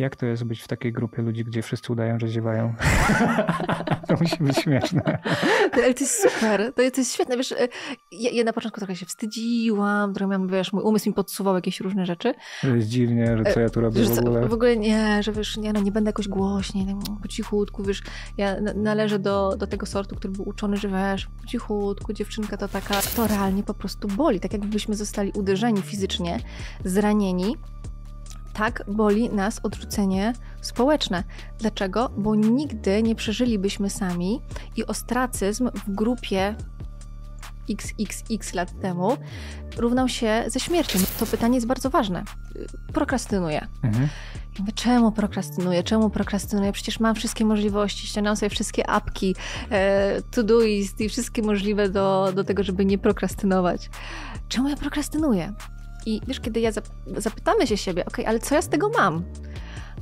Jak to jest być w takiej grupie ludzi, gdzie wszyscy udają, że ziewają? to musi być śmieszne. ale to jest super, to jest, to jest świetne. Wiesz, ja, ja, na początku trochę się wstydziłam, trochę miałam, wiesz, mój umysł mi podsuwał jakieś różne rzeczy. To jest dziwnie, że co ja tu robię że, w ogóle. W ogóle nie, że wiesz, nie, no, nie będę jakoś głośniej, no, po cichutku, wiesz, ja należę do, do tego sortu, który był uczony, że wiesz, po cichutku, dziewczynka to taka, to realnie po prostu boli, tak jakbyśmy zostali uderzeni fizycznie, zranieni, tak boli nas odrzucenie społeczne. Dlaczego? Bo nigdy nie przeżylibyśmy sami i ostracyzm w grupie xxx lat temu równał się ze śmiercią. To pytanie jest bardzo ważne. Prokrastynuję. Mhm. czemu prokrastynuję? Czemu prokrastynuję? Przecież mam wszystkie możliwości, ściągnąłem sobie wszystkie apki, to e, Todoist i wszystkie możliwe do, do tego, żeby nie prokrastynować. Czemu ja prokrastynuję? I wiesz, kiedy ja zapytamy się siebie, ok, ale co ja z tego mam?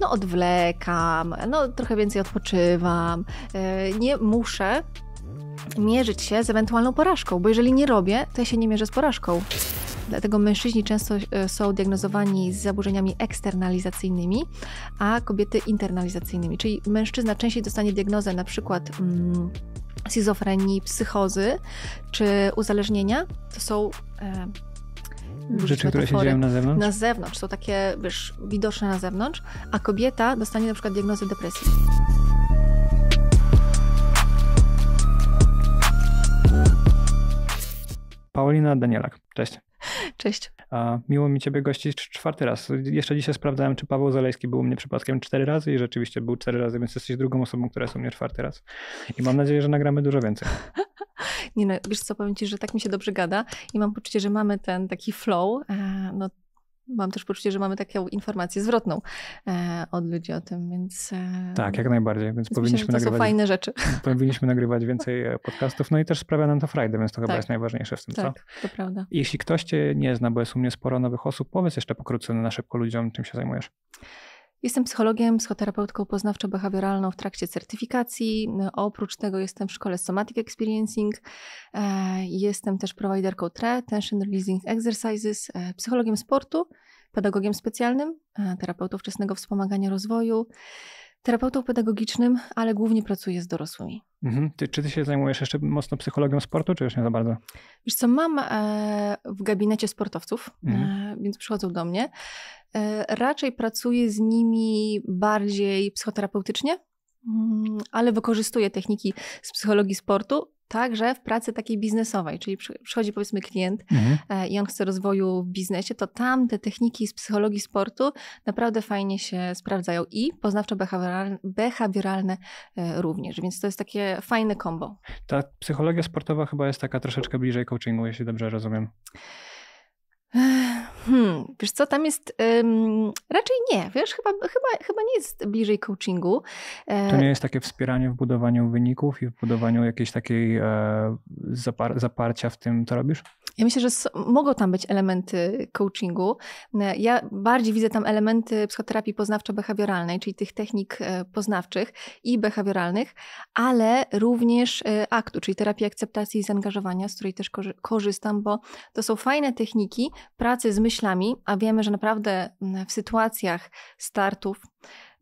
No odwlekam, no trochę więcej odpoczywam, e, nie muszę mierzyć się z ewentualną porażką, bo jeżeli nie robię, to ja się nie mierzę z porażką. Dlatego mężczyźni często e, są diagnozowani z zaburzeniami eksternalizacyjnymi, a kobiety internalizacyjnymi. Czyli mężczyzna częściej dostanie diagnozę na przykład mm, schizofrenii, psychozy czy uzależnienia. To są e, rzeczy, które się dzieją na zewnątrz? Na zewnątrz, są takie, wiesz, widoczne na zewnątrz, a kobieta dostanie na przykład diagnozę depresji. Paulina Danielak. Cześć. Cześć. Miło mi Ciebie gościć czwarty raz. Jeszcze dzisiaj sprawdzałem, czy Paweł Zalejski był u mnie przypadkiem cztery razy i rzeczywiście był cztery razy, więc jesteś drugą osobą, która jest u mnie czwarty raz. I mam nadzieję, że nagramy dużo więcej. Nie no, wiesz co, powiem Ci, że tak mi się dobrze gada i mam poczucie, że mamy ten taki flow. E, no mam też poczucie, że mamy taką informację zwrotną e, od ludzi o tym, więc. E, tak, jak najbardziej. Więc powinniśmy myślę, to nagrywać. To są fajne rzeczy. Powinniśmy nagrywać więcej e, podcastów, no i też sprawia nam to frajdę, więc to chyba tak. jest najważniejsze w tym, tak, co? to prawda. Jeśli ktoś Cię nie zna, bo jest u mnie sporo nowych osób, powiedz jeszcze pokrótce na szybko ludziom, czym się zajmujesz. Jestem psychologiem, psychoterapeutką poznawczo-behawioralną w trakcie certyfikacji. Oprócz tego jestem w szkole Somatic Experiencing. E, jestem też prowajderką TRE, Tension Releasing Exercises, e, psychologiem sportu, pedagogiem specjalnym, e, terapeutą wczesnego wspomagania rozwoju terapeutą pedagogicznym, ale głównie pracuję z dorosłymi. Mhm. Ty, czy ty się zajmujesz jeszcze mocno psychologią sportu, czy już nie za bardzo? Wiesz co, mam e, w gabinecie sportowców, e, mhm. więc przychodzą do mnie. E, raczej pracuję z nimi bardziej psychoterapeutycznie, Mm, ale wykorzystuje techniki z psychologii sportu także w pracy takiej biznesowej, czyli przychodzi powiedzmy klient mhm. E, i on chce rozwoju w biznesie, to tam te techniki z psychologii sportu naprawdę fajnie się sprawdzają i poznawczo-behawioralne e, również, więc to jest takie fajne kombo. Ta psychologia sportowa chyba jest taka troszeczkę bliżej coachingu, jeśli dobrze rozumiem. Hmm, wiesz co, tam jest raczej nie, wiesz, chyba, chyba, chyba nie jest bliżej coachingu. E, to nie jest takie wspieranie w budowaniu wyników i w budowaniu jakiejś takiej e, zapar zaparcia w tym, co robisz? Ja myślę, że mogą tam być elementy coachingu. E, ja bardziej widzę tam elementy psychoterapii poznawczo-behawioralnej, czyli tych technik e, poznawczych i behawioralnych, ale również e, aktu, czyli terapii akceptacji i zaangażowania, z której też korzystam, bo to są fajne techniki pracy z myślami, a wiemy, że naprawdę w sytuacjach startów,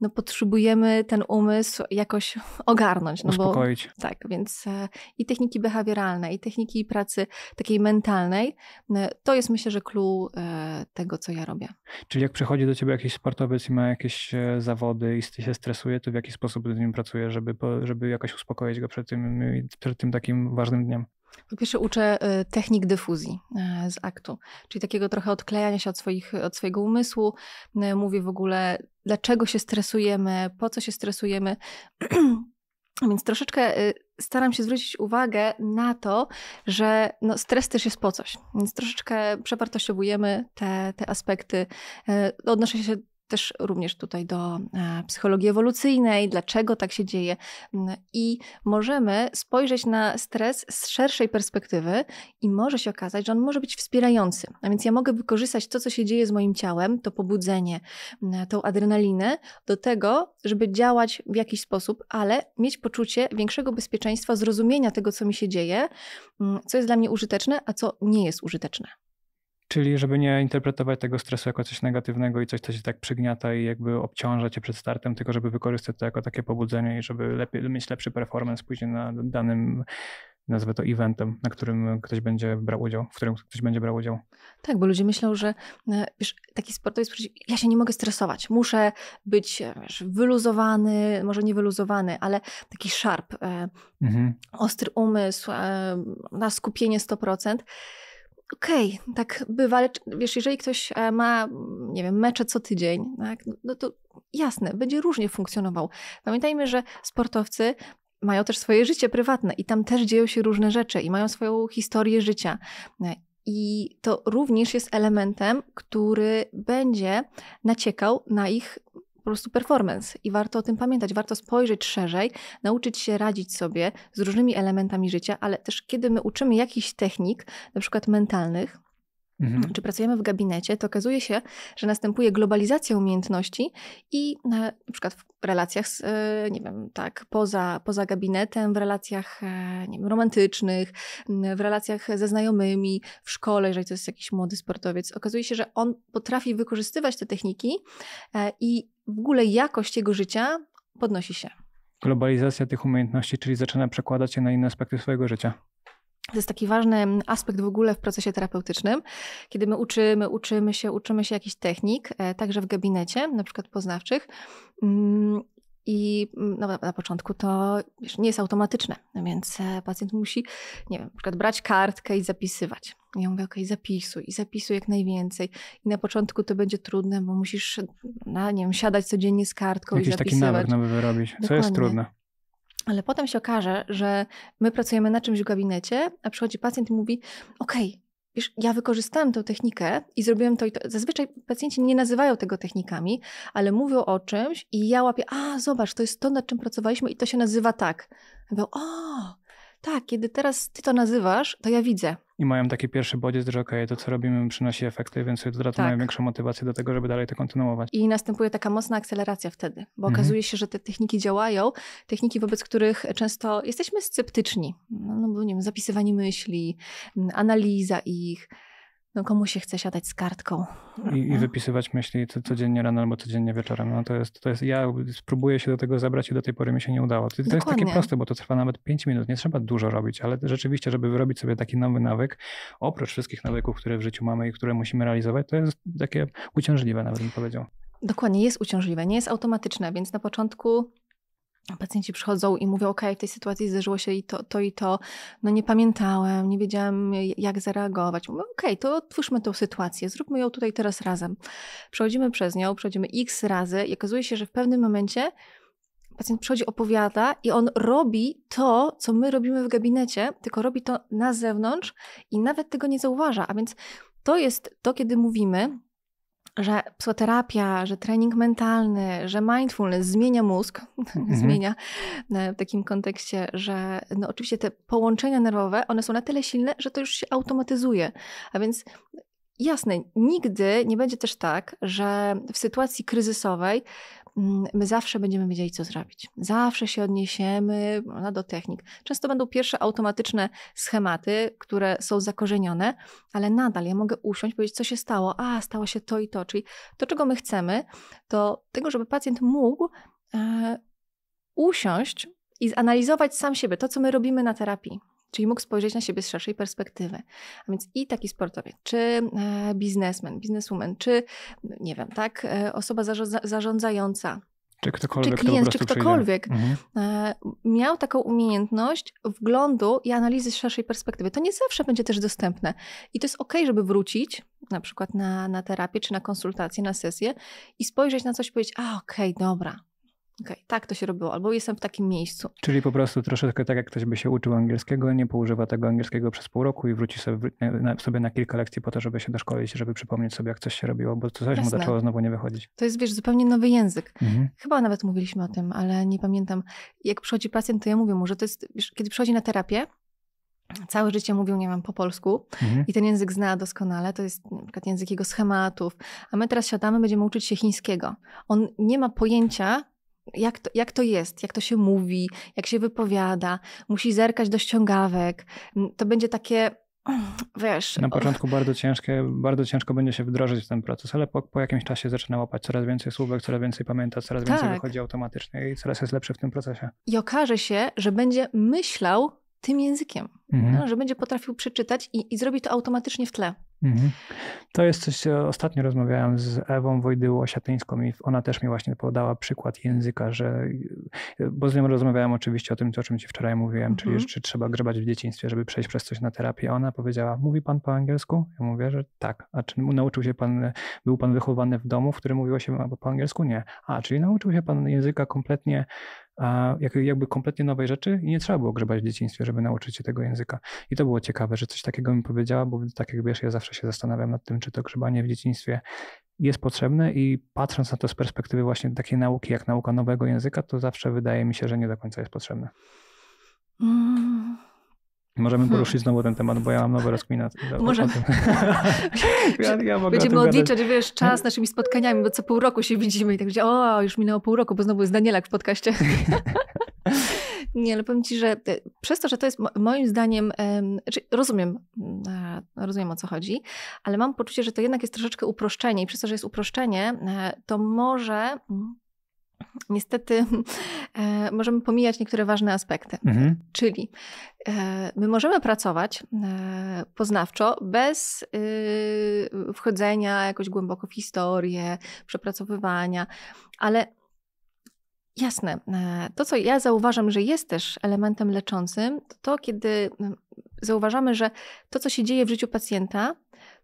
no potrzebujemy ten umysł jakoś ogarnąć. No Uspokoić. Bo, tak, więc e, i techniki behawioralne, i techniki pracy takiej mentalnej, no, to jest myślę, że clue e, tego, co ja robię. Czyli jak przychodzi do ciebie jakiś sportowiec i ma jakieś e, zawody i się stresuje, to w jaki sposób z nim pracuje, żeby, żeby jakoś uspokoić go przed tym, przed tym takim ważnym dniem? Po pierwsze uczę y, technik dyfuzji y, z aktu, czyli takiego trochę odklejania się od, swoich, od swojego umysłu. Y, mówię w ogóle, dlaczego się stresujemy, po co się stresujemy. Więc troszeczkę staram się zwrócić uwagę na to, że no, stres też jest po coś. Więc troszeczkę przewartościowujemy te, te aspekty. Odnoszę się też również tutaj do e, psychologii ewolucyjnej, dlaczego tak się dzieje. Mm, I możemy spojrzeć na stres z szerszej perspektywy i może się okazać, że on może być wspierający. A więc ja mogę wykorzystać to, co się dzieje z moim ciałem, to pobudzenie, mm, tą adrenalinę, do tego, żeby działać w jakiś sposób, ale mieć poczucie większego bezpieczeństwa, zrozumienia tego, co mi się dzieje, mm, co jest dla mnie użyteczne, a co nie jest użyteczne. Czyli żeby nie interpretować tego stresu jako coś negatywnego i coś, co się tak przygniata i jakby obciąża cię przed startem, tylko żeby wykorzystać to jako takie pobudzenie i żeby lepiej, mieć lepszy performance później na danym nazwę to eventem, na którym ktoś będzie brał udział, w którym ktoś będzie brał udział. Tak, bo ludzie myślą, że e, wiesz, taki sport to jest, ja się nie mogę stresować, muszę być e, wiesz, wyluzowany, może nie wyluzowany, ale taki szarp, e, mhm. ostry umysł, na skupienie 100% okej, okay, tak bywa, ale wiesz, jeżeli ktoś e, ma, nie wiem, mecze co tydzień, tak, no to jasne, będzie różnie funkcjonował. Pamiętajmy, że sportowcy mają też swoje życie prywatne i tam też dzieją się różne rzeczy i mają swoją historię życia. E, I to również jest elementem, który będzie naciekał na ich prostu performance i warto o tym pamiętać, warto spojrzeć szerzej, nauczyć się radzić sobie z różnymi elementami życia, ale też kiedy my uczymy jakichś technik, na przykład mentalnych, Mhm. czy pracujemy w gabinecie, to okazuje się, że następuje globalizacja umiejętności i na, e, na przykład w relacjach, z, e, nie wiem, tak, poza, poza gabinetem, w relacjach e, nie wiem, romantycznych, w relacjach ze znajomymi, w szkole, jeżeli to jest jakiś młody sportowiec, okazuje się, że on potrafi wykorzystywać te techniki i w ogóle jakość jego życia podnosi się. Globalizacja tych umiejętności, czyli zaczyna przekładać się na inne aspekty swojego życia. To jest taki ważny aspekt w ogóle w procesie terapeutycznym, kiedy my uczymy, uczymy się, uczymy się jakichś technik, e, także w gabinecie, na przykład poznawczych. Mm, I mm, no, na początku to wiesz, nie jest automatyczne, więc e, pacjent musi, nie wiem, na przykład brać kartkę i zapisywać. Ja mówię, okej, okay, zapisuj i zapisuj jak najwięcej. I na początku to będzie trudne, bo musisz, na no, nie wiem, siadać codziennie z kartką Jakiś i zapisywać. Jakiś taki nawyk nowy wyrobić, Dokładnie. co jest trudne. Ale potem się okaże, że my pracujemy na czymś w gabinecie, a przychodzi pacjent i mówi, okej, okay, Wiesz, ja wykorzystałem tę technikę i zrobiłem to i to. Zazwyczaj pacjenci nie nazywają tego technikami, ale mówią o czymś i ja łapię, a zobacz, to jest to, nad czym pracowaliśmy i to się nazywa tak. Ja mówię, o, tak, kiedy teraz ty to nazywasz, to ja widzę i mają taki pierwszy bodziec, że okej, okay, to co robimy przynosi efekty, więc dodatkowo tak. mają większą motywację do tego, żeby dalej to kontynuować. I następuje taka mocna akceleracja wtedy, bo mhm. okazuje się, że te techniki działają, techniki wobec których często jesteśmy sceptyczni, no, no bo nie wiem, zapisywanie myśli, analiza ich, no komu się chce siadać z kartką. I, i mhm. wypisywać myśli codziennie rano albo codziennie wieczorem. No to jest, to jest, ja spróbuję się do tego zabrać i do tej pory mi się nie udało. To, to jest takie proste, bo to trwa nawet 5 minut. Nie trzeba dużo robić, ale rzeczywiście, żeby wyrobić sobie taki nowy nawyk, oprócz wszystkich nawyków, które w życiu mamy i które musimy realizować, to jest takie uciążliwe, nawet bym powiedział. Dokładnie, jest uciążliwe, nie jest automatyczne, więc na początku Pacjenci przychodzą i mówią, ok, w tej sytuacji zdarzyło się i to, to i to, no nie pamiętałem, nie wiedziałem jak zareagować. Mówię, okej, okay, to otwórzmy tą sytuację, zróbmy ją tutaj teraz razem. Przechodzimy przez nią, przechodzimy x razy i okazuje się, że w pewnym momencie pacjent przychodzi, opowiada i on robi to, co my robimy w gabinecie, tylko robi to na zewnątrz i nawet tego nie zauważa. A więc to jest to, kiedy mówimy, że psychoterapia, że trening mentalny, że mindfulness zmienia mózg, mhm. zmienia e, w takim kontekście, że no oczywiście te połączenia nerwowe, one są na tyle silne, że to już się automatyzuje. A więc jasne, nigdy nie będzie też tak, że w sytuacji kryzysowej Mm, my zawsze będziemy wiedzieli, co zrobić. Zawsze się odniesiemy no, do technik. Często będą pierwsze automatyczne schematy, które są zakorzenione, ale nadal ja mogę usiąść, powiedzieć, co się stało. A, stało się to i to. Czyli to, czego my chcemy, to tego, żeby pacjent mógł e, usiąść i zanalizować sam siebie, to co my robimy na terapii. Czyli mógł spojrzeć na siebie z szerszej perspektywy. A więc i taki sportowiec, czy e, biznesmen, bizneswoman, czy nie wiem, tak, e, osoba zarządza, zarządzająca, czy ktokolwiek, czy klient, czy ktokolwiek mhm. e, miał taką umiejętność wglądu i analizy z szerszej perspektywy. To nie zawsze będzie też dostępne. I to jest ok, żeby wrócić na przykład na, na terapię, czy na konsultację, na sesję i spojrzeć na coś i powiedzieć, a okej, okay, dobra, okay, tak to się robiło, albo jestem w takim miejscu. Czyli po prostu troszeczkę tak, jak ktoś by się uczył angielskiego, nie poużywa tego angielskiego przez pół roku i wróci sobie e, na, sobie na kilka lekcji po to, żeby się doszkolić, żeby przypomnieć sobie, jak coś się robiło, bo coś Jasne. mu zaczęło znowu nie wychodzić. To jest, wiesz, zupełnie nowy język. Mhm. Chyba nawet mówiliśmy o tym, ale nie pamiętam. Jak przychodzi pacjent, to ja mówię mu, że to jest, wiesz, kiedy przychodzi na terapię, całe życie mówił, nie wiem, po polsku mhm. i ten język zna doskonale, to jest na przykład język jego schematów, a my teraz siadamy, będziemy uczyć się chińskiego. On nie ma pojęcia, jak to, jak to jest, jak to się mówi, jak się wypowiada, musi zerkać do ściągawek. Mm, to będzie takie Wiesz, na początku bardzo ciężkie, bardzo ciężko będzie się wdrożyć w ten proces, ale po, po jakimś czasie zaczyna łapać coraz więcej słówek, coraz więcej pamięta, coraz tak. więcej wychodzi automatycznie i coraz jest lepszy w tym procesie. I okaże się, że będzie myślał tym językiem, mhm. no, że będzie potrafił przeczytać i, i zrobi to automatycznie w tle. Mhm. To jest coś, ostatnio rozmawiałem z Ewą Wojdyło Siatyńską i ona też mi właśnie podała przykład języka, że, bo z nią rozmawiałem oczywiście o tym, o czym ci wczoraj mówiłem, mhm. czyli czy trzeba grzebać w dzieciństwie, żeby przejść przez coś na terapię. Ona powiedziała, mówi pan po angielsku? Ja mówię, że tak. A czy nauczył się pan, był pan wychowany w domu, w którym mówiło się po angielsku? Nie. A, czyli nauczył się pan języka kompletnie jakby kompletnie nowej rzeczy i nie trzeba było grzebać w dzieciństwie, żeby nauczyć się tego języka. I to było ciekawe, że coś takiego mi powiedziała, bo tak jak wiesz, ja zawsze się zastanawiam nad tym, czy to grzebanie w dzieciństwie jest potrzebne i patrząc na to z perspektywy właśnie takiej nauki, jak nauka nowego języka, to zawsze wydaje mi się, że nie do końca jest potrzebne. Mm. Możemy poruszyć znowu ten temat, bo ja mam nowe rozkminy. Możemy. ja, ja Będziemy odliczać, wiesz, czas naszymi spotkaniami, bo co pół roku się widzimy i tak będzie, o, już minęło pół roku, bo znowu jest Danielak w podcaście. Nie, ale powiem ci, że e, przez to, że to jest moim zdaniem, znaczy rozumiem, e, rozumiem o co chodzi, ale mam poczucie, że to jednak jest troszeczkę uproszczenie i przez to, że jest uproszczenie, e, to może mm, niestety możemy pomijać niektóre ważne aspekty. Mhm. Czyli my możemy pracować poznawczo bez y, wchodzenia jakoś głęboko w historię, przepracowywania, ale Jasne. E, to, co ja zauważam, że jest też elementem leczącym, to to, kiedy mm, zauważamy, że to, co się dzieje w życiu pacjenta,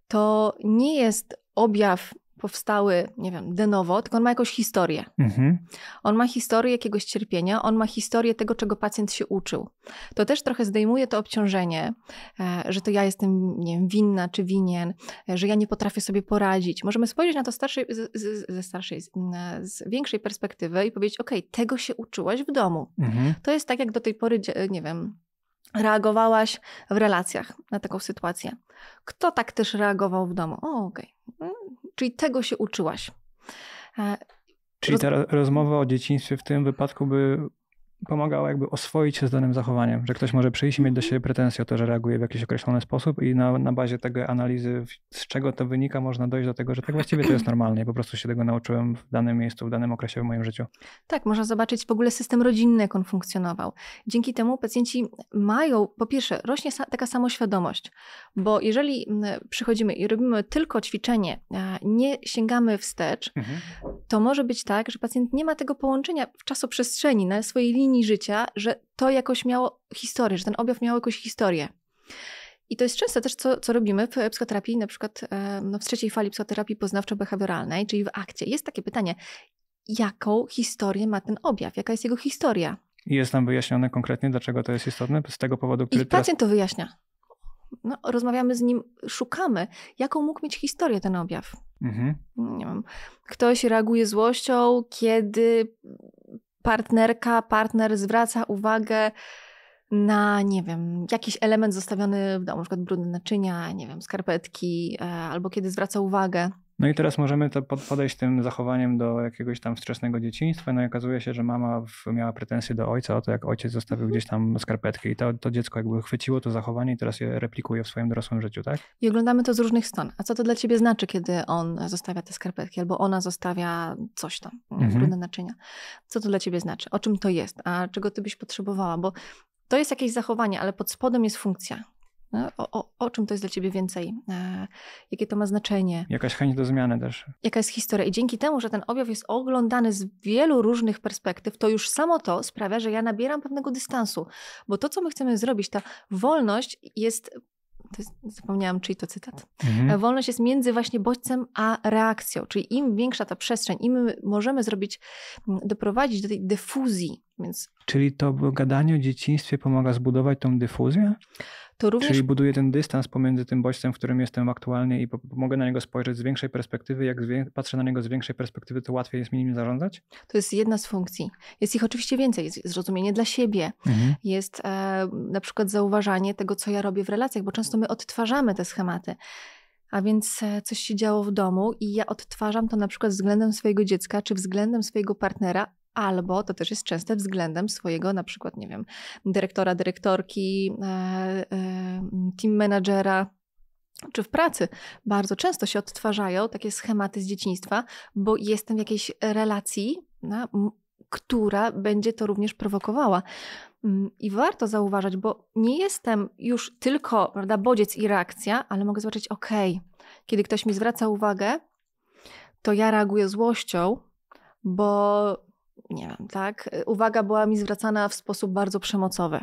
to nie jest objaw powstały, nie wiem, de novo, tylko on ma jakąś historię. Mhm. On ma historię jakiegoś cierpienia, on ma historię tego, czego pacjent się uczył. To też trochę zdejmuje to obciążenie, e, że to ja jestem nie wiem, winna czy winien, e, że ja nie potrafię sobie poradzić. Możemy spojrzeć na to starszej, ze starszej, z większej perspektywy i powiedzieć, ok, tego się uczyłaś w domu. Mhm. To jest tak, jak do tej pory, nie wiem, reagowałaś w relacjach na taką sytuację. Kto tak też reagował w domu? O, okej. Okay. Mm, czyli tego się uczyłaś. E, czyli ta rozmowa o dzieciństwie w tym wypadku by pomagało jakby oswoić się z danym zachowaniem, że ktoś może przyjść i mieć do siebie pretensje o to, że reaguje w jakiś określony sposób i na, na bazie tego analizy, z czego to wynika, można dojść do tego, że tak właściwie to jest i po prostu się tego nauczyłem w danym miejscu, w danym okresie w moim życiu. Tak, można zobaczyć w ogóle system rodzinny, jak on funkcjonował. Dzięki temu pacjenci mają, po pierwsze, rośnie taka samoświadomość, bo jeżeli przychodzimy i robimy tylko ćwiczenie, nie sięgamy wstecz, mhm. to może być tak, że pacjent nie ma tego połączenia w czasoprzestrzeni, na swojej linii linii życia, że to jakoś miało historię, że ten objaw miał jakąś historię. I to jest często też, co, co robimy w psychoterapii, na przykład e, no, w trzeciej fali psychoterapii poznawczo-behawioralnej, czyli w akcie. Jest takie pytanie, jaką historię ma ten objaw, jaka jest jego historia. I jest nam wyjaśnione konkretnie, dlaczego to jest istotne, z tego powodu, który... I pacjent teraz... to wyjaśnia. No, rozmawiamy z nim, szukamy, jaką mógł mieć historię ten objaw. Mhm. Nie wiem. Ktoś reaguje złością, kiedy partnerka, partner zwraca uwagę na, nie wiem, jakiś element zostawiony w domu, na przykład brudne naczynia, nie wiem, skarpetki, e, albo kiedy zwraca uwagę no i teraz możemy to podejść tym zachowaniem do jakiegoś tam wczesnego dzieciństwa. No i okazuje się, że mama miała pretensje do ojca o to, jak ojciec zostawił mhm. gdzieś tam skarpetki. I to, to dziecko jakby chwyciło to zachowanie i teraz je replikuje w swoim dorosłym życiu, tak? I oglądamy to z różnych stron. A co to dla ciebie znaczy, kiedy on zostawia te skarpetki albo ona zostawia coś tam, mhm. brudne naczynia? Co to dla ciebie znaczy? O czym to jest? A czego ty byś potrzebowała? Bo to jest jakieś zachowanie, ale pod spodem jest funkcja. No, o, o, o, czym to jest dla ciebie więcej? E, jakie to ma znaczenie? Jakaś chęć do zmiany też. Jaka jest historia? I dzięki temu, że ten objaw jest oglądany z wielu różnych perspektyw, to już samo to sprawia, że ja nabieram pewnego dystansu, bo to, co my chcemy zrobić, ta wolność jest. jest zapomniałam, czyj to cytat. Mhm. E, wolność jest między właśnie bodźcem a reakcją. Czyli im większa ta przestrzeń, im możemy zrobić, doprowadzić do tej dyfuzji. Więc... Czyli to gadanie o dzieciństwie pomaga zbudować tą dyfuzję? to również... Czyli buduję ten dystans pomiędzy tym bodźcem, w którym jestem aktualnie i mogę na niego spojrzeć z większej perspektywy. Jak patrzę na niego z większej perspektywy, to łatwiej jest mi nim zarządzać? To jest jedna z funkcji. Jest ich oczywiście więcej. Jest zrozumienie dla siebie. Mhm. Jest e, na przykład zauważanie tego, co ja robię w relacjach, bo często my odtwarzamy te schematy. A więc e, coś się działo w domu i ja odtwarzam to na przykład względem swojego dziecka czy względem swojego partnera, albo to też jest częste względem swojego, na przykład, nie wiem, dyrektora, dyrektorki, e, e, team managera. Czy w pracy bardzo często się odtwarzają takie schematy z dzieciństwa, bo jestem w jakiejś relacji, no, która będzie to również prowokowała. Mm, I warto zauważać, bo nie jestem już tylko prawda, bodziec i reakcja, ale mogę zobaczyć, ok, kiedy ktoś mi zwraca uwagę, to ja reaguję złością, bo nie wiem, tak? Y, uwaga była mi zwracana w sposób bardzo przemocowy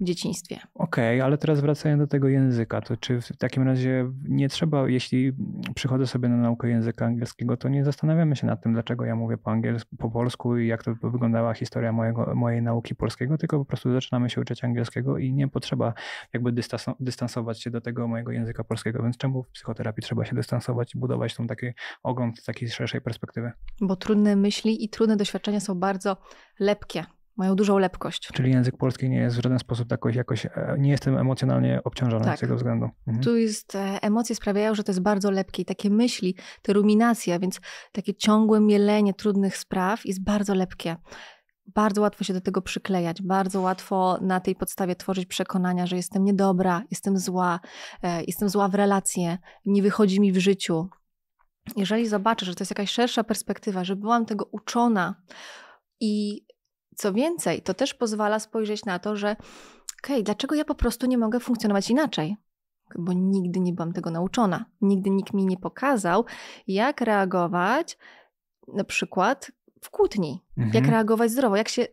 w dzieciństwie. Okej, okay, ale teraz wracając do tego języka, to czy w takim razie nie trzeba, jeśli przychodzę sobie na naukę języka angielskiego, to nie zastanawiamy się nad tym, dlaczego ja mówię po, angielsku, po polsku i jak to wyglądała historia mojego, mojej nauki polskiego, tylko po prostu zaczynamy się uczyć angielskiego i nie potrzeba jakby dystansować się do tego mojego języka polskiego, więc czemu w psychoterapii trzeba się dystansować i budować tą taki ogląd takiej szerszej perspektywy? Bo trudne myśli i trudne doświadczenia są bardzo lepkie mają dużą lepkość. Czyli język polski nie jest w żaden sposób jakoś, jakoś e, nie jestem emocjonalnie obciążony tak. z tego względu. Mhm. Tu jest, e, emocje sprawiają, że to jest bardzo lepkie i takie myśli, te ruminacja, więc takie ciągłe mielenie trudnych spraw jest bardzo lepkie. Bardzo łatwo się do tego przyklejać, bardzo łatwo na tej podstawie tworzyć przekonania, że jestem niedobra, jestem zła, e, jestem zła w relacje, nie wychodzi mi w życiu. Jeżeli zobaczę, że to jest jakaś szersza perspektywa, że byłam tego uczona i co więcej, to też pozwala spojrzeć na to, że okej, okay, dlaczego ja po prostu nie mogę funkcjonować inaczej? Bo nigdy nie byłam tego nauczona. Nigdy nikt mi nie pokazał, jak reagować na przykład w kłótni, mhm. jak reagować zdrowo, jak się.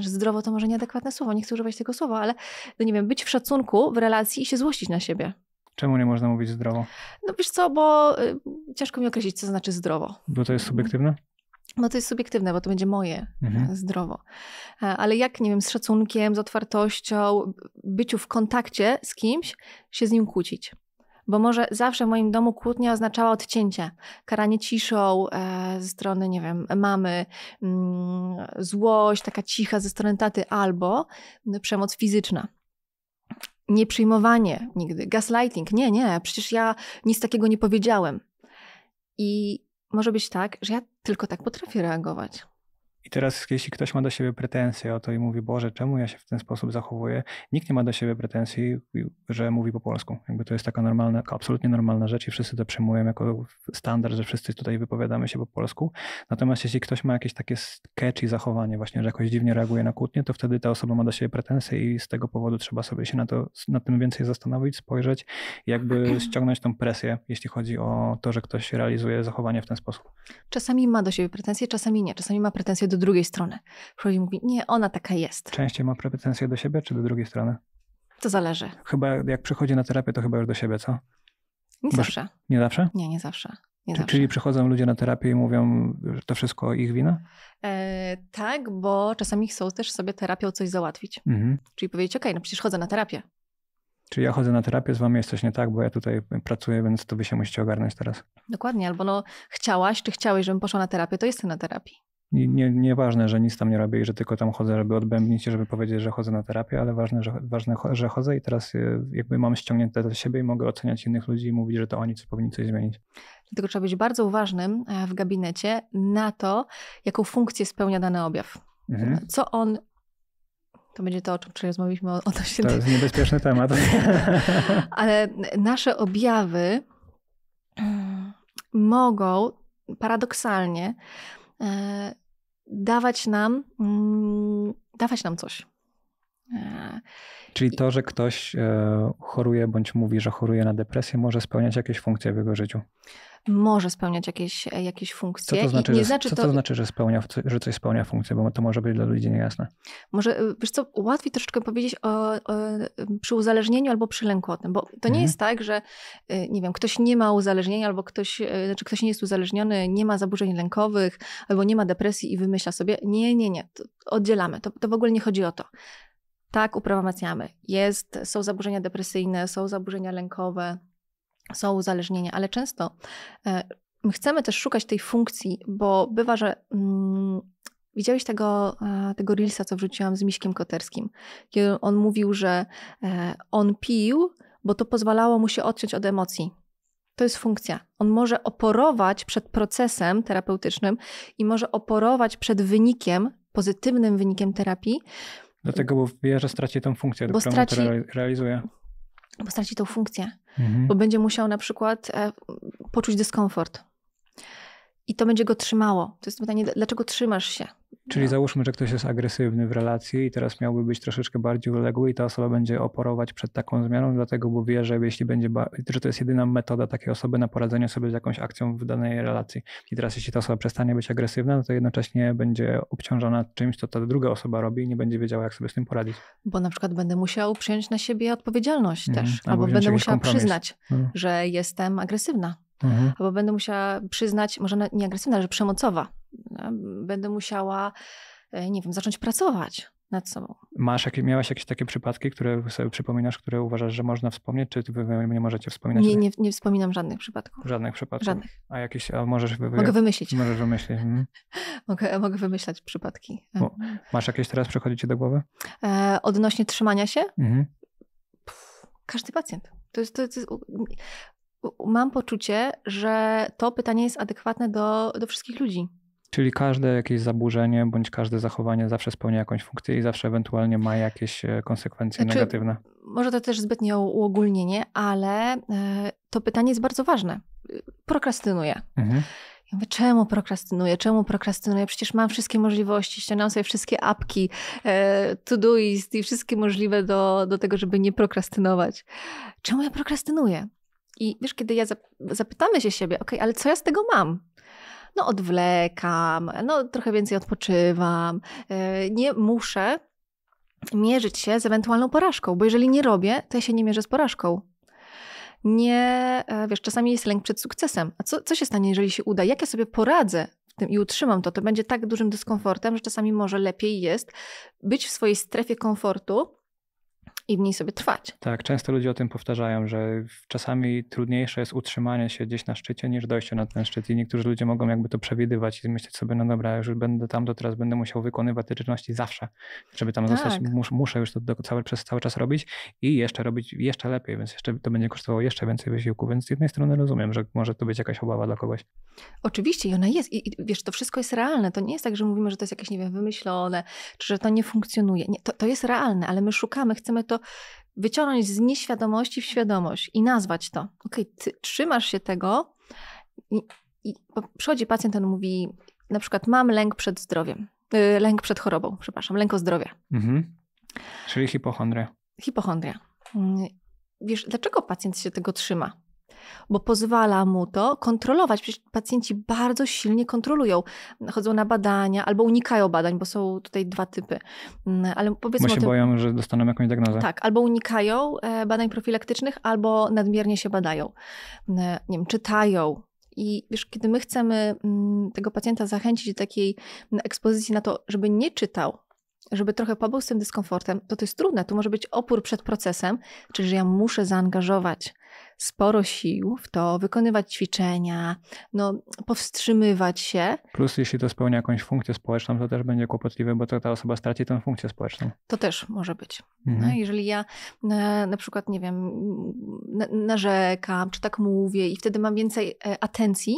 Zdrowo to może nieadekwatne słowo, nie chcę używać tego słowa, ale no nie wiem, być w szacunku w relacji i się złościć na siebie. Czemu nie można mówić zdrowo? No wiesz co, bo y, ciężko mi określić, co znaczy zdrowo. Bo to jest mhm. subiektywne? No to jest subiektywne, bo to będzie moje mhm. E, zdrowo. E, ale jak, nie wiem, z szacunkiem, z otwartością, byciu w kontakcie z kimś, się z nim kłócić bo może zawsze w moim domu kłótnia oznaczała odcięcie, karanie ciszą e, ze strony, nie wiem, mamy, mm, złość taka cicha ze strony taty, albo przemoc fizyczna. Nieprzyjmowanie nigdy, gaslighting, nie, nie, przecież ja nic takiego nie powiedziałem. I może być tak, że ja tylko tak potrafię reagować. I teraz, jeśli ktoś ma do siebie pretensje o to i mówi, Boże, czemu ja się w ten sposób zachowuję, nikt nie ma do siebie pretensji, że mówi po polsku. Jakby to jest taka normalna, absolutnie normalna rzecz i wszyscy to przyjmują jako standard, że wszyscy tutaj wypowiadamy się po polsku. Natomiast jeśli ktoś ma jakieś takie i zachowanie, właśnie, że jakoś dziwnie reaguje na kłótnie, to wtedy ta osoba ma do siebie pretensje i z tego powodu trzeba sobie się na to, na tym więcej zastanowić, spojrzeć, jakby ściągnąć tą presję, jeśli chodzi o to, że ktoś realizuje zachowanie w ten sposób. Czasami ma do siebie pretensje, czasami nie. Czasami ma pretensje do do drugiej strony. Przychodzi i mówi, nie, ona taka jest. Częściej ma pretensje do siebie czy do drugiej strony? To zależy. Chyba jak przychodzi na terapię, to chyba już do siebie, co? Nie Bo zawsze. Nie zawsze? Nie, nie zawsze. Nie Czyli przychodzą ludzie na terapię i mówią, że to wszystko ich wina? E, tak, bo czasami chcą też sobie terapią coś załatwić. Mhm. Czyli powiedzieć, okej, okay, no przecież chodzę na terapię. Czyli ja chodzę na terapię, z wami jest coś nie tak, bo ja tutaj pracuję, więc to wy się musicie ogarnąć teraz. Dokładnie, albo no chciałaś, czy chciałeś, żebym poszła na terapię, to jestem na terapii. Nieważne, nie, ważne, że nic tam nie robię i że tylko tam chodzę, żeby odbębnić i żeby powiedzieć, że chodzę na terapię, ale ważne, że, ważne, że chodzę i teraz e, jakby mam ściągnięte do siebie i mogę oceniać innych ludzi i mówić, że to oni coś powinni coś zmienić. Dlatego trzeba być bardzo uważnym e, w gabinecie na to, jaką funkcję spełnia dany objaw. Mhm. E, co on to będzie to, o czym wczoraj rozmawialiśmy o, o to się. To jest niebezpieczny temat. Ale nasze objawy mm, mogą paradoksalnie E, dawać nam, mm, dawać nam coś. E, Czyli to, że ktoś e, choruje bądź mówi, że choruje na depresję, może spełniać jakieś funkcje w jego życiu. Może spełniać jakieś, jakieś funkcje. Co to znaczy, nie że, znaczy co to... to... znaczy że, spełnia, że coś spełnia funkcję, bo to może być dla ludzi niejasne. Może, y, wiesz co, łatwiej troszeczkę powiedzieć o, o przy uzależnieniu albo przy lękotnym, bo to nie mhm. jest tak, że y, nie wiem, ktoś nie ma uzależnienia albo ktoś, y, znaczy ktoś nie jest uzależniony, nie ma zaburzeń lękowych albo nie ma depresji i wymyśla sobie, nie, nie, nie, to oddzielamy. To, to w ogóle nie chodzi o to tak uprawomacniamy. Jest, są zaburzenia depresyjne, są zaburzenia lękowe, są uzależnienia, ale często e, my chcemy też szukać tej funkcji, bo bywa, że mm, widziałeś tego, e, tego reelsa, co wrzuciłam z Miśkiem Koterskim, kiedy on mówił, że e, on pił, bo to pozwalało mu się odciąć od emocji. To jest funkcja. On może oporować przed procesem terapeutycznym i może oporować przed wynikiem, pozytywnym wynikiem terapii, Dlatego mówię, że straci tę funkcję, bo którą straci, realizuje. Bo straci tą funkcję, mhm. bo będzie musiał na przykład e, poczuć dyskomfort i to będzie go trzymało. To jest pytanie, dlaczego trzymasz się? Czyli no. załóżmy, że ktoś jest agresywny w relacji i teraz miałby być troszeczkę bardziej uległy i ta osoba będzie oporować przed taką zmianą, dlatego bo wie, że jeśli będzie, że to jest jedyna metoda takiej osoby na poradzenie sobie z jakąś akcją w danej relacji. I teraz jeśli ta osoba przestanie być agresywna, no to jednocześnie będzie obciążona czymś, co ta druga osoba robi i nie będzie wiedziała, jak sobie z tym poradzić. Bo na przykład będę musiał przyjąć na siebie odpowiedzialność mm, też, albo, albo będę musiała kompromis. przyznać, mm. że jestem agresywna mhm. albo będę musiała przyznać, może nie agresywna, ale przemocowa. E, będę musiała, e, nie wiem, zacząć pracować nad sobą. Masz, miałaś jakieś takie przypadki, które sobie przypominasz, które uważasz, że można wspomnieć, czy wy nie możecie wspominać? Nie, nie, nie wspominam żadnych przypadków. Żadnych przypadków? Żadnych. A jakieś, a możesz... mogę wymyślić. Możesz wymyślić. Mhm. mogę, mogę wymyślać przypadki. Bo masz jakieś teraz, przychodzi ci do głowy? E, odnośnie trzymania się? Mhm. Pff, każdy pacjent. To jest, to jest, mam poczucie, że to pytanie jest adekwatne do, do wszystkich ludzi. Czyli każde jakieś zaburzenie bądź każde zachowanie zawsze spełnia jakąś funkcję i zawsze ewentualnie ma jakieś e, konsekwencje znaczy, negatywne. Może to też zbytnie uogólnienie, ale e, to pytanie jest bardzo ważne. Prokrastynuję. Mhm. Ja mówię, czemu prokrastynuję? Czemu prokrastynuję? Przecież mam wszystkie możliwości, ściągnąłem sobie wszystkie apki, e, to-doist i wszystkie możliwe do, do tego, żeby nie prokrastynować. Czemu ja prokrastynuję? I wiesz, kiedy ja zapytamy się siebie, ok, ale co ja z tego mam? No odwlekam, no trochę więcej odpoczywam, y, nie muszę mierzyć się z ewentualną porażką, bo jeżeli nie robię, to ja się nie mierzę z porażką. Nie, y, wiesz, czasami jest lęk przed sukcesem. A co, co się stanie, jeżeli się uda? Jak ja sobie poradzę w tym i utrzymam to? To będzie tak dużym dyskomfortem, że czasami może lepiej jest być w swojej strefie komfortu, i w niej sobie trwać. Tak, często ludzie o tym powtarzają, że czasami trudniejsze jest utrzymanie się gdzieś na szczycie niż dojście na ten szczyt. I niektórzy ludzie mogą jakby to przewidywać i myśleć sobie, no dobra, już będę tam, to teraz będę musiał wykonywać te czynności zawsze, żeby tam tak. zostać. Mus, muszę już to do, cały, przez cały czas robić i jeszcze robić jeszcze lepiej, więc jeszcze to będzie kosztowało jeszcze więcej wysiłku. Więc z jednej strony rozumiem, że może to być jakaś obawa dla kogoś. Oczywiście i ona jest. I, i wiesz, to wszystko jest realne. To nie jest tak, że mówimy, że to jest jakieś, nie wiem, wymyślone, czy że to nie funkcjonuje. Nie, to, to jest realne, ale my szukamy, chcemy to to wyciągnąć z nieświadomości w świadomość i nazwać to. Okej, okay, ty trzymasz się tego i, i przychodzi pacjent, on mówi na przykład mam lęk przed zdrowiem, y, lęk przed chorobą, przepraszam, lęk o zdrowie. Mhm. Czyli hipochondria. Hipochondria. Mm, wiesz, dlaczego pacjent się tego trzyma? bo pozwala mu to kontrolować. Przecież pacjenci bardzo silnie kontrolują. Chodzą na badania albo unikają badań, bo są tutaj dwa typy. Mm, ale powiedzmy. Bo się tym, boją, że dostaną jakąś diagnozę. Tak, albo unikają e, badań profilaktycznych, albo nadmiernie się badają. Mm, nie wiem, czytają, i wiesz, kiedy my chcemy mm, tego pacjenta zachęcić do takiej ekspozycji na to, żeby nie czytał, żeby trochę pobył z tym dyskomfortem, to to jest trudne. Tu może być opór przed procesem, czyli że ja muszę zaangażować, sporo sił w to, wykonywać ćwiczenia, no, powstrzymywać się. Plus, jeśli to spełnia jakąś funkcję społeczną, to też będzie kłopotliwe, bo to ta osoba straci tę funkcję społeczną. To też może być. No, mhm. No, jeżeli ja na, e, na, przykład, nie wiem, narzekam, czy tak mówię i wtedy mam więcej e, atencji,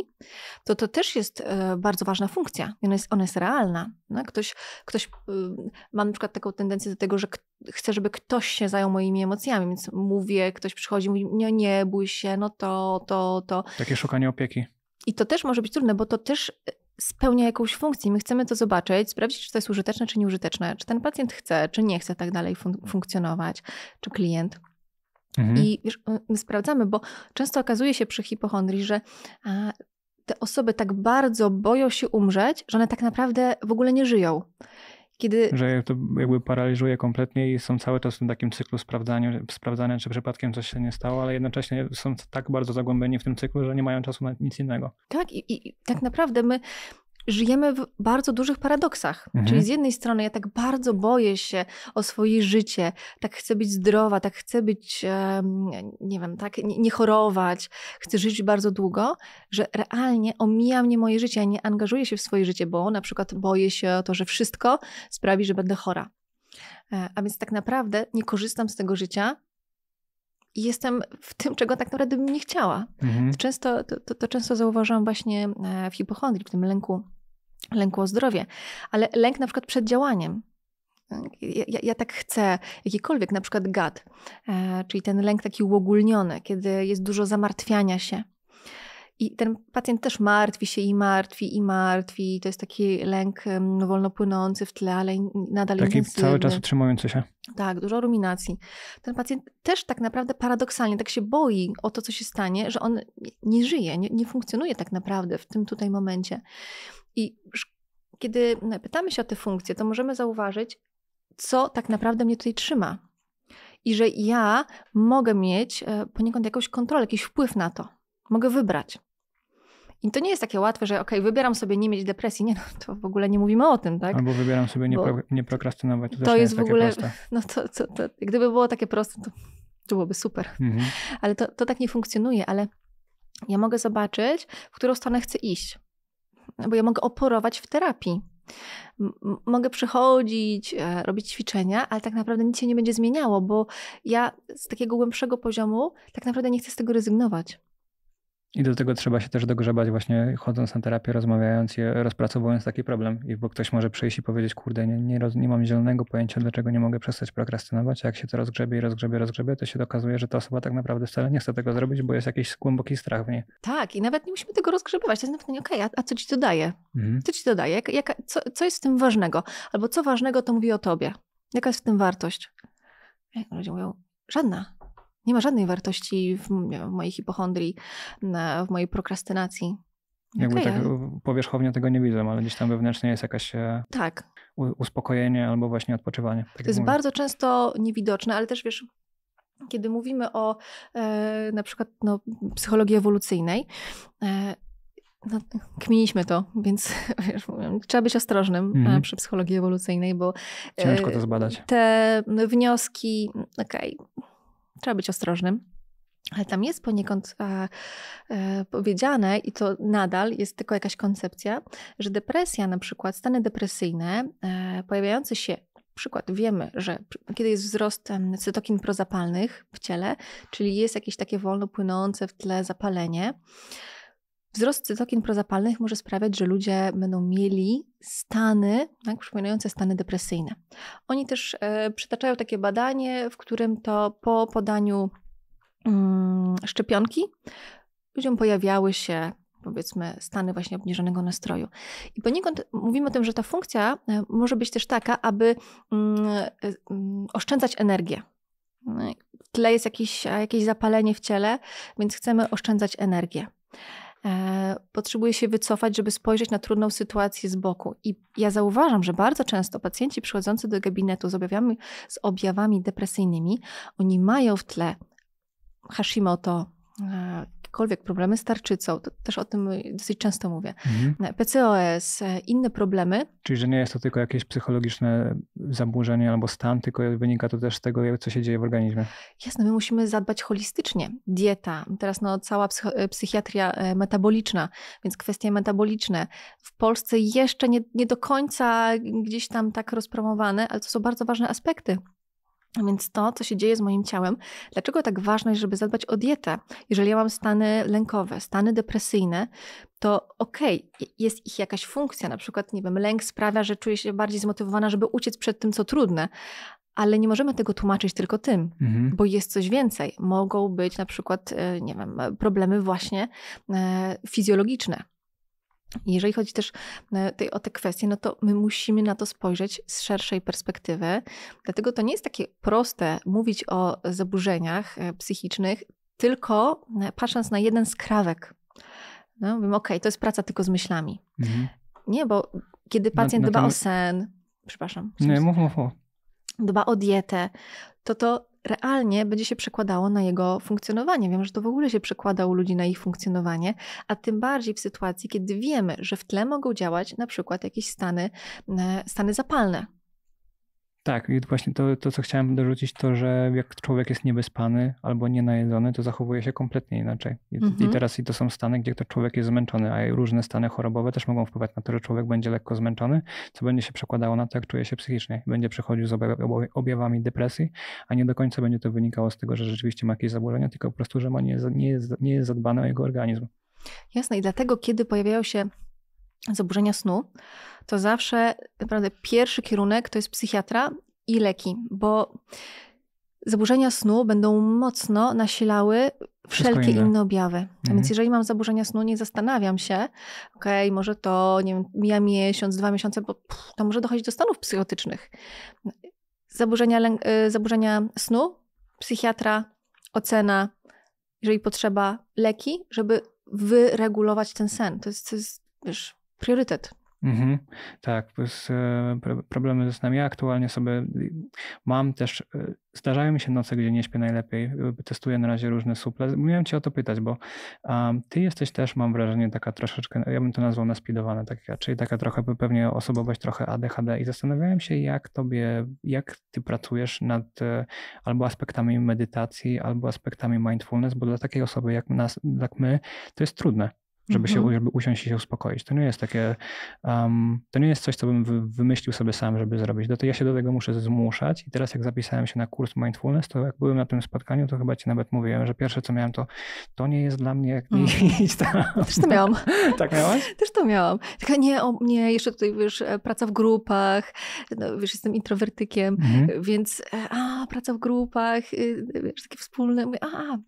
to to też jest e, bardzo ważna funkcja. Ona jest, ona jest realna. No, ktoś, ktoś, y, mam na przykład taką tendencję do tego, że chcę, żeby ktoś się zajął moimi emocjami, więc mówię, ktoś przychodzi, mówi, nie, nie, bój się, no to, to, to. Takie szukanie opieki. I to też może być trudne, bo to też e, spełnia jakąś funkcję. My chcemy to zobaczyć, sprawdzić, czy to jest użyteczne, czy nieużyteczne, czy ten pacjent chce, czy nie chce tak dalej fun funkcjonować, czy klient. Mhm. I wiesz, e, my sprawdzamy, bo często okazuje się przy hipochondrii, że a, te osoby tak bardzo boją się umrzeć, że one tak naprawdę w ogóle nie żyją. Kiedy... Że to jakby paraliżuje kompletnie i są cały czas w takim cyklu sprawdzania, sprawdzania, czy przypadkiem coś się nie stało, ale jednocześnie są tak bardzo zagłębieni w tym cyklu, że nie mają czasu na nic innego. Tak, i, i tak naprawdę my żyjemy w bardzo dużych paradoksach. Mhm. Czyli z jednej strony ja tak bardzo boję się o swoje życie, tak chcę być zdrowa, tak chcę być, nie wiem, tak, nie, chorować, chcę żyć bardzo długo, że realnie omija mnie moje życie, ja nie angażuję się w swoje życie, bo na przykład boję się o to, że wszystko sprawi, że będę chora. E, a więc tak naprawdę nie korzystam z tego życia, i jestem w tym, czego tak naprawdę bym nie chciała. Mhm. Często, to, to, to, często zauważam właśnie e, w hipochondrii, w tym lęku lęku o zdrowie, ale lęk na przykład przed działaniem. Ja, ja, tak chcę, jakikolwiek, na przykład gad, e, czyli ten lęk taki uogólniony, kiedy jest dużo zamartwiania się. I ten pacjent też martwi się i martwi, i martwi. I to jest taki lęk wolno płynący w tle, ale nadal taki intensywny. cały czas utrzymujący się. Tak, dużo ruminacji. Ten pacjent też tak naprawdę paradoksalnie tak się boi o to, co się stanie, że on nie żyje, nie, nie funkcjonuje tak naprawdę w tym tutaj momencie. I kiedy no, pytamy się o te funkcje, to możemy zauważyć, co tak naprawdę mnie tutaj trzyma. I że ja mogę mieć e, poniekąd jakąś kontrolę, jakiś wpływ na to. Mogę wybrać. I to nie jest takie łatwe, że ok, wybieram sobie nie mieć depresji. Nie, no to w ogóle nie mówimy o tym, tak? Albo wybieram sobie nie, pro, nie prokrastynować. To, to jest, w ogóle, proste. no to, to, to, gdyby było takie proste, to, to byłoby super. Mhm. Ale to, to tak nie funkcjonuje, ale ja mogę zobaczyć, w którą stronę chcę iść bo ja mogę oporować w terapii. mogę przychodzić, e, robić ćwiczenia, ale tak naprawdę nic się nie będzie zmieniało, bo ja z takiego głębszego poziomu tak naprawdę nie chcę z tego rezygnować. I do tego trzeba się też dogrzebać właśnie chodząc na terapię, rozmawiając je, rozpracowując taki problem. I bo ktoś może przyjść i powiedzieć, kurde, nie, nie, roz, nie mam zielonego pojęcia, dlaczego nie mogę przestać prokrastynować. A jak się to rozgrzebie i rozgrzebie, rozgrzebie, to się okazuje, że ta osoba tak naprawdę wcale nie chce tego zrobić, bo jest jakiś głęboki strach w niej. Tak, i nawet nie musimy tego rozgrzebywać. To jest nawet nie okej, okay, a, a, co ci to daje? Mhm. Co ci to daje? Jak, co, co jest w tym ważnego? Albo co ważnego to mówi o tobie? Jaka jest w tym wartość? Jak ludzie mówią, żadna nie ma żadnej wartości w, w mojej hipochondrii, w mojej prokrastynacji. Jakby tak y, powierzchownie tego nie widzę, ale gdzieś tam wewnętrznie jest jakaś e, tak. uspokojenie albo właśnie odpoczywanie. Tak to jest mówię. bardzo często niewidoczne, ale też wiesz, kiedy mówimy o e, na przykład no, psychologii ewolucyjnej, e, no, kminiliśmy to, więc wiesz, trzeba być ostrożnym e, mhm. przy psychologii ewolucyjnej, bo. E, Ciężko to zbadać. Te wnioski, okej. Okay Trzeba być ostrożnym. Ale tam jest poniekąd e, e, powiedziane, i to nadal jest tylko jakaś koncepcja, że depresja, na przykład stany depresyjne, e, pojawiające się przykład wiemy, że kiedy jest wzrost cytokin prozapalnych w ciele, czyli jest jakieś takie wolno płynące w tle zapalenie, Wzrost cytokin prozapalnych może sprawiać, że ludzie będą mieli stany tak, przypominające stany depresyjne. Oni też e, przytaczają takie badanie, w którym to po podaniu mm, szczepionki ludziom pojawiały się powiedzmy stany właśnie obniżonego nastroju. I poniekąd mówimy o tym, że ta funkcja e, może być też taka, aby mm, e, mm, oszczędzać energię. W tle jest jakieś, e, jakieś zapalenie w ciele, więc chcemy oszczędzać energię. E, potrzebuje się wycofać, żeby spojrzeć na trudną sytuację z boku. I ja zauważam, że bardzo często pacjenci przychodzący do gabinetu z objawami, z objawami depresyjnymi, oni mają w tle Hashimoto, jakiekolwiek problemy z tarczycą, to też o tym dosyć często mówię, mhm. E, PCOS, e, inne problemy. Czyli, że nie jest to tylko jakieś psychologiczne zaburzenie albo stan, tylko wynika to też z tego, co się dzieje w organizmie. Jasne, my musimy zadbać holistycznie. Dieta, teraz no, cała psych e, psychiatria metaboliczna, więc kwestie metaboliczne. W Polsce jeszcze nie, nie do końca gdzieś tam tak rozpromowane, ale to są bardzo ważne aspekty a więc to, co się dzieje z moim ciałem, dlaczego tak ważne jest, żeby zadbać o dietę? Jeżeli ja mam stany lękowe, stany depresyjne, to okej, okay, jest ich jakaś funkcja, na przykład, nie wiem, lęk sprawia, że czuję się bardziej zmotywowana, żeby uciec przed tym, co trudne, ale nie możemy tego tłumaczyć tylko tym, mhm. bo jest coś więcej. Mogą być na przykład, e, nie wiem, problemy właśnie e, fizjologiczne. Jeżeli chodzi też e, o te kwestie, no to my musimy na to spojrzeć z szerszej perspektywy. Dlatego to nie jest takie proste mówić o zaburzeniach e, psychicznych, tylko e, patrząc na jeden skrawek. No, mówimy, okej, okay, to jest praca tylko z myślami. Mhm. Nie, bo kiedy pacjent na, na dba ten... o sen, przepraszam. Nie, mów, mów, mów. Dba o dietę, to to realnie będzie się przekładało na jego funkcjonowanie. Wiem, że to w ogóle się przekłada u ludzi na ich funkcjonowanie, a tym bardziej w sytuacji, kiedy wiemy, że w tle mogą działać na przykład jakieś stany, e, stany zapalne, tak, i właśnie to, to, co chciałem dorzucić, to, że jak człowiek jest niewyspany albo nienajedzony, to zachowuje się kompletnie inaczej. I, mhm. i teraz i to są stany, gdzie to człowiek jest zmęczony, a różne stany chorobowe też mogą wpływać na to, że człowiek będzie lekko zmęczony, co będzie się przekładało na to, jak czuje się psychicznie. Będzie przychodził z objawami depresji, a nie do końca będzie to wynikało z tego, że rzeczywiście ma jakieś zaburzenia, tylko po prostu, że ma nie, nie, jest, nie jest zadbany o jego organizm. Jasne, i dlatego, kiedy pojawiają się zaburzenia snu, to zawsze naprawdę pierwszy kierunek to jest psychiatra i leki, bo zaburzenia snu będą mocno nasilały wszelkie inne. inne. objawy. Mhm. Więc jeżeli mam zaburzenia snu, nie zastanawiam się, okej, okay, może to, nie wiem, mija miesiąc, dwa miesiące, bo pff, to może dochodzić do stanów psychotycznych. Zaburzenia, y, zaburzenia snu, psychiatra, ocena, jeżeli potrzeba, leki, żeby wyregulować ten sen. To jest, to jest wiesz, priorytet. Mhm, tak, z, e, problemy ze snem. Ja aktualnie sobie mam też, e, zdarzają mi się noce, gdzie nie śpię najlepiej. E, testuję na razie różne suple. Miałem cię o to pytać, bo um, ty jesteś też, mam wrażenie, taka troszeczkę, no, ja bym to nazwał naspidowana, taka, czyli taka trochę pewnie osobowość trochę ADHD i zastanawiałem się, jak tobie, jak ty pracujesz nad albo aspektami medytacji, albo aspektami mindfulness, bo dla takiej osoby jak nas, jak my, to jest trudne żeby się żeby mhm. usiąść i się uspokoić. To nie jest takie, um, to nie jest coś, co bym wymyślił sobie sam, żeby zrobić. Do tego, ja się do tego muszę zmuszać i teraz jak zapisałem się na kurs mindfulness, to jak byłem na tym spotkaniu, to chyba ci nawet mówiłem, że pierwsze co miałem to, to nie jest dla mnie, jak nie mm. tam. Też to miałam. tak miałaś? Też to miałam. Taka nie, o, nie, jeszcze tutaj wiesz, e, praca w grupach, no, wiesz, jestem introwertykiem, mhm. więc e, a, praca w grupach, y, wiesz, takie wspólne, mówię, a,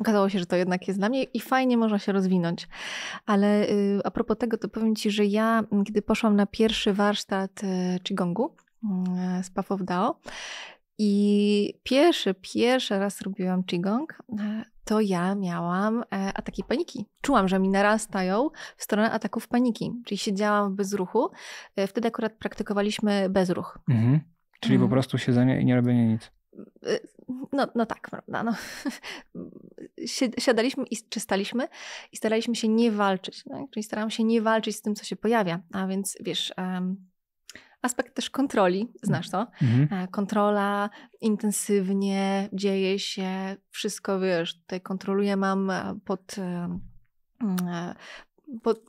Okazało się, że to jednak jest dla mnie i fajnie można się rozwinąć. Ale y, a propos tego, to powiem Ci, że ja, gdy poszłam na pierwszy warsztat Qigongu y, y, z Puff of Dao i pierwszy, pierwszy raz robiłam Qigong, to ja miałam e, ataki paniki. Czułam, że mi narastają w stronę ataków paniki. Czyli siedziałam w bezruchu. E, wtedy akurat praktykowaliśmy bezruch. Mhm. Czyli mhm. po prostu siedzenie i nie robienie nic no, no tak, prawda? No. Siadaliśmy i czystaliśmy i staraliśmy się nie walczyć. Tak? Czyli starałam się nie walczyć z tym, co się pojawia. A więc wiesz, um, aspekt też kontroli, znasz to? Mhm. E, kontrola intensywnie dzieje się, wszystko wiesz, tutaj kontroluję, mam e, pod e,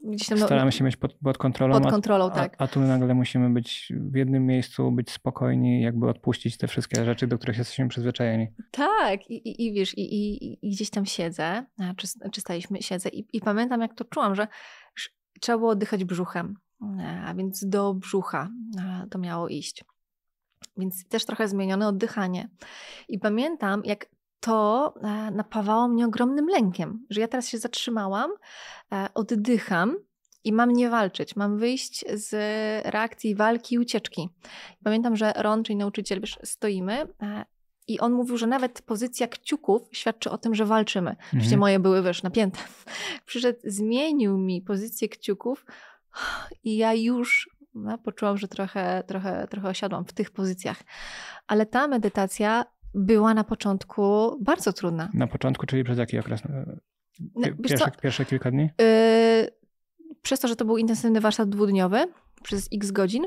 gdzieś tam, Staramy się mieć pod, pod kontrolą. Pod kontrolą, a, tak. A, a, tu nagle musimy być w jednym miejscu, być spokojni, jakby odpuścić te wszystkie rzeczy, do których jesteśmy przyzwyczajeni. Tak, i, i, i wiesz, i, i, i gdzieś tam siedzę, czy, czy staliśmy, siedzę i, i pamiętam, jak to czułam, że trzeba było oddychać brzuchem, a więc do brzucha to miało iść. Więc też trochę zmienione oddychanie. I pamiętam, jak to e, napawało mnie ogromnym lękiem, że ja teraz się zatrzymałam, e, oddycham i mam nie walczyć, mam wyjść z reakcji walki i ucieczki. Pamiętam, że Ron, czyli nauczyciel, wiesz, stoimy e, i on mówił, że nawet pozycja kciuków świadczy o tym, że walczymy. Mhm. moje były, wiesz, napięte. Przyszedł, zmienił mi pozycję kciuków i ja już no, poczułam, że trochę, trochę, trochę osiadłam w tych pozycjach. Ale ta medytacja była na początku bardzo trudna. Na początku, czyli przez jaki okres? Pierwsze, pierwsze kilka dni? Yy, przez to, że to był intensywny warsztat dwudniowy przez x godzin,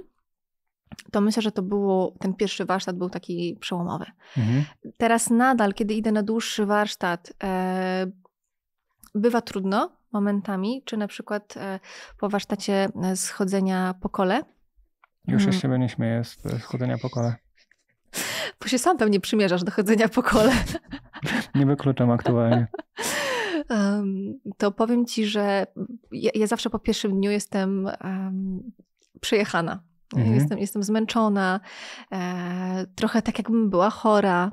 to myślę, że to było, ten pierwszy warsztat był taki przełomowy. Mhm. Teraz nadal, kiedy idę na dłuższy warsztat, e, bywa trudno momentami, czy na przykład e, po warsztacie e, schodzenia po kole. Już się mm. z nie śmieję z schodzenia po kole tylko się sam pewnie przymierzasz do chodzenia po kole. Nie wykluczam aktualnie. To powiem ci, że ja, ja zawsze po pierwszym dniu jestem um, przejechana. Mhm. Jestem, jestem zmęczona, e, trochę tak jakbym była chora.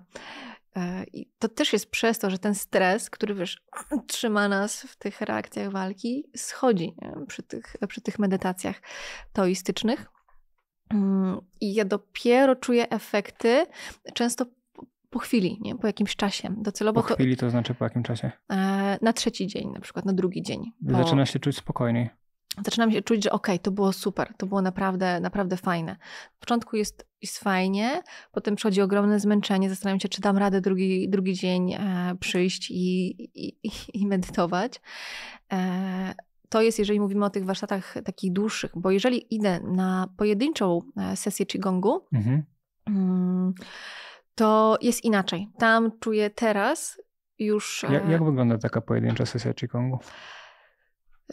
E, I to też jest przez to, że ten stres, który wiesz, trzyma nas w tych reakcjach walki, schodzi nie? przy tych, przy tych medytacjach toistycznych. I ja dopiero czuję efekty często po chwili, nie? po jakimś czasie. Docelowo po to, chwili to znaczy po jakim czasie? E, na trzeci dzień, na przykład, na drugi dzień. Po... Zaczyna się czuć spokojniej. Zaczynam się czuć, że okej, okay, to było super, to było naprawdę, naprawdę fajne. W początku jest, jest fajnie, potem przychodzi ogromne zmęczenie, zastanawiam się, czy dam radę drugi, drugi dzień e, przyjść i, i, i medytować. E, to jest, jeżeli mówimy o tych warsztatach takich dłuższych, bo jeżeli idę na pojedynczą e, sesję Qigongu, mhm. Mm, to jest inaczej. Tam czuję teraz już. Jak, e, jak wygląda taka pojedyncza sesja Qigongu?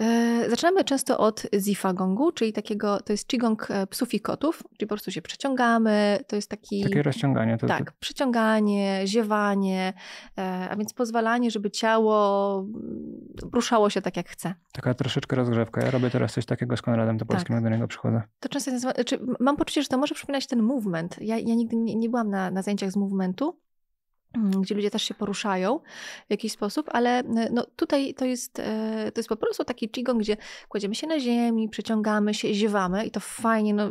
E, zaczynamy często od zifagongu, czyli takiego, to jest qigong e, psów i kotów, czyli po prostu się przeciągamy, to jest taki... Takie rozciąganie. To, tak, to... przeciąganie, ziewanie, e, a więc pozwalanie, żeby ciało mm, ruszało się tak jak chce. Taka troszeczkę rozgrzewka. Ja robię teraz coś takiego z Konradem do Polski, tak. jak do niego przychodzę. To często jest nazywa... znaczy, mam poczucie, że to może przypominać ten movement. Ja, ja nigdy nie, nie byłam na, na zajęciach z movementu, Mm, gdzie ludzie też się poruszają w jakiś sposób, ale y, no tutaj to jest, e, to jest po prostu taki qigong, gdzie kładziemy się na ziemi, przeciągamy się, ziewamy i to fajnie. No,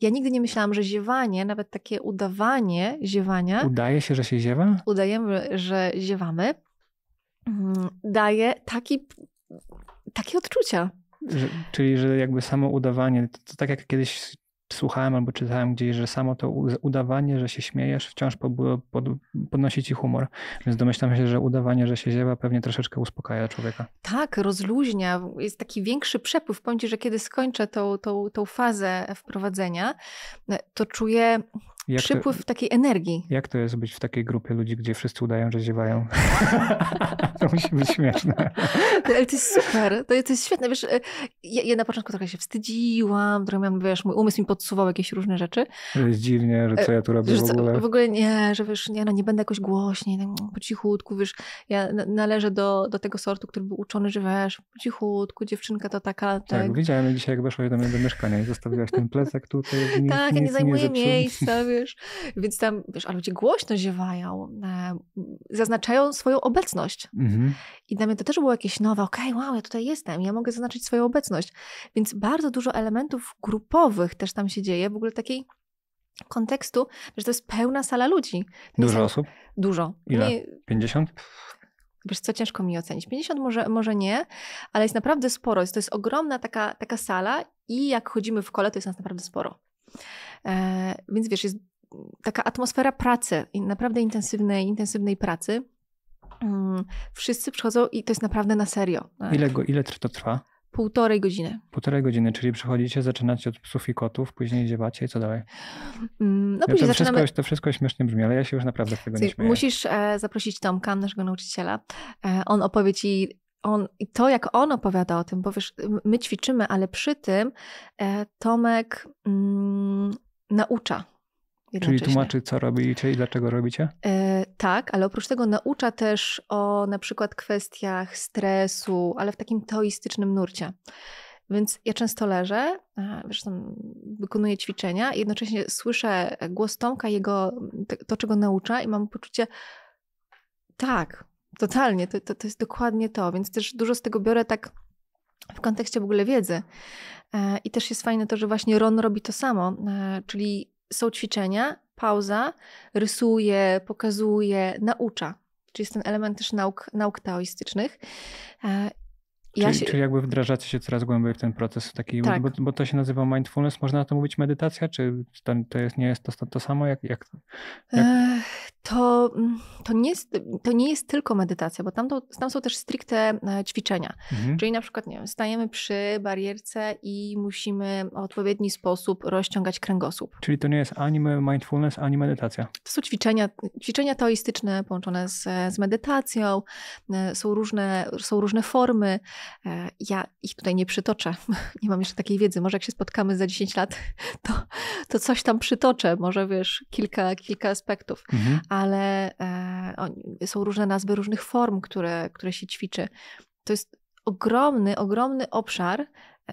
ja nigdy nie myślałam, że ziewanie, nawet takie udawanie ziewania... Udaje się, że się ziewa? Udajemy, że ziewamy. Mm, daje taki, takie odczucia. Że, czyli, że jakby samo udawanie, to, to tak jak kiedyś słuchałem albo czytałem gdzieś, że samo to udawanie, że się śmiejesz, wciąż podnosi ci humor. Więc domyślam się, że udawanie, że się ziewa, pewnie troszeczkę uspokaja człowieka. Tak, rozluźnia. Jest taki większy przepływ. Powiem ci, że kiedy skończę tą, tą, tą fazę wprowadzenia, to czuję jak Przypływ to, takiej energii. Jak to jest być w takiej grupie ludzi, gdzie wszyscy udają, że ziewają? to musi być śmieszne. ale to jest super, to jest, to jest świetne. Wiesz, e, ja, ja, na początku trochę się wstydziłam, trochę miałam, wiesz, mój umysł mi podsuwał jakieś różne rzeczy. To jest dziwnie, że co ja tu e, robię w ogóle. Co, w ogóle nie, że wiesz, nie, no nie będę jakoś głośniej, no, po cichutku, wiesz, ja należę do, do tego sortu, który był uczony, że wiesz, po cichutku, dziewczynka to taka. Tak, tak widziałem dzisiaj, jak weszłaś do mnie do mieszkania i zostawiłaś ten plecak tutaj. Nic, tak, ja nie zajmuję nie miejsca, wiesz, więc tam, wiesz, a ludzie głośno ziewają, e, zaznaczają swoją obecność. Mhm. I dla mnie to też było jakieś nowe, okej, okay, wow, ja tutaj jestem, ja mogę zaznaczyć swoją obecność. Więc bardzo dużo elementów grupowych też tam się dzieje, w ogóle takiej kontekstu, że to jest pełna sala ludzi. dużo osób? Dużo. Ile? Nie, 50? Wiesz co, ciężko mi ocenić. 50 może, może nie, ale jest naprawdę sporo. to jest ogromna taka, taka sala i jak chodzimy w kole, to jest nas naprawdę sporo. E, więc wiesz, jest taka atmosfera pracy, naprawdę intensywnej, intensywnej pracy. Mm, wszyscy przychodzą i to jest naprawdę na serio. Tak? Ile, ile to trwa? Półtorej godziny. Półtorej godziny, czyli przychodzicie, zaczynacie od psów i kotów, później dziewacie i co dalej? Mm, no, ja to, zaczynamy... wszystko, to wszystko śmiesznie brzmi, ale ja się już naprawdę z tego Słuchaj, nie śmieję. Musisz e, zaprosić Tomka, naszego nauczyciela. E, on opowie ci on, i to, jak on opowiada o tym, bo wiesz, my ćwiczymy, ale przy tym e, Tomek mm, naucza. Czyli tłumaczy, co robicie i dlaczego robicie? E, tak, ale oprócz tego naucza też o na przykład kwestiach stresu, ale w takim toistycznym nurcie. Więc ja często leżę, zresztą e, wykonuję ćwiczenia i jednocześnie słyszę głos Tomka, jego, to, to czego naucza i mam poczucie, tak, Totalnie, to, to, to jest dokładnie to, więc też dużo z tego biorę tak w kontekście w ogóle wiedzy. E, I też jest fajne to, że właśnie Ron robi to samo, e, czyli są ćwiczenia, pauza, rysuje, pokazuje, naucza. Czyli jest ten element też nauk, nauk taoistycznych. E, ja czyli, się... czyli, jakby wdrażacie się coraz głębiej w ten proces taki, tak. bo, bo, to się nazywa mindfulness, można na to mówić medytacja, czy to, to jest, nie jest to, to, to samo? Jak, jak, jak... Ech, to, mm, to, nie, jest, to nie jest tylko medytacja, bo tam, to, tam są też stricte e, ćwiczenia. Mhm. Czyli na przykład nie wiem, stajemy przy barierce i musimy w odpowiedni sposób rozciągać kręgosłup. Czyli to nie jest ani mindfulness, ani medytacja. To są ćwiczenia, ćwiczenia taoistyczne połączone z, z medytacją. E, są różne, są różne formy. E, ja ich tutaj nie przytoczę. Nie mam jeszcze takiej wiedzy. Może jak się spotkamy za 10 lat, to, to coś tam przytoczę. Może wiesz, kilka, kilka aspektów. Mhm ale e, są różne nazwy różnych form, które, które się ćwiczy. To jest ogromny, ogromny obszar, e,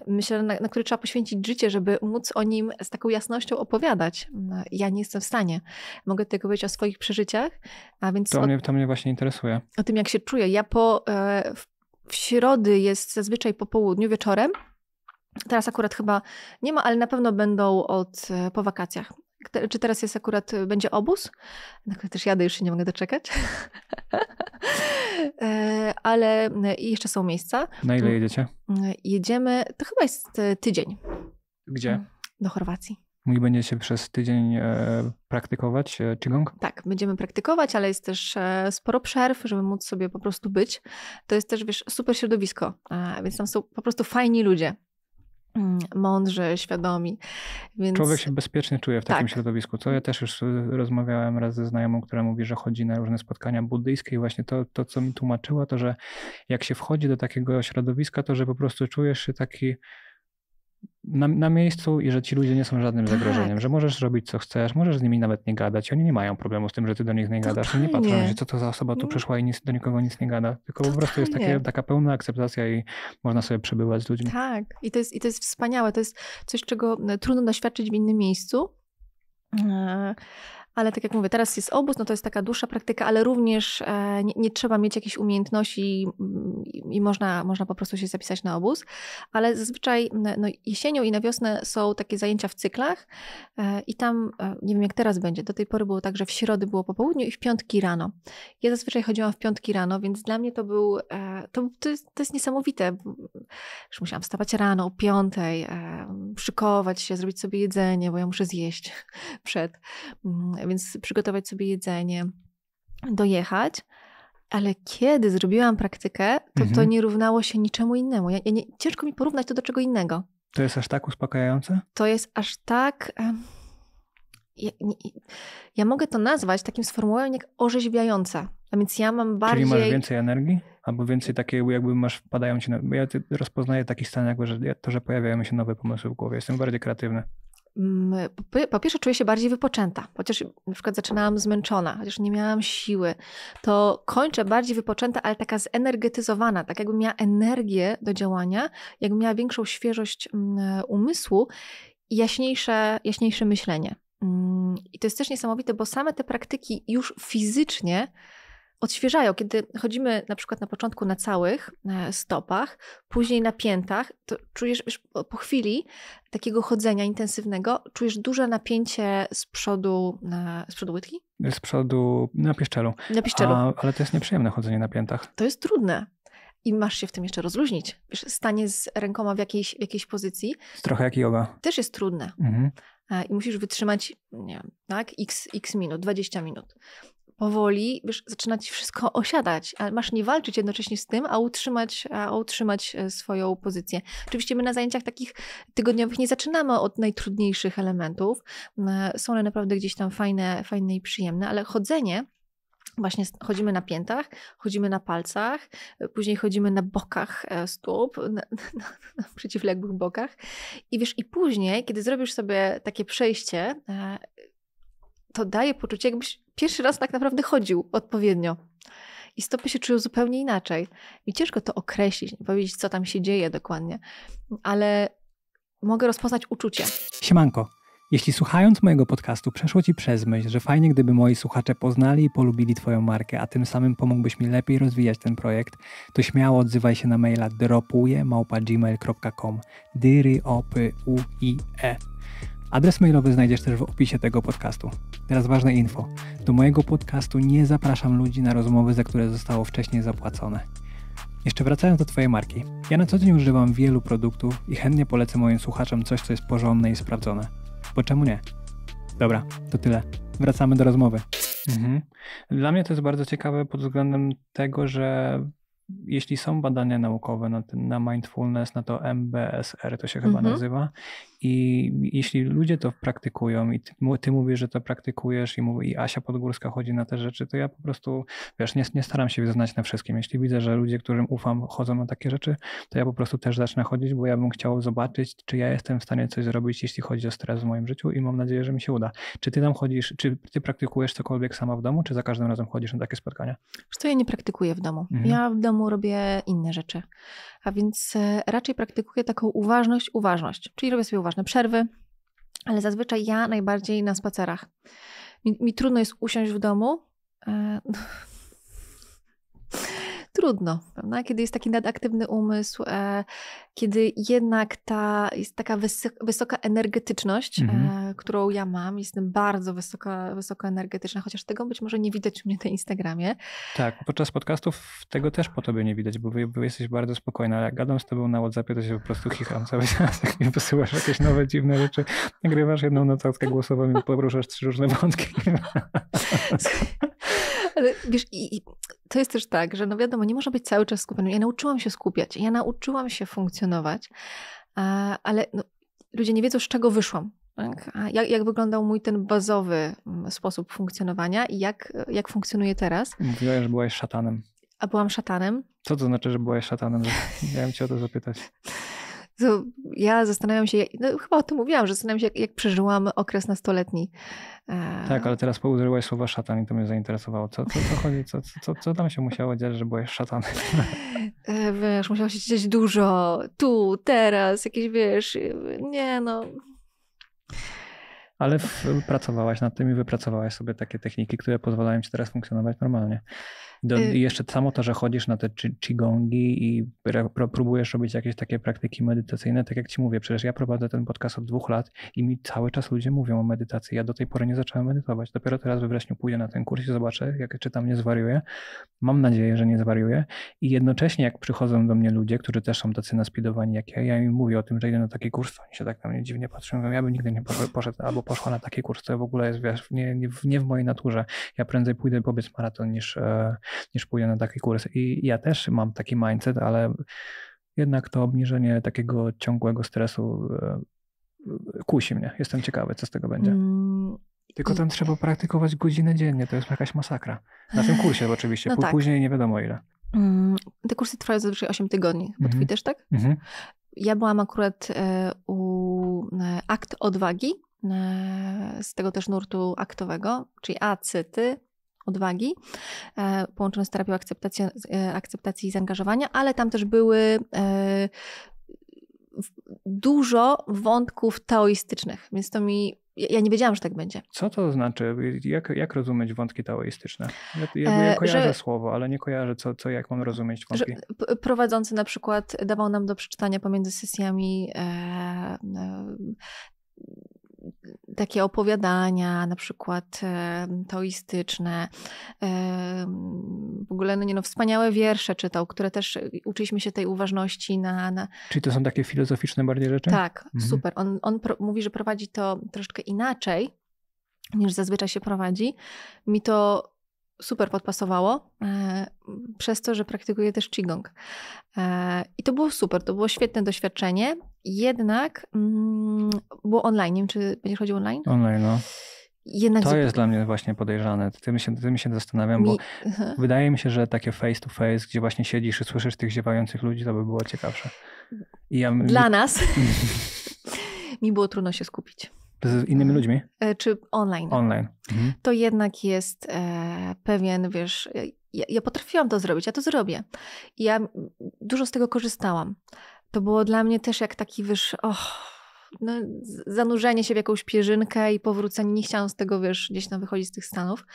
myślę, na, na, który trzeba poświęcić życie, żeby móc o nim z taką jasnością opowiadać. No, ja nie jestem w stanie. Mogę tylko powiedzieć o swoich przeżyciach, a więc... To, o, mnie, to mnie właśnie interesuje. O tym, jak się czuję. Ja po... E, w, w środy jest zazwyczaj po południu, wieczorem, Teraz akurat chyba nie ma, ale na pewno będą od, e, po wakacjach czy teraz jest akurat, y, będzie obóz, na no, który też jadę, już się nie mogę doczekać. E, ale i y, jeszcze są miejsca. Na ile jedziecie? Mm, jedziemy, to chyba jest y, tydzień. Gdzie? Mm, do Chorwacji. I będzie się przez tydzień e, praktykować e, Qigong? Tak, będziemy praktykować, ale jest też sporo przerw, żeby móc sobie po prostu być. To jest też, wiesz, super środowisko, więc tam są po prostu fajni ludzie mądrzy, świadomi. Więc... Człowiek się bezpiecznie czuje w takim tak. środowisku. Co ja też już rozmawiałem raz ze znajomą, która mówi, że chodzi na różne spotkania buddyjskie i właśnie to, to co mi tłumaczyła, to że jak się wchodzi do takiego środowiska, to że po prostu czujesz się taki na, na, miejscu i że ci ludzie nie są żadnym tak. zagrożeniem, że możesz robić co chcesz, możesz z nimi nawet nie gadać. Oni nie mają problemu z tym, że ty do nich nie gadasz. Totalnie. Nie patrzą że co to za osoba tu no. przyszła i nic, do nikogo nic nie gada. Tylko Totalnie. po prostu jest takie, taka pełna akceptacja i można sobie przebywać z ludźmi. Tak, I to, jest, i to jest wspaniałe. To jest coś, czego e, trudno doświadczyć w innym miejscu. E, ale tak jak mówię, teraz jest obóz, no to jest taka dłuższa praktyka, ale również e, nie, nie trzeba mieć jakichś umiejętności i, i, można, można po prostu się zapisać na obóz. Ale zazwyczaj no, jesienią i na wiosnę są takie zajęcia w cyklach e, i tam, e, nie wiem jak teraz będzie, do tej pory było tak, że w środę było po południu i w piątki rano. Ja zazwyczaj chodziłam w piątki rano, więc dla mnie to był, to, to, jest, to jest niesamowite. Już musiałam wstawać rano o piątej, szykować się, zrobić sobie jedzenie, bo ja muszę zjeść przed mm, więc przygotować sobie jedzenie, dojechać. Ale kiedy zrobiłam praktykę, to mhm. to nie równało się niczemu innemu. Ja, ja nie, ciężko mi porównać to do czego innego. To jest aż tak uspokajające? To jest aż tak. Ja, nie, ja mogę to nazwać takim sformułowaniem jak orzeźwiające. A więc ja mam bardziej. Czyli masz więcej energii? Albo więcej takiej, jakby masz, wpadają ci. Na... Ja rozpoznaję taki stan, jakby że to, że pojawiają mi się nowe pomysły w głowie. Jestem bardziej kreatywny. Mm, po pierwsze czuję się bardziej wypoczęta, chociaż na przykład zaczynałam zmęczona, chociaż nie miałam siły, to kończę bardziej wypoczęta, ale taka zenergetyzowana, tak jakbym miała energię do działania, jakbym miała większą świeżość mm, umysłu i jaśniejsze, jaśniejsze myślenie. Mm, I to jest też niesamowite, bo same te praktyki już fizycznie odświeżają. Kiedy chodzimy na przykład na początku na całych e, stopach, później na piętach, to czujesz po chwili takiego chodzenia intensywnego, czujesz duże napięcie z przodu, z przodu łydki? Z przodu, na piszczelu. Na piszczelu. A, ale to jest nieprzyjemne chodzenie na piętach. To jest trudne i masz się w tym jeszcze rozluźnić. Wiesz, stanie z rękoma w jakiejś, w jakiejś pozycji. Trochę jak yoga. Też jest trudne. Mhm. E, I musisz wytrzymać, nie wiem, tak, x, x minut, 20 minut powoli wiesz, zaczyna ci wszystko osiadać, ale masz nie walczyć jednocześnie z tym, a utrzymać, a utrzymać e, swoją pozycję. Oczywiście my na zajęciach takich tygodniowych nie zaczynamy od najtrudniejszych elementów. E, są one naprawdę gdzieś tam fajne, fajne i przyjemne, ale chodzenie Właśnie chodzimy na piętach, chodzimy na palcach, e, później chodzimy na bokach stóp, na, na, na, przeciwległych bokach. I wiesz, i później, kiedy zrobisz sobie takie przejście, to daje poczucie, jakbyś pierwszy raz tak naprawdę chodził odpowiednio. I stopy się czują zupełnie inaczej. I ciężko to określić, nie powiedzieć, co tam się dzieje dokładnie, ale mogę rozpoznać uczucie. Siemanko. Jeśli słuchając mojego podcastu przeszło Ci przez myśl, że fajnie gdyby moi słuchacze poznali i polubili Twoją markę, a tym samym pomógłbyś mi lepiej rozwijać ten projekt, to śmiało odzywaj się na maila dropuje@gmail.com. Dyryopuie. Adres mailowy znajdziesz też w opisie tego podcastu. Teraz ważne info. Do mojego podcastu nie zapraszam ludzi na rozmowy, za które zostało wcześniej zapłacone. Jeszcze wracając do Twojej marki. Ja na co dzień używam wielu produktów i chętnie polecę moim słuchaczom coś, co jest porządne i sprawdzone. Bo czemu nie? Dobra, to tyle. Wracamy do rozmowy. Mhm. Dla mnie to jest bardzo ciekawe pod względem tego, że jeśli są badania naukowe na, ten, na mindfulness, na to MBSR to się chyba mhm. nazywa. I jeśli ludzie to praktykują i ty, ty mówisz, że to praktykujesz i, mówi, i Asia Podgórska chodzi na te rzeczy, to ja po prostu, wiesz, nie, nie staram się wyznać na wszystkim. Jeśli widzę, że ludzie, którym ufam, chodzą na takie rzeczy, to ja po prostu też zacznę chodzić, bo ja bym chciał zobaczyć, czy ja jestem w stanie coś zrobić, jeśli chodzi o stres w moim życiu i mam nadzieję, że mi się uda. Czy ty tam chodzisz, czy ty praktykujesz cokolwiek sama w domu, czy za każdym razem chodzisz na takie spotkania? co, ja nie praktykuję w domu. Mhm. Ja w domu domu robię inne rzeczy. A więc e, raczej praktykuję taką uważność, uważność, czyli robię sobie uważne przerwy, ale zazwyczaj ja najbardziej na spacerach. Mi, mi trudno jest usiąść w domu. E, trudno, prawda? kiedy jest taki nadaktywny umysł, e, kiedy jednak ta jest taka wysoka, wysoka energetyczność, e, mhm. którą ja mam, jestem bardzo wysoka, wysoko energetyczna, chociaż tego być może nie widać u mnie na Instagramie. Tak, podczas podcastów tego też po tobie nie widać, bo wy, bo jesteś bardzo spokojna. Jak gadam z tobą na WhatsAppie, to się po prostu chicham cały czas, jak mi wysyłasz jakieś nowe dziwne rzeczy, nagrywasz jedną notatkę głosową i poruszasz trzy różne wątki. Ale wiesz, i, i to jest też tak, że no wiadomo, nie można być cały czas skupionym. Ja nauczyłam się skupiać, ja nauczyłam się funkcjonować, ale no, ludzie nie wiedzą, z czego wyszłam. Tak? Jak, jak, wyglądał mój ten bazowy mm, sposób funkcjonowania i jak, jak funkcjonuje teraz? Mówiłaś, że byłaś szatanem. A byłam szatanem. Co to znaczy, że byłaś szatanem? Miałem cię o to zapytać. To ja zastanawiam się, no chyba o tym mówiłam, że zastanawiam się, jak, jak przeżyłam okres nastoletni. E, tak, ale teraz użyłaś słowa szatan i to mnie zainteresowało. Co, co, co chodzi, co, co, co tam się musiało dziać, że byłeś szatanem? E, wiesz, musiało się dziać dużo, tu, teraz, jakieś, wiesz, nie no... Ale w, pracowałaś nad tym i wypracowałaś sobie takie techniki, które pozwalają ci teraz funkcjonować normalnie. Do, y- jeszcze samo to, że chodzisz na te qigongi i próbujesz robić jakieś takie praktyki medytacyjne, tak jak ci mówię, przecież ja prowadzę ten podcast od dwóch lat i mi cały czas ludzie mówią o medytacji. Ja do tej pory nie zacząłem medytować. Dopiero teraz we wrześniu pójdę na ten kurs i zobaczę, jak, czy tam nie zwariuję. Mam nadzieję, że nie zwariuję. I jednocześnie, jak przychodzą do mnie ludzie, którzy też są tacy naspidowani jak ja, ja im mówię o tym, że idę na taki kurs, to oni się tak na mnie dziwnie patrzą. ja bym nigdy nie poszedł albo poszła na taki kurs, to w ogóle jest wiesz, nie, nie, nie w mojej naturze. Ja prędzej pójdę pobiec maraton niż, e, niż pójdę na taki kurs. I ja też mam taki mindset, ale jednak to obniżenie takiego ciągłego stresu e, kusi mnie. Jestem ciekawy, co z tego będzie. Mm. Tylko tam trzeba praktykować godzinę dziennie, to jest jakaś masakra. Na tym kursie oczywiście, no tak. później nie wiadomo ile. Mm, te kursy trwają zazwyczaj 8 tygodni, bo mm-hmm. też tak? Mm-hmm. Ja byłam akurat e, u Akt Odwagi, z tego też nurtu aktowego, czyli acyty, odwagi, e, połączone z terapią akceptacji, e, akceptacji i zaangażowania, ale tam też były e, dużo wątków taoistycznych, więc to mi. Ja nie wiedziałam, że tak będzie. Co to znaczy? Jak, jak rozumieć wątki taoistyczne? Ja, ja kojarzę że, słowo, ale nie kojarzę, co, co jak mam rozumieć wątki. prowadzący na przykład dawał nam do przeczytania pomiędzy sesjami e, e, takie opowiadania, na przykład e, toistyczne, e, w ogóle no nie no, wspaniałe wiersze czytał, które też uczyliśmy się tej uważności na... na... Czyli to są takie filozoficzne bardziej rzeczy? Tak, mhm. super. On, on pro, mówi, że prowadzi to troszeczkę inaczej niż zazwyczaj się prowadzi. Mi to super podpasowało, e, przez to, że praktykuję też Qigong. E, I to było super, to było świetne doświadczenie, jednak mm, było online. Nie wiem, czy będziesz chodził online? Online, no. Jednak to zupełnie. jest dla mnie właśnie podejrzane. Tym się, tym się zastanawiam, mi... bo wydaje mi się, że takie face to face, gdzie właśnie siedzisz i słyszysz tych ziewających ludzi, to by było ciekawsze. Ja... Dla nas mi było trudno się skupić. Z innymi mm. ludźmi? E, czy online. Online. Mhm. To jednak jest e, pewien, wiesz, ja, ja potrafiłam to zrobić, ja to zrobię. Ja dużo z tego korzystałam. To było dla mnie też jak taki, wiesz, och, no, zanurzenie się w jakąś pierzynkę i powrócenie. Nie chciałam z tego, wiesz, gdzieś tam wychodzić z tych stanów.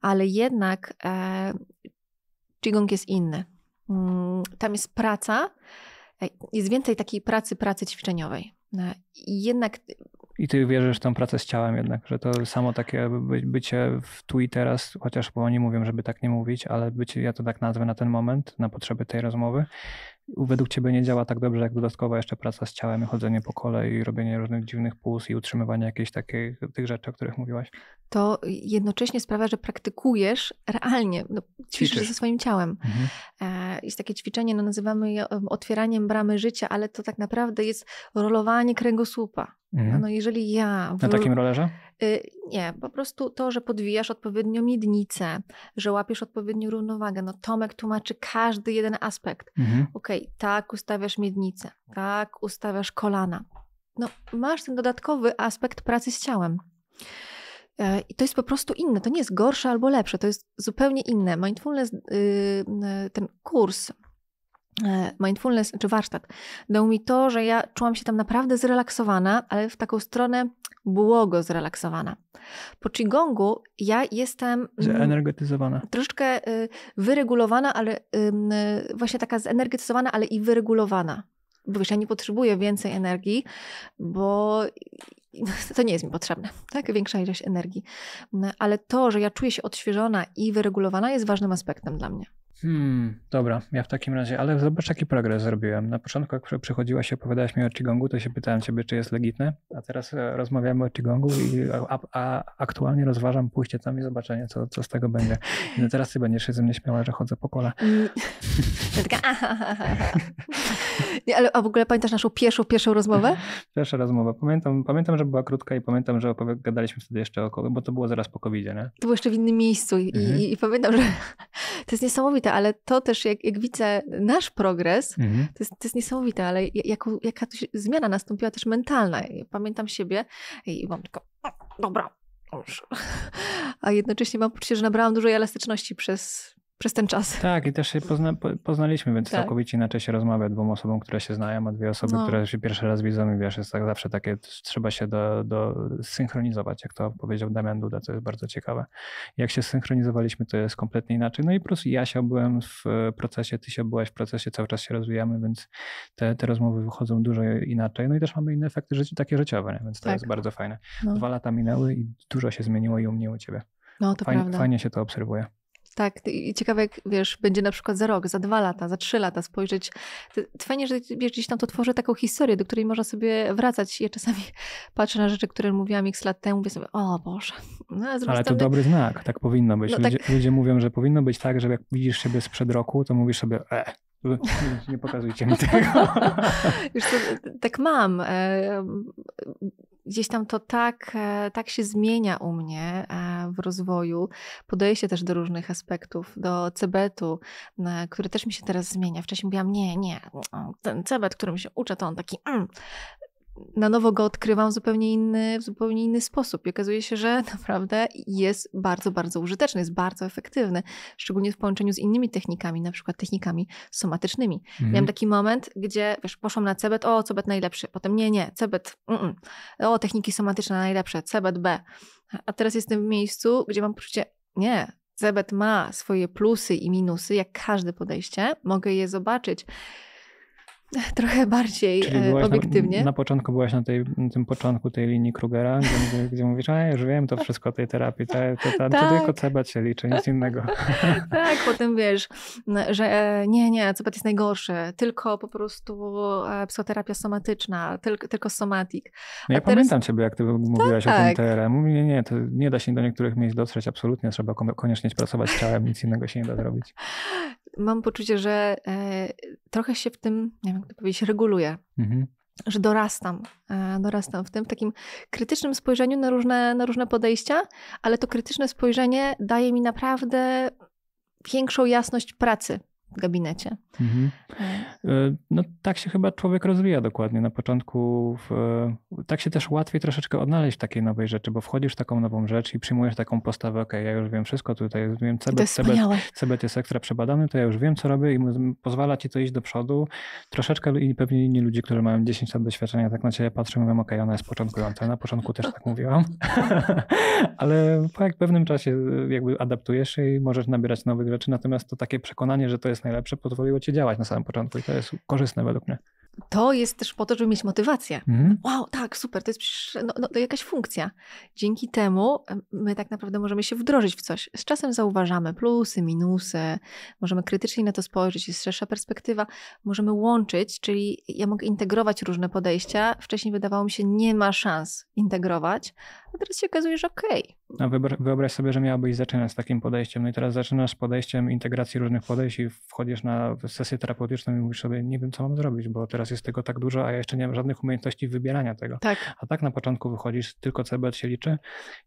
Ale jednak e, Qigong jest inny. Mm, tam jest praca, e, jest więcej takiej pracy, pracy ćwiczeniowej. E, I jednak i ty wierzysz w tą pracę z ciałem jednak, że to samo takie by, bycie w tu i teraz, chociaż bo oni mówią, żeby tak nie mówić, ale bycie, ja to tak nazwę na ten moment, na potrzeby tej rozmowy, według ciebie nie działa tak dobrze, jak dodatkowa jeszcze praca z ciałem, chodzenie po kole i robienie różnych dziwnych puls i utrzymywanie jakichś takich tych rzeczy, o których mówiłaś? To jednocześnie sprawia, że praktykujesz realnie, no, ćwiczysz, ćwiczysz ze swoim ciałem. Mhm. E, jest takie ćwiczenie, no nazywamy je um, otwieraniem bramy życia, ale to tak naprawdę jest rolowanie kręgosłupa. Mhm. No, jeżeli ja. W... Na takim rolerze? Y, nie, po prostu to, że podwijasz odpowiednio miednicę, że łapiesz odpowiednią równowagę. No Tomek tłumaczy każdy jeden aspekt. Mhm. Okej, okay, tak ustawiasz miednicę, tak ustawiasz kolana. No, masz ten dodatkowy aspekt pracy z ciałem. E, I to jest po prostu inne. To nie jest gorsze albo lepsze, to jest zupełnie inne. Mindfulness, y, y, ten kurs E, mindfulness czy warsztat dał mi to, że ja czułam się tam naprawdę zrelaksowana, ale w taką stronę błogo zrelaksowana. Po Qigongu ja jestem. Mm, zenergetyzowana. troszkę y, wyregulowana, ale y, właśnie taka zenergetyzowana, ale i wyregulowana. Bo wiesz, ja nie potrzebuję więcej energii, bo to nie jest mi potrzebne, tak? Większa ilość energii. No, ale to, że ja czuję się odświeżona i wyregulowana, jest ważnym aspektem dla mnie. Hmm, dobra, ja w takim razie, ale zobacz jaki progres zrobiłem. Na początku jak przychodziłaś i opowiadałaś mi o Qigongu, to się pytałem ciebie, czy jest legitne, a teraz e, rozmawiamy o Qigongu i a, a aktualnie rozważam pójście tam i zobaczenie, co, co z tego będzie. No teraz ty będziesz się ze mnie śmiała, że chodzę po kole. Mm. Ja taka, aha, ah, aha, aha. Nie, ale a w ogóle pamiętasz naszą pierwszą, pierwszą rozmowę? Pierwsza rozmowa. Pamiętam, pamiętam, że była krótka i pamiętam, że gadaliśmy wtedy jeszcze o około, bo to było zaraz po covid nie? To było jeszcze w innym miejscu i, mhm. i, i pamiętam, że to jest niesamowite niesamowite, ale to też, jak, jak widzę nasz progres, mhm. to, jest, to, jest, niesamowite, ale jak, jaka tu zmiana nastąpiła też mentalna. pamiętam siebie i mam tylko, dobra, a jednocześnie mam poczucie, że nabrałam dużej elastyczności przez przez ten czas. Tak, i też się pozna, poznaliśmy, więc tak. całkowicie inaczej się rozmawia dwóm osobom, które się znają, a dwie osoby, no. które się pierwszy raz widzą i wiesz, jest tak zawsze takie, trzeba się do, do synchronizować, jak to powiedział Damian Duda, co jest bardzo ciekawe. Jak się synchronizowaliśmy, to jest kompletnie inaczej. No i prostu ja się byłem w e, procesie, ty się byłaś w procesie, cały czas się rozwijamy, więc te, te rozmowy wychodzą dużo inaczej. No i też mamy inne efekty życia, takie życiowe, nie? więc to tak. jest bardzo fajne. No. Dwa lata minęły i dużo się zmieniło i u mnie, u ciebie. No, to Fajn, prawda. Fajnie się to obserwuje. Tak, i ciekawe jak, wiesz, będzie na przykład za rok, za dwa lata, za trzy lata spojrzeć. fajnie, że wiesz, gdzieś tam to tworzy taką historię, do której można sobie wracać. Ja czasami patrzę na rzeczy, które mówiłam x lat temu, mówię sobie, o Boże. No, Ale to dobry znak, tak powinno być. No, ludzie, tak... ludzie, mówią, że powinno być tak, że jak widzisz siebie sprzed roku, to mówisz sobie, e, nie pokazujcie mi tego. Już to, tak mam. E, gdzieś tam to tak, e, tak się zmienia u mnie e, w rozwoju. podejście też do różnych aspektów, do cebetu, który też mi się teraz zmienia. Wcześniej byłam, nie, nie, ten cebet, którym się uczę, to on taki mm, na nowo go odkrywam w zupełnie inny, w zupełnie inny sposób. I okazuje się, że naprawdę jest bardzo, bardzo użyteczny, jest bardzo efektywny, szczególnie w połączeniu z innymi technikami, na przykład technikami somatycznymi. Mhm. Miałam taki moment, gdzie wiesz, poszłam na cebet, o, cebet najlepszy, potem nie, nie, cebet, mm, o, techniki somatyczne najlepsze, cebet B. A teraz jestem w miejscu, gdzie mam poczucie, nie, cebet ma swoje plusy i minusy, jak każde podejście, mogę je zobaczyć Trochę bardziej e, obiektywnie. Na, na, początku byłaś na tej, tym początku tej linii Krugera, gdzie, gdzie mówisz, a już wiem to wszystko tej terapii, ta, ta, to tak. tylko cebat się liczy, nic innego. tak, potem wiesz, że e, nie, nie, cebat jest najgorszy, tylko po prostu e, psychoterapia somatyczna, tylko, tylko somatik. No ja teraz... pamiętam ciebie, jak ty mówiłaś tak. o tym TRM. Tak. Mówi, nie, nie, to nie da się do niektórych miejsc dotrzeć, absolutnie trzeba koniecznie pracować z ciałem, nic innego się nie da zrobić. mam poczucie, że e, trochę się w tym, nie wiem jak to powiedzieć, reguluję. Mhm. Że dorastam, e, dorastam w tym w takim krytycznym spojrzeniu na różne, na różne podejścia, ale to krytyczne spojrzenie daje mi naprawdę większą jasność pracy gabinecie. Mhm. E, e, no tak się chyba człowiek rozwija dokładnie. Na początku w, e, tak się też łatwiej troszeczkę odnaleźć w takiej nowej rzeczy, bo wchodzisz w taką nową rzecz i przyjmujesz taką postawę, ok, ja już wiem wszystko tutaj, wiem CBT, CBT, CBT jest ekstra przebadany, to ja już wiem co robię i pozwala ci to iść do przodu. Troszeczkę i pewnie inni ludzie, którzy mają 10 lat doświadczenia, tak na ciebie patrzą i mówią, ok, ona jest początkująca. Na początku też tak mówiłam, ale po pewnym czasie jakby adaptujesz i możesz nabierać nowych rzeczy, natomiast to takie przekonanie, że to jest jest najlepsze, pozwoliło ci działać na samym początku i to jest korzystne według mnie to jest też po to, żeby mieć motywację. Mhm. Wow, tak, super, to jest no, no, to jakaś funkcja. Dzięki temu my tak naprawdę możemy się wdrożyć w coś. Z czasem zauważamy plusy, minusy, możemy krytycznie na to spojrzeć, jest szersza perspektywa, możemy łączyć, czyli ja mogę integrować różne podejścia. Wcześniej wydawało mi się, nie ma szans integrować, a teraz się okazuje, że okej. Okay. No wyobraź, sobie, że miałabyś zaczynać z takim podejściem, no i teraz zaczynasz podejściem integracji różnych podejść i wchodzisz na sesję terapeutyczną i mówisz sobie, nie wiem co mam zrobić, bo teraz teraz jest tego tak dużo, a ja jeszcze nie mam żadnych umiejętności wybierania tego. Tak. A tak na początku wychodzisz, tylko CBT się liczy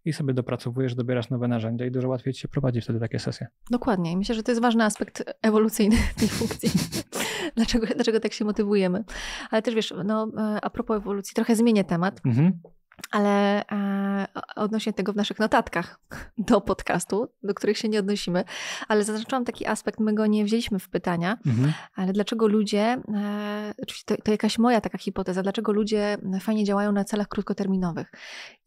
i sobie dopracowujesz, dobierasz nowe narzędzia i dużo łatwiej ci się prowadzi wtedy takie sesje. Dokładnie. I myślę, że to jest ważny aspekt ewolucyjny tej funkcji. dlaczego, dlaczego tak się motywujemy. Ale też wiesz, no, e, a propos ewolucji, trochę zmienię temat. Mhm ale e, odnośnie tego w naszych notatkach do podcastu, do których się nie odnosimy, ale zaznaczyłam taki aspekt, my go nie wzięliśmy w pytania, mhm. ale dlaczego ludzie, e, oczywiście to, to jakaś moja taka hipoteza, dlaczego ludzie fajnie działają na celach krótkoterminowych.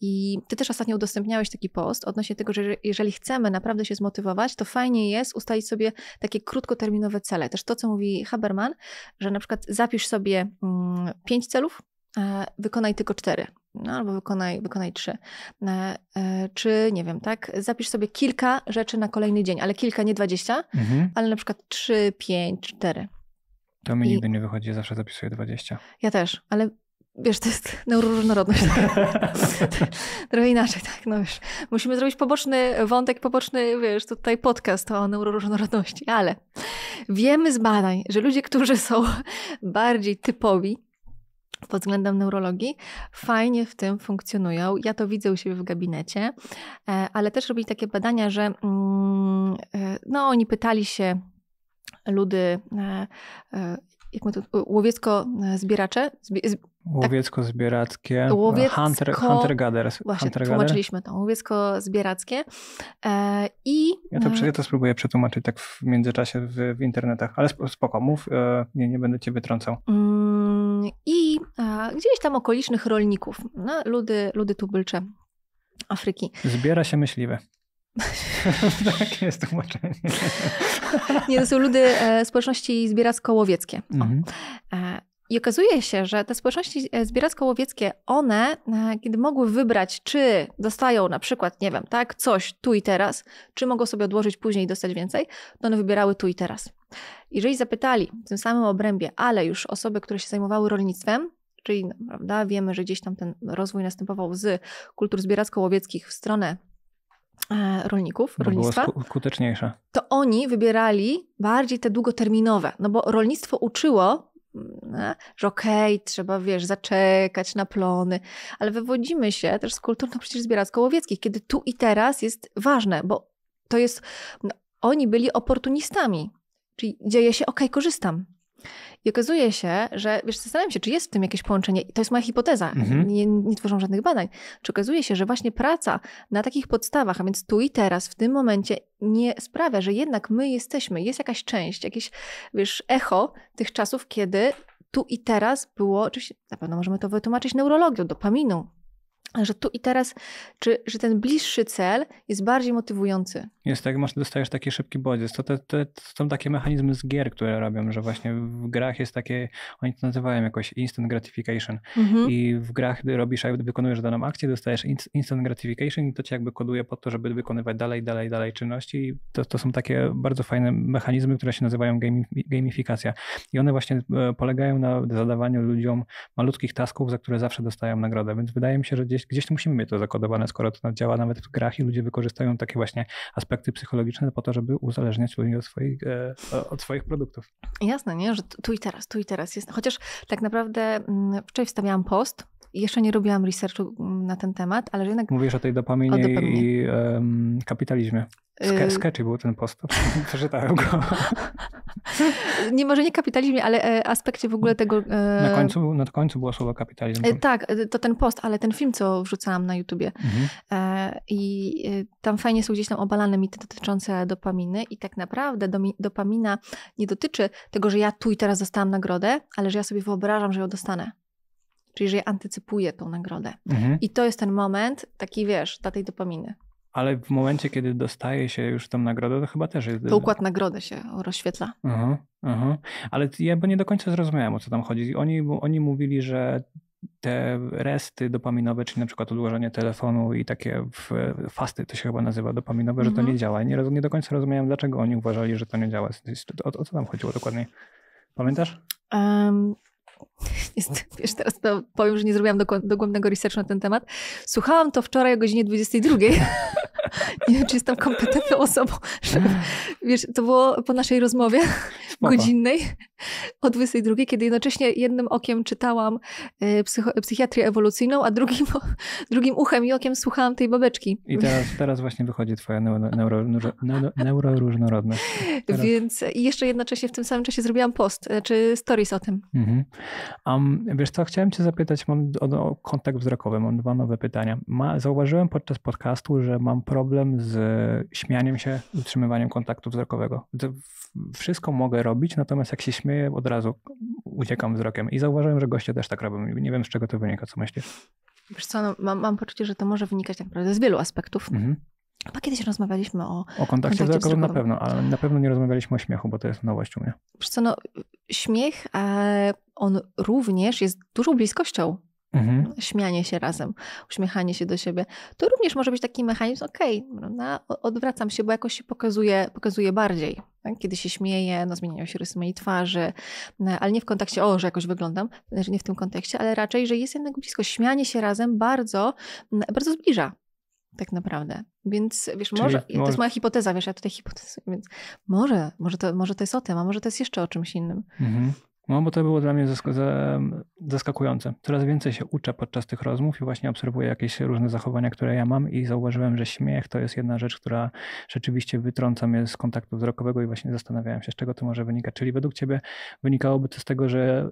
I ty też ostatnio udostępniałeś taki post odnośnie tego, że jeżeli chcemy naprawdę się zmotywować, to fajnie jest ustalić sobie takie krótkoterminowe cele. Też to, co mówi Haberman, że na przykład zapisz sobie mm, pięć celów, e, wykonaj tylko cztery no albo wykonaj, wykonaj trzy. E, e, czy, nie wiem, tak, zapisz sobie kilka rzeczy na kolejny dzień, ale kilka, nie dwadzieścia, mhm. ale na przykład trzy, pięć, cztery. To mi I... nigdy nie wychodzi, zawsze zapisuję dwadzieścia. Ja też, ale wiesz, to jest neuroróżnorodność. Trochę inaczej, tak, no wiesz. Musimy zrobić poboczny wątek, poboczny, wiesz, tutaj podcast o neuroróżnorodności, ale wiemy z badań, że ludzie, którzy są bardziej typowi, pod względem neurologii fajnie w tym funkcjonują. Ja to widzę u siebie w gabinecie, e, ale też robili takie badania, że mm, e, no, oni pytali się ludy, e, jak my to, łowiecko-zbieracze, zbi, tak. Łowiecko-zbierackie. Łowiecko, hunter, hunter Gatherers. Właśnie, hunter tłumaczyliśmy to. Łowiecko-zbierackie. i... Ja to, ja to spróbuję przetłumaczyć tak w międzyczasie w, w internetach, ale spoko, mów, nie, nie będę cię wytrącał. Mm, I gdzieś tam okolicznych rolników, no, ludy, ludy tubylcze Afryki. Zbiera się myśliwe. Takie jest tłumaczenie. Nie, to są ludy e, społeczności zbieracko-łowieckie. Mhm. E, i okazuje się, że te społeczności e, zbieracko-łowieckie, one, e, kiedy mogły wybrać, czy dostają na przykład, nie wiem, tak, coś tu i teraz, czy mogą sobie odłożyć później i dostać więcej, to one wybierały tu i teraz. Jeżeli zapytali w tym samym obrębie, ale już osoby, które się zajmowały rolnictwem, czyli no, prawda, wiemy, że gdzieś tam ten rozwój następował z kultur zbieracko-łowieckich w stronę e, rolników, bo rolnictwa. Było skuteczniejsze. To oni wybierali bardziej te długoterminowe, no bo rolnictwo uczyło że okej, okay, trzeba, wiesz, zaczekać na plony, ale wywodzimy się też z kultur, no przecież zbieracko łowieckich, kiedy tu i teraz jest ważne, bo to jest, no, oni byli oportunistami, czyli dzieje się, okej, okay, korzystam, i okazuje się, że wiesz, zastanawiam się, czy jest w tym jakieś połączenie, to jest moja hipoteza, mhm. nie, nie tworzą żadnych badań. Czy okazuje się, że właśnie praca na takich podstawach, a więc tu i teraz, w tym momencie, nie sprawia, że jednak my jesteśmy, jest jakaś część, jakieś, wiesz, echo tych czasów, kiedy tu i teraz było, oczywiście na pewno możemy to wytłumaczyć neurologią, dopaminą, że tu i teraz, czy, że ten bliższy cel jest bardziej motywujący. Jest tak, masz, dostajesz taki szybki bodziec. To, te to, są takie mechanizmy z gier, które robią, że właśnie w grach jest takie, oni to nazywają jakoś instant gratification mhm. i w grach, gdy robisz, jakby wykonujesz daną akcję, dostajesz instant gratification i to cię jakby koduje po to, żeby wykonywać dalej, dalej, dalej czynności i to, to są takie bardzo fajne mechanizmy, które się nazywają gamifikacja i one właśnie e, polegają na zadawaniu ludziom malutkich tasków, za które zawsze dostają nagrodę, więc wydaje mi się, że gdzieś, gdzieś musimy mieć to zakodowane, skoro to działa nawet w grach i ludzie wykorzystują takie właśnie aspekty aspekty psychologiczne po to, żeby uzależniać ludzi od swoich, e, od swoich produktów. Jasne, nie? Że tu i teraz, tu i teraz jest. Chociaż tak naprawdę mm, wczoraj wstawiałam post jeszcze nie robiłam researchu mm, na ten temat, ale jednak... Mówisz o tej dopaminie, o dopaminie. i um, kapitalizmie. Ske y, sketchy był ten post. Przeczytałem go. nie, może nie kapitalizmie, ale e, aspekcie w ogóle tego... E, na końcu, na końcu było słowo kapitalizm. E, tak, to ten post, ale ten film, co wrzucałam na YouTubie. Mhm. I tam fajnie są gdzieś tam obalane mity dotyczące dopaminy i tak naprawdę dopamina nie dotyczy tego, że ja tu i teraz dostałam nagrodę, ale że ja sobie wyobrażam, że ją dostanę. Czyli, że ja antycypuję tą nagrodę. Mhm. I to jest ten moment, taki wiesz, dla tej dopaminy. Ale w momencie, kiedy dostaje się już tą nagrodę, to chyba też jest. To układ nagrody się rozświetla. Aha, Ale ja bo nie do końca zrozumiałem, o co tam chodzi. Oni, oni mówili, że te resty dopaminowe, czyli na przykład odłożenie telefonu i takie fasty, to się chyba nazywa dopaminowe, że to mhm. nie działa. Nie, nie do końca rozumiałem, dlaczego oni uważali, że to nie działa. O, o co tam chodziło dokładnie? Pamiętasz? Um, Jest, wiesz, teraz powiem, że nie zrobiłam dogłębnego researchu na ten temat. Słuchałam to wczoraj o godzinie 22. nie wiem, czy jestem kompetentną osobą. Żeby, wiesz, to było po naszej rozmowie Spoko. godzinnej o 22, kiedy jednocześnie jednym okiem czytałam e, psychiatrię ewolucyjną, a drugim, drugim uchem i okiem słuchałam tej babeczki. I teraz, teraz właśnie wychodzi twoja neuroróżnorodność. Neuro, neuro, neuro Więc jeszcze jednocześnie w tym samym czasie zrobiłam post, czy stories o tym. Mhm. Um, wiesz co, chciałem cię zapytać, mam o, o kontakt wzrokowy, mam dwa nowe pytania. Ma, zauważyłem podczas podcastu, że mam problem z śmianiem się, utrzymywaniem kontaktu wzrokowego. Wszystko mogę robić, natomiast jak się śmieję, od razu uciekam wzrokiem. I zauważyłem, że goście też tak robią. Nie wiem, z czego to wynika, co myślisz? Wiesz co, no, mam, mam, poczucie, że to może wynikać tak naprawdę z wielu aspektów. Mhm. Chyba kiedyś rozmawialiśmy o. O kontakcie, kontakcie wzrokowym na pewno, ale na pewno nie rozmawialiśmy o śmiechu, bo to jest nowość u mnie. co, no, śmiech, e, on również jest dużą bliskością. Mhm. Śmianie się razem, uśmiechanie się do siebie. To również może być taki mechanizm, okej, okay, odwracam się, bo jakoś się pokazuje, pokazuje bardziej. Tak? Kiedy się śmieję, no, zmieniają się rysy mojej twarzy, e, ale nie w kontekście, o, że jakoś wyglądam, że nie w tym kontekście, ale raczej, że jest jednak blisko. Śmianie się razem bardzo, bardzo zbliża tak naprawdę. Więc wiesz, może, to jest moja hipoteza, wiesz, ja tutaj hipotezuję, więc może, może to, może to jest o tym, a może to jest jeszcze o czymś innym. Mhm. No bo to było dla mnie zask zaskakujące. Coraz więcej się uczę podczas tych rozmów i właśnie obserwuję jakieś różne zachowania, które ja mam i zauważyłem, że śmiech to jest jedna rzecz, która rzeczywiście wytrąca mnie z kontaktu wzrokowego i właśnie zastanawiałem się, z czego to może wynikać. Czyli według ciebie wynikałoby to z tego, że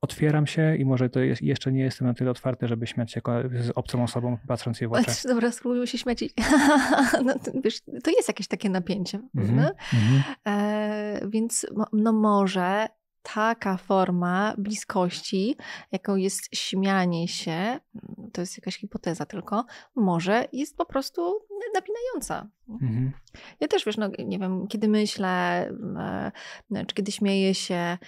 otwieram się i może to jest, jeszcze nie jestem na tyle otwarty, żeby śmiać się z obcą osobą, patrząc jej w oczy. Dobra, spróbujmy się śmiać. no, to, wiesz, to jest jakieś takie napięcie. Mm -hmm, mm -hmm. E, więc no może taka forma bliskości, jaką jest śmianie się, mm, to jest jakaś hipoteza tylko, może jest po prostu napinająca. Mhm. Ja też wiesz, no nie wiem, kiedy myślę, mm, e, czy kiedy śmieję się,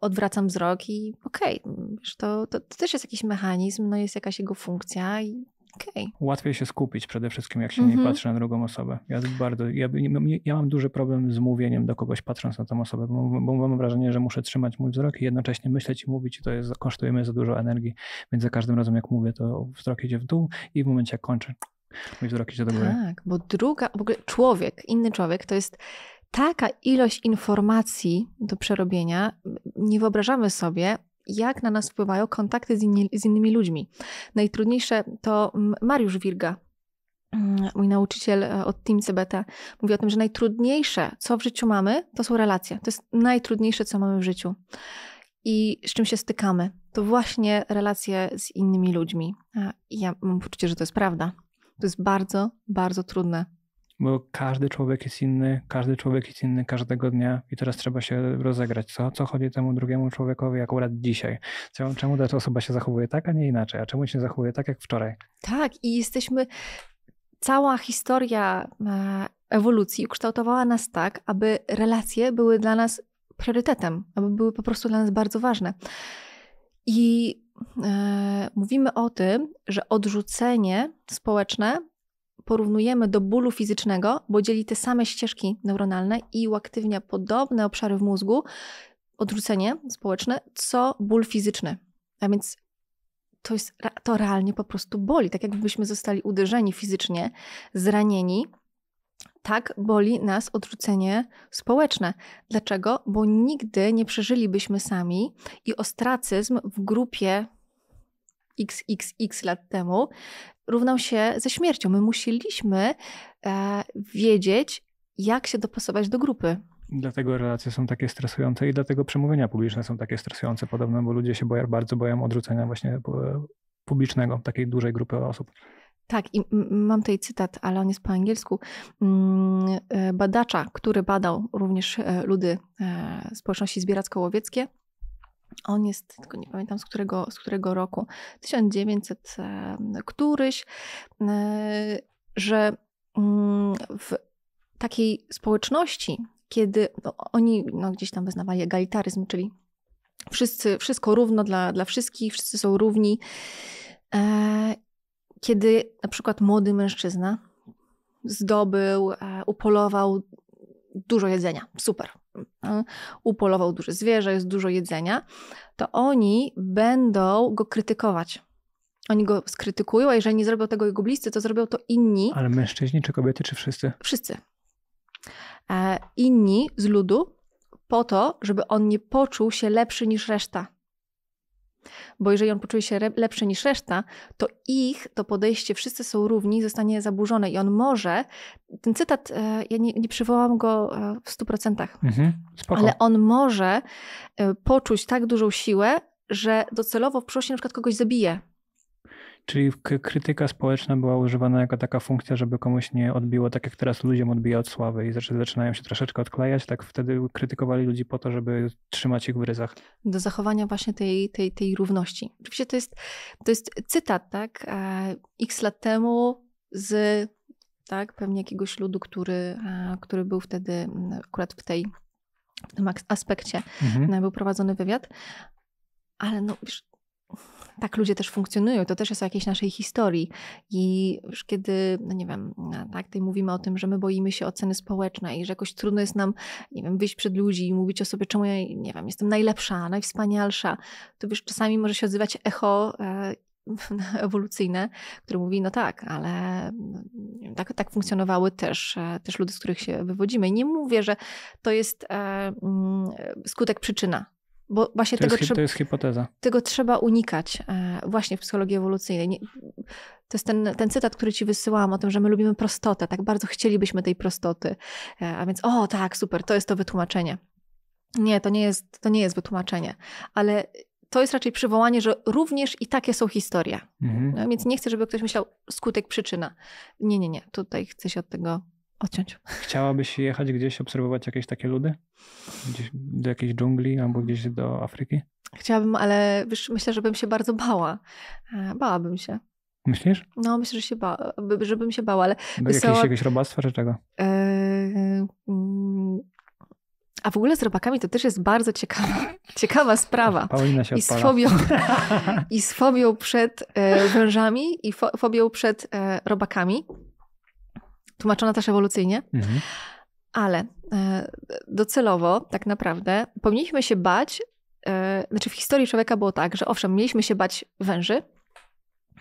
odwracam wzrok i okej, okay, mm, to, to, to, też jest jakiś mechanizm, no jest jakaś jego funkcja i Okay. Łatwiej się skupić przede wszystkim, jak się mm -hmm. nie mhm. patrzy na drugą osobę. Ja bardzo, ja, ja, mam duży problem z mówieniem do kogoś, patrząc na tą osobę, bo, bo, mam wrażenie, że muszę trzymać mój wzrok i jednocześnie myśleć i mówić, i to jest, kosztuje mnie za dużo energii. Więc za każdym razem, jak mówię, to wzrok idzie w dół i w momencie, jak kończę, mój wzrok idzie do góry. Tak, bo druga, w ogóle człowiek, inny człowiek, to jest taka ilość informacji do przerobienia, nie wyobrażamy sobie, jak na nas wpływają kontakty z, inni, z innymi ludźmi. Najtrudniejsze to Mariusz Wirga, mm, mój nauczyciel e, od Team CBT mówi o tym, że najtrudniejsze, co w życiu mamy, to są relacje. To jest najtrudniejsze, co mamy w życiu. I z czym się stykamy, to właśnie relacje z innymi ludźmi. I e, ja mam poczucie, że to jest prawda. To jest bardzo, bardzo trudne bo każdy człowiek jest inny, każdy człowiek jest inny każdego dnia i teraz trzeba się rozegrać. Co, co chodzi temu drugiemu człowiekowi akurat dzisiaj? Czemu, czemu ta osoba się zachowuje tak, a nie inaczej? A czemu się zachowuje tak, jak wczoraj? Tak, i jesteśmy... Cała historia e, ewolucji ukształtowała nas tak, aby relacje były dla nas priorytetem, aby były po prostu dla nas bardzo ważne. I e, mówimy o tym, że odrzucenie społeczne porównujemy do bólu fizycznego, bo dzieli te same ścieżki neuronalne i uaktywnia podobne obszary w mózgu, odrzucenie społeczne, co ból fizyczny. A więc to, jest, to realnie po prostu boli. Tak jakbyśmy zostali uderzeni fizycznie, zranieni, tak boli nas odrzucenie społeczne. Dlaczego? Bo nigdy nie przeżylibyśmy sami i ostracyzm w grupie XXX lat temu równał się ze śmiercią. My musieliśmy e, wiedzieć, jak się dopasować do grupy. Dlatego relacje są takie stresujące i dlatego przemówienia publiczne są takie stresujące podobno, bo ludzie się boją, bardzo boją odrzucenia właśnie e, publicznego, takiej dużej grupy osób. Tak, i mam tutaj cytat, ale on jest po angielsku. Mm, e, badacza, który badał również e, ludy społeczności zbieracko-łowieckie, on jest, tylko nie pamiętam z którego, z którego roku, 1900 e, któryś, e, że mm, w takiej społeczności, kiedy no, oni no, gdzieś tam wyznawali egalitaryzm, czyli wszyscy, wszystko równo dla, dla wszystkich, wszyscy są równi, e, kiedy na przykład młody mężczyzna zdobył, upolował dużo jedzenia, super, E, upolował duże zwierzę, jest dużo jedzenia, to oni będą go krytykować. Oni go skrytykują, a jeżeli nie zrobią tego jego bliscy, to zrobią to inni. Ale mężczyźni czy kobiety, czy wszyscy? Wszyscy. E, inni z ludu po to, żeby on nie poczuł się lepszy niż reszta. Bo jeżeli on poczuje się lepszy niż reszta, to ich to podejście, wszyscy są równi, zostanie zaburzone i on może. Ten cytat, e, ja nie, nie przywołam go e, w 100%, mhm, ale on może e, poczuć tak dużą siłę, że docelowo w przyszłości na przykład kogoś zabije. Czyli krytyka społeczna była używana jako taka funkcja, żeby komuś nie odbiło, tak jak teraz ludziom odbija od sławy i zaczynają się troszeczkę odklejać, tak wtedy krytykowali ludzi po to, żeby trzymać ich w ryzach. Do zachowania właśnie tej, tej, tej równości. Oczywiście to jest, to jest cytat, tak? E, x lat temu z tak, pewnie jakiegoś ludu, który, e, który był wtedy akurat w tej w tym aspekcie mhm. E, był prowadzony wywiad. Ale no, wiesz, tak ludzie też funkcjonują, to też jest o jakiejś naszej historii. I już kiedy, no nie wiem, tak, tutaj mówimy o tym, że my boimy się oceny społecznej, że jakoś trudno jest nam, nie wiem, wyjść przed ludzi i mówić o sobie, czemu ja, nie wiem, jestem najlepsza, najwspanialsza, to wiesz, czasami może się odzywać echo e, ewolucyjne, które mówi, no tak, ale no, tak, tak funkcjonowały też, e, też ludy, z których się wywodzimy. I nie mówię, że to jest e, mm, e, skutek przyczyna, bo właśnie to tego jest, To jest hipoteza. Tego trzeba unikać e, właśnie w psychologii ewolucyjnej. Nie, to jest ten, ten cytat, który ci wysyłałam o tym, że my lubimy prostotę, tak bardzo chcielibyśmy tej prostoty. E, a więc, o tak, super, to jest to wytłumaczenie. Nie, to nie jest, to nie jest wytłumaczenie, ale to jest raczej przywołanie, że również i takie są historie. Mhm. No, więc nie chcę, żeby ktoś myślał skutek, przyczyna. Nie, nie, nie. Tutaj chcę się od tego odciąć. Chciałabyś jechać gdzieś, obserwować jakieś takie ludy? Gdzieś do jakiejś dżungli albo gdzieś do Afryki? Chciałabym, ale wiesz, myślę, że bym się bardzo bała. E, bałabym się. Myślisz? No, myślę, że się ba- żebym się bała, ale... Do wysłała... jakiegoś, robactwa czy czego? Yy... A w ogóle z robakami to też jest bardzo ciekawa, ciekawa sprawa. Paulina się I z, fobią, I z fobią przed e, wężami i fo- fobią przed robakami tłumaczona też ewolucyjnie. Mhm. Ale e, docelowo, tak naprawdę, powinniśmy się bać. E, znaczy, w historii człowieka było tak, że owszem, mieliśmy się bać węży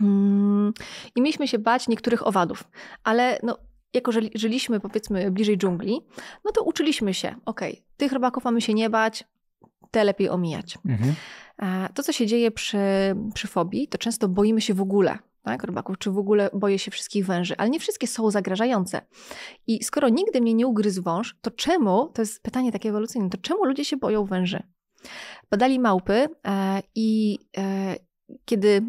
mm, i mieliśmy się bać niektórych owadów, ale no, jako że żyliśmy powiedzmy bliżej dżungli, no to uczyliśmy się, ok, tych robaków mamy się nie bać, te lepiej omijać. Mhm. E, to, co się dzieje przy, przy fobii, to często boimy się w ogóle tak, robaków, czy w ogóle boję się wszystkich węży, ale nie wszystkie są zagrażające. I skoro nigdy mnie nie ugryzł wąż, to czemu, to jest pytanie takie ewolucyjne, to czemu ludzie się boją węży? Badali małpy e, i e, kiedy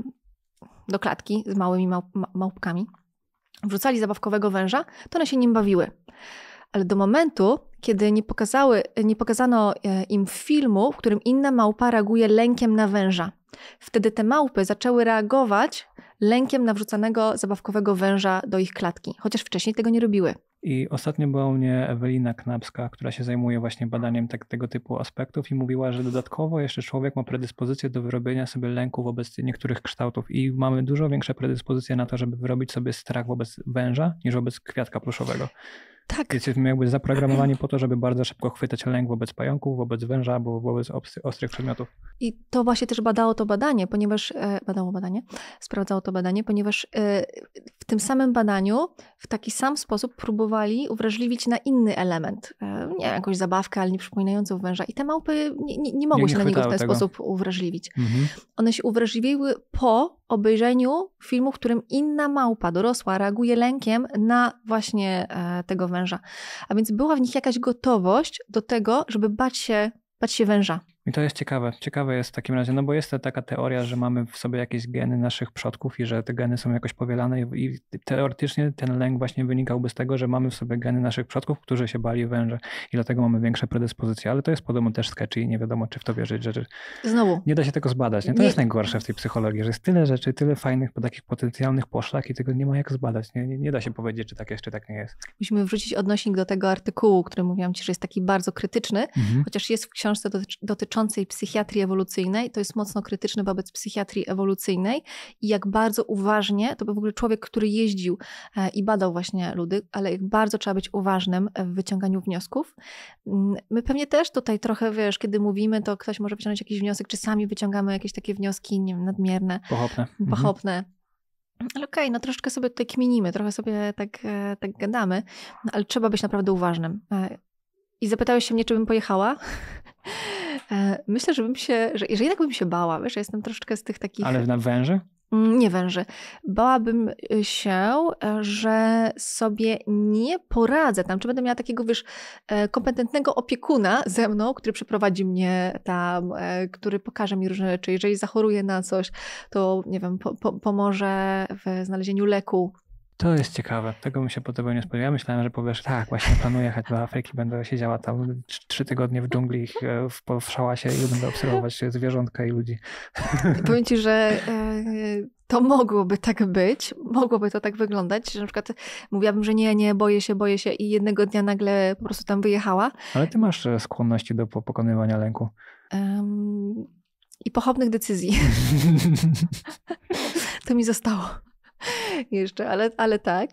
do klatki z małymi małp, małpkami wrzucali zabawkowego węża, to one się nim bawiły. Ale do momentu, kiedy nie, pokazały, nie pokazano e, im filmu, w którym inna małpa reaguje lękiem na węża. Wtedy te małpy zaczęły reagować lękiem nawrzucanego zabawkowego węża do ich klatki, chociaż wcześniej tego nie robiły. I ostatnio była u mnie Ewelina Knapska, która się zajmuje właśnie badaniem tak, tego typu aspektów i mówiła, że dodatkowo jeszcze człowiek ma predyspozycję do wyrobienia sobie lęku wobec niektórych kształtów i mamy dużo większe predyspozycje na to, żeby wyrobić sobie strach wobec węża niż wobec kwiatka pluszowego. Tak. Więc jakby zaprogramowanie po to, żeby bardzo szybko chwytać lęk wobec pająków, wobec węża albo wobec ostrych przedmiotów. I to właśnie też badało to badanie, ponieważ e, badało badanie, sprawdzało to badanie, ponieważ e, w tym samym badaniu w taki sam sposób próbowali uwrażliwić na inny element. E, nie jakąś zabawkę, ale nie przypominającą węża. I te małpy nie, nie, nie mogły nie, nie się na niego w ten tego. sposób uwrażliwić. Mhm. One się uwrażliwiły po obejrzeniu filmu, w którym inna małpa dorosła reaguje lękiem na właśnie e, tego węża. A więc była w nich jakaś gotowość do tego, żeby bać się, bać się węża. I to jest ciekawe. Ciekawe jest w takim razie, no bo jest taka teoria, że mamy w sobie jakieś geny naszych przodków i że te geny są jakoś powielane i teoretycznie ten lęk właśnie wynikałby z tego, że mamy w sobie geny naszych przodków, którzy się bali węże i dlatego mamy większe predyspozycje, ale to jest podobno też sketchy i nie wiadomo, czy w to wierzyć, że Znowu. nie da się tego zbadać. Nie? To nie. jest najgorsze w tej psychologii, że jest tyle rzeczy, tyle fajnych, takich potencjalnych poszlak i tego nie ma jak zbadać. Nie, nie, nie da się powiedzieć, czy tak jest, czy tak nie jest. Musimy wrzucić odnośnik do tego artykułu, który mówiłam ci, że jest taki bardzo krytyczny, mhm. chociaż jest w książce dotyczącej dotyczącej psychiatrii ewolucyjnej, to jest mocno krytyczne wobec psychiatrii ewolucyjnej i jak bardzo uważnie, to był w ogóle człowiek, który jeździł e, i badał właśnie ludy, ale jak bardzo trzeba być uważnym w wyciąganiu wniosków. Mm, my pewnie też tutaj trochę, wiesz, kiedy mówimy, to ktoś może wyciągnąć jakiś wniosek, czy sami wyciągamy jakieś takie wnioski, nie wiem, nadmierne. Pochopne. Mhm. Pochopne. Mhm. Ale okej, okay, no troszeczkę sobie tutaj kminimy, trochę sobie tak, e, tak gadamy, no, ale trzeba być naprawdę uważnym. E, I zapytałeś się mnie, czy bym pojechała. E, myślę, że bym się, że, że jednak bym się bała, wiesz, ja jestem troszeczkę z tych takich... Ale na węży? Mm, nie węży. Bałabym się, e, że sobie nie poradzę tam, czy będę miała takiego, wiesz, e, kompetentnego opiekuna ze mną, który przeprowadzi mnie tam, który pokaże mi różne rzeczy. Jeżeli zachoruję na coś, to nie wiem, po, po, pomoże w znalezieniu leku, to jest ciekawe. Tego mi się po tobie nie spodziewałem. Myślałem, że powiesz, tak, właśnie planuję jechać do Afryki, będę siedziała tam trzy tygodnie w dżungli, e, w, w szałasie i będę obserwować zwierzątka i ludzi. Powiem ci, że e, to mogłoby tak być, mogłoby to tak wyglądać, że na przykład mówiłabym, że nie, nie, boję się, boję się i jednego dnia nagle po prostu tam wyjechała. Ale ty masz e, skłonności do pokonywania lęku. Um, I pochopnych decyzji. to mi zostało jeszcze, ale, ale tak.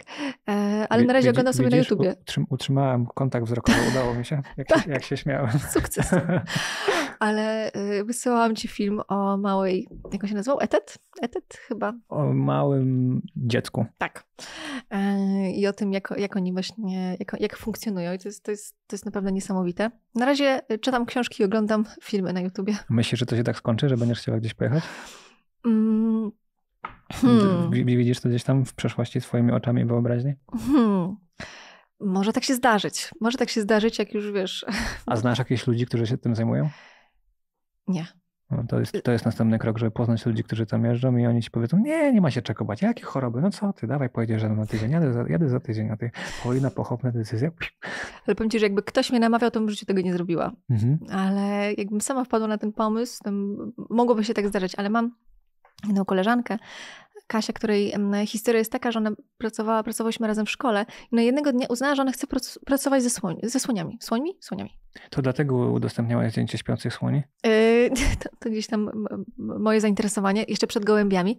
E, ale na razie Wiedz, oglądam sobie widzisz, na YouTubie. Utrzymałem kontakt wzrokowy, udało mi się, jak, tak. się, jak się śmiałem. Sukces. Ale e, wysyłałam ci film o małej, jak on się nazywał? Etet? Etet chyba. O małym dziecku. Tak. E, I o tym, jak, jak oni właśnie, jak, jak funkcjonują. I to jest, to, jest, to jest naprawdę niesamowite. Na razie czytam książki i oglądam filmy na YouTubie. Myślisz, że to się tak skończy, że będziesz chciała gdzieś pojechać? Mm. Hmm. Widzisz to gdzieś tam w przeszłości swoimi oczami wyobraźni? Hmm. Może tak się zdarzyć. Może tak się zdarzyć, jak już wiesz. A znasz jakichś ludzi, którzy się tym zajmują? Nie. No to, jest, to jest następny krok, żeby poznać ludzi, którzy tam jeżdżą i oni ci powiedzą, nie, nie ma się czego bać, jakie choroby, no co ty, dawaj pojedziesz na tydzień, jadę za, jadę za tydzień, a ty kolejna pochopna decyzja. Ale powiem ci, że jakby ktoś mnie namawiał, to bym w życiu tego nie zrobiła. Mhm. Ale jakbym sama wpadła na ten pomysł, to mogłoby się tak zdarzyć, ale mam jedną koleżankę, Kasia, której historia jest taka, że ona pracowała, pracowałyśmy razem w szkole i no jednego dnia uznała, że ona chce pracować ze, słoń, ze słoniami. Słońmi? Słoniami. To dlatego udostępniała zdjęcie śpiących słoni? Yy, to, to, gdzieś tam moje zainteresowanie, jeszcze przed gołębiami,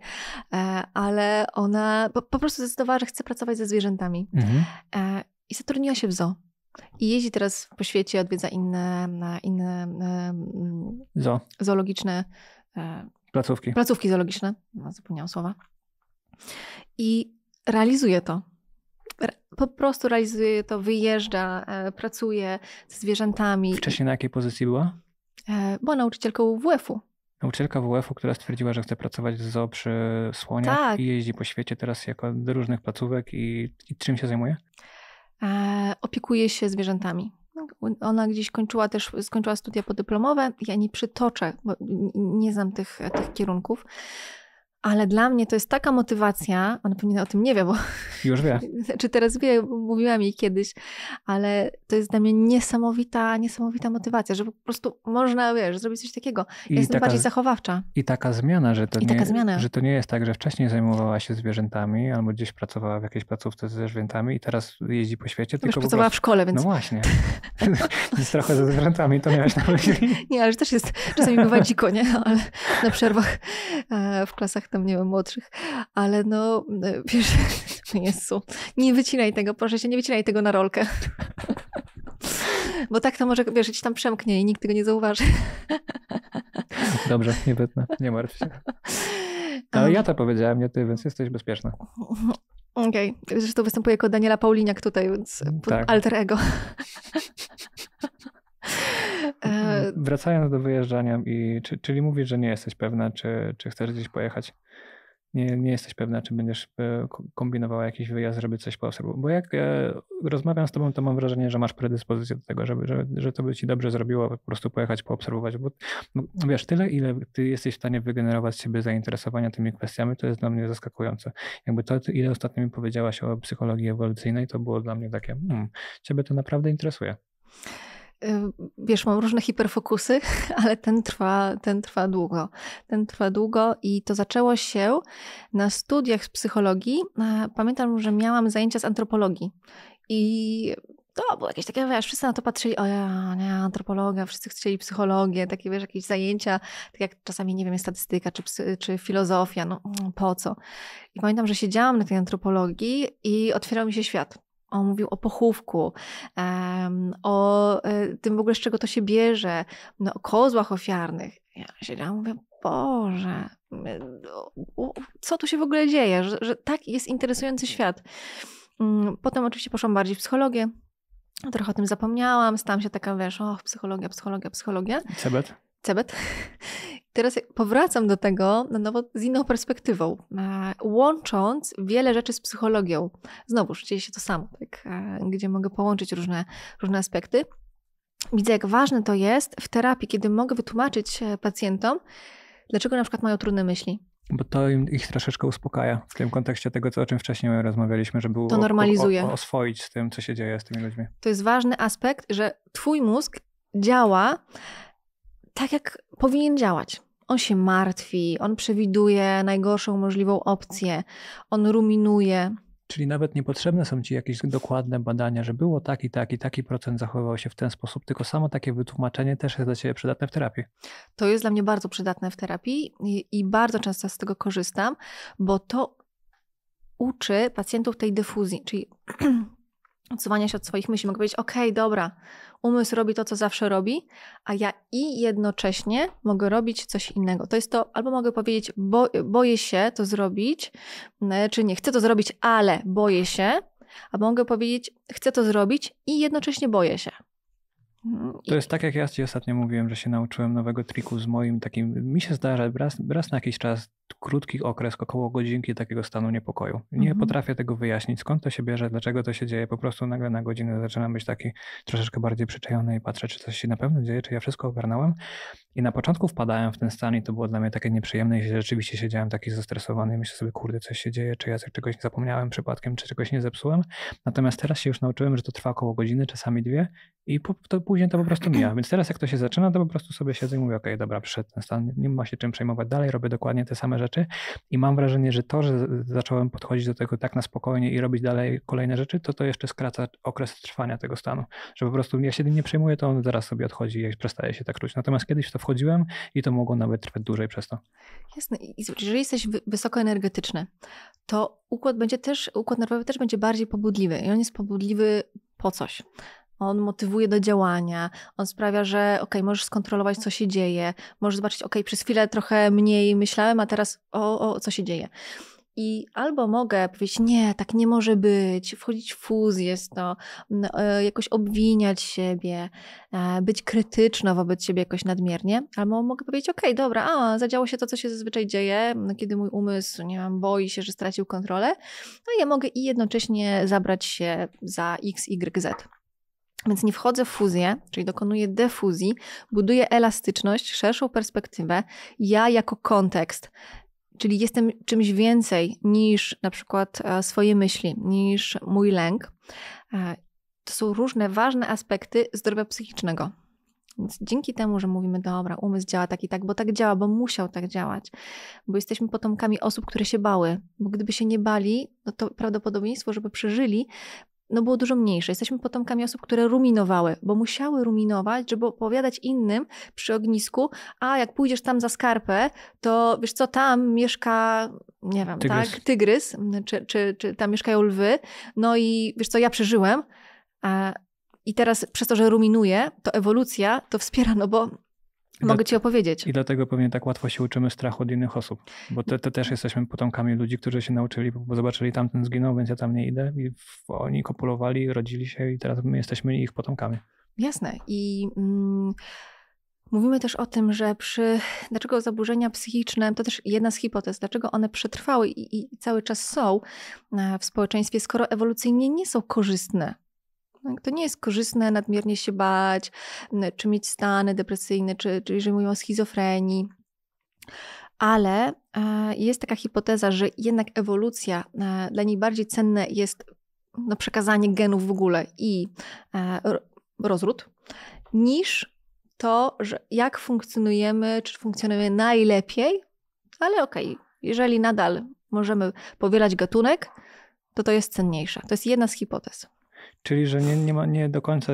e, ale ona po, po prostu zdecydowała, że chce pracować ze zwierzętami mhm. E, i zatrudniła się w zoo. I jeździ teraz po świecie, odwiedza inne, inne zoologiczne Placówki. Placówki zoologiczne. No, zapomniałam słowa. I realizuje to. Po prostu realizuje to, wyjeżdża, e, pracuje ze zwierzętami. Wcześniej na jakiej pozycji była? E, była nauczycielką WF-u. Nauczycielka WF-u, która stwierdziła, że chce pracować z zoo przy słoniach tak. i jeździ po świecie teraz jako do różnych placówek i, i czym się zajmuje? E, opiekuje się zwierzętami. Ona gdzieś kończyła też, skończyła studia podyplomowe. Ja nie przytoczę, bo nie znam tych, tych kierunków. Ale dla mnie to jest taka motywacja, ona pewnie o tym nie wie, bo. Już wie. Czy teraz wie, mówiłam jej kiedyś, ale to jest dla mnie niesamowita, niesamowita motywacja, że po prostu można, wiesz, zrobić coś takiego. Ja I jestem taka, bardziej zachowawcza. I taka zmiana, że to, I nie, zmiana. że to nie jest tak, że wcześniej zajmowała się zwierzętami albo gdzieś pracowała w jakiejś placówce ze zwierzętami i teraz jeździ po świecie. Wiesz, pracowała prostu... w szkole, więc. No właśnie. Nic trochę ze zwierzętami to miałaś na myśli. nie, ale też jest czasami bywa dziko, nie? Ale na przerwach e, w klasach tam, nie wiem, młodszych, ale no, e, wiesz, no Jezu, nie wycinaj tego, proszę się nie wycinaj tego na rolkę. Bo tak to może, wiesz, ci tam przemknie i nikt tego nie zauważy. Dobrze, nie wytnę, nie martw się. Ale ja to powiedziałem, nie ty, więc jesteś bezpieczna. Okej, okay. zresztą występuję jako Daniela Pauliniak tutaj, więc mm, tak. alter ego. E, mm, wracając do wyjeżdżania, i, czyli mówisz, że nie jesteś pewna, czy, czy chcesz gdzieś pojechać? nie, nie jesteś pewna, czy będziesz e, kombinowała jakiś wyjazd, żeby coś poobserwować. Bo jak e, rozmawiam z tobą, to mam wrażenie, że masz predyspozycję do tego, żeby, że, że to by ci dobrze zrobiło po prostu pojechać, poobserwować. Bo no, wiesz, tyle, ile ty jesteś w stanie wygenerować z siebie zainteresowania tymi kwestiami, to jest dla mnie zaskakujące. Jakby to, ile ostatnio mi powiedziałaś o psychologii ewolucyjnej, to było dla mnie takie, hmm, ciebie to naprawdę interesuje. Y, wiesz, mam różne hiperfokusy, ale ten trwa, ten trwa długo. Ten trwa długo i to zaczęło się na studiach z psychologii. Pamiętam, że miałam zajęcia z antropologii i to było jakieś takie, wiesz, wszyscy na to patrzyli, o ja, nie, antropologia, wszyscy chcieli psychologię, takie, wiesz, jakieś zajęcia, tak jak czasami, nie wiem, statystyka czy, czy filozofia, no mm, po co. I pamiętam, że siedziałam na tej antropologii i otwierał mi się świat. On mówił o pochówku, o e, tym w ogóle, z czego to się bierze, no, o kozłach ofiarnych. Ja siedziałam, mówię, Boże, co tu się w ogóle dzieje, że, że tak jest interesujący świat. Mm, potem oczywiście poszłam bardziej w psychologię. Trochę o tym zapomniałam, stałam się taka, wiesz, och, psychologia, psychologia, psychologia. Cebet. Cebet. Teraz powracam do tego na nowo z inną perspektywą, e, łącząc wiele rzeczy z psychologią. Znowuż dzieje się to samo, tak? E, gdzie mogę połączyć różne, różne aspekty. Widzę, jak ważne to jest w terapii, kiedy mogę wytłumaczyć pacjentom, dlaczego na przykład mają trudne myśli, bo to ich troszeczkę uspokaja w tym kontekście tego, co, o czym wcześniej rozmawialiśmy, żeby to normalizuje. O, o, oswoić z tym, co się dzieje z tymi ludźmi. To jest ważny aspekt, że twój mózg działa tak, jak powinien działać. On się martwi, on przewiduje najgorszą możliwą opcję, on ruminuje. Czyli nawet niepotrzebne są ci jakieś dokładne badania, że było tak i tak i taki procent zachowywał się w ten sposób, tylko samo takie wytłumaczenie też jest dla ciebie przydatne w terapii. To jest dla mnie bardzo przydatne w terapii i, i bardzo często z tego korzystam, bo to uczy pacjentów tej dyfuzji, czyli odsuwania się od swoich myśli. Mogę powiedzieć, okej, okay, dobra, umysł robi to, co zawsze robi, a ja i jednocześnie mogę robić coś innego. To jest to, albo mogę powiedzieć, bo, boję się to zrobić, czy nie chcę to zrobić, ale boję się, albo mogę powiedzieć, chcę to zrobić i jednocześnie boję się. Mhm, to jest tak, jak ja ci ostatnio mówiłem, że się nauczyłem nowego triku z moim takim. Mi się zdarza, raz, raz na jakiś czas krótki okres, około godzinki takiego stanu niepokoju. Nie mhm. potrafię tego wyjaśnić, skąd to się bierze, dlaczego to się dzieje. Po prostu nagle na godzinę zaczynam być taki troszeczkę bardziej przyczajony i patrzę, czy coś się na pewno dzieje, czy ja wszystko ogarnąłem. I na początku wpadałem w ten stan i to było dla mnie takie nieprzyjemne i rzeczywiście siedziałem taki zestresowany i myślę sobie, kurde, coś się dzieje, czy ja czegoś nie zapomniałem przypadkiem, czy czegoś nie zepsułem. Natomiast teraz się już nauczyłem, że to trwa około godziny, czasami dwie i po, to później to po prostu mija. Więc teraz jak to się zaczyna, to po prostu sobie siedzę i mówię, okej, okay, dobra, przyszedł ten stan, nie ma się czym przejmować dalej, robię dokładnie te same same rzeczy. I mam wrażenie, że to, że zacząłem podchodzić do tego tak na spokojnie i robić dalej kolejne rzeczy, to to jeszcze skraca okres trwania tego stanu. Że po prostu ja się tym nie przejmuję, to on zaraz sobie odchodzi i przestaje się tak czuć. Natomiast kiedyś w to wchodziłem i to mogło nawet trwać dłużej przez to. Jasne. I jeżeli jesteś wysoko energetyczny, to układ będzie też, układ nerwowy też będzie bardziej pobudliwy i on jest pobudliwy po coś. On motywuje do działania, on sprawia, że ok, możesz skontrolować, co się dzieje, możesz zobaczyć, ok, przez chwilę trochę mniej myślałem, a teraz o, o co się dzieje. I albo mogę powiedzieć, nie, tak nie może być, wchodzić w fuzję z to, e, jakoś obwiniać siebie, e, być krytyczna wobec siebie jakoś nadmiernie, albo mogę powiedzieć, okej, okay, dobra, a, zadziało się to, co się zazwyczaj dzieje, no, kiedy mój umysł, nie wiem, boi się, że stracił kontrolę, no i ja mogę i jednocześnie zabrać się za x, y, z. Więc nie wchodzę w fuzję, czyli dokonuję defuzji, buduję elastyczność, szerszą perspektywę, ja jako kontekst. Czyli jestem czymś więcej niż na przykład e, swoje myśli, niż mój lęk. E, to są różne ważne aspekty zdrowia psychicznego. Więc dzięki temu, że mówimy, dobra, umysł działa tak i tak, bo tak działa, bo musiał tak działać, bo jesteśmy potomkami osób, które się bały, bo gdyby się nie bali, no to prawdopodobieństwo, żeby przeżyli, no było dużo mniejsze. Jesteśmy potomkami osób, które ruminowały, bo musiały ruminować, żeby opowiadać innym przy ognisku, a jak pójdziesz tam za skarpę, to wiesz co, tam mieszka, nie wiem, tak, tygrys. tak, tygrys, czy, czy, czy tam mieszkają lwy, no i wiesz co, ja przeżyłem, a, i teraz przez to, że ruminuję, to ewolucja to wspiera, no bo Mogę ci opowiedzieć. I dlatego pewnie tak łatwo się uczymy strachu od innych osób, bo te, te też tak. jesteśmy potomkami ludzi, którzy się nauczyli, bo zobaczyli tamten zginął, więc ja tam nie idę i oni kopulowali, rodzili się i teraz my jesteśmy ich potomkami. Jasne i... Mm... Mówimy też o tym, że przy. Dlaczego zaburzenia psychiczne, to też jedna z hipotez, dlaczego one przetrwały i, i, cały czas są e, w społeczeństwie, skoro ewolucyjnie nie są korzystne tak, to nie jest korzystne nadmiernie się bać, czy mieć stany depresyjne, czy, czy jeżeli mówimy o schizofrenii. Ale e, jest taka hipoteza, że jednak ewolucja e, dla niej bardziej cenne jest no, przekazanie genów w ogóle i e, rozród, niż to, że jak funkcjonujemy, czy funkcjonujemy najlepiej, ale okej, okay, jeżeli nadal możemy powielać gatunek, to to jest cenniejsze. To jest jedna z hipotez. Czyli, że nie, nie, ma, nie, do końca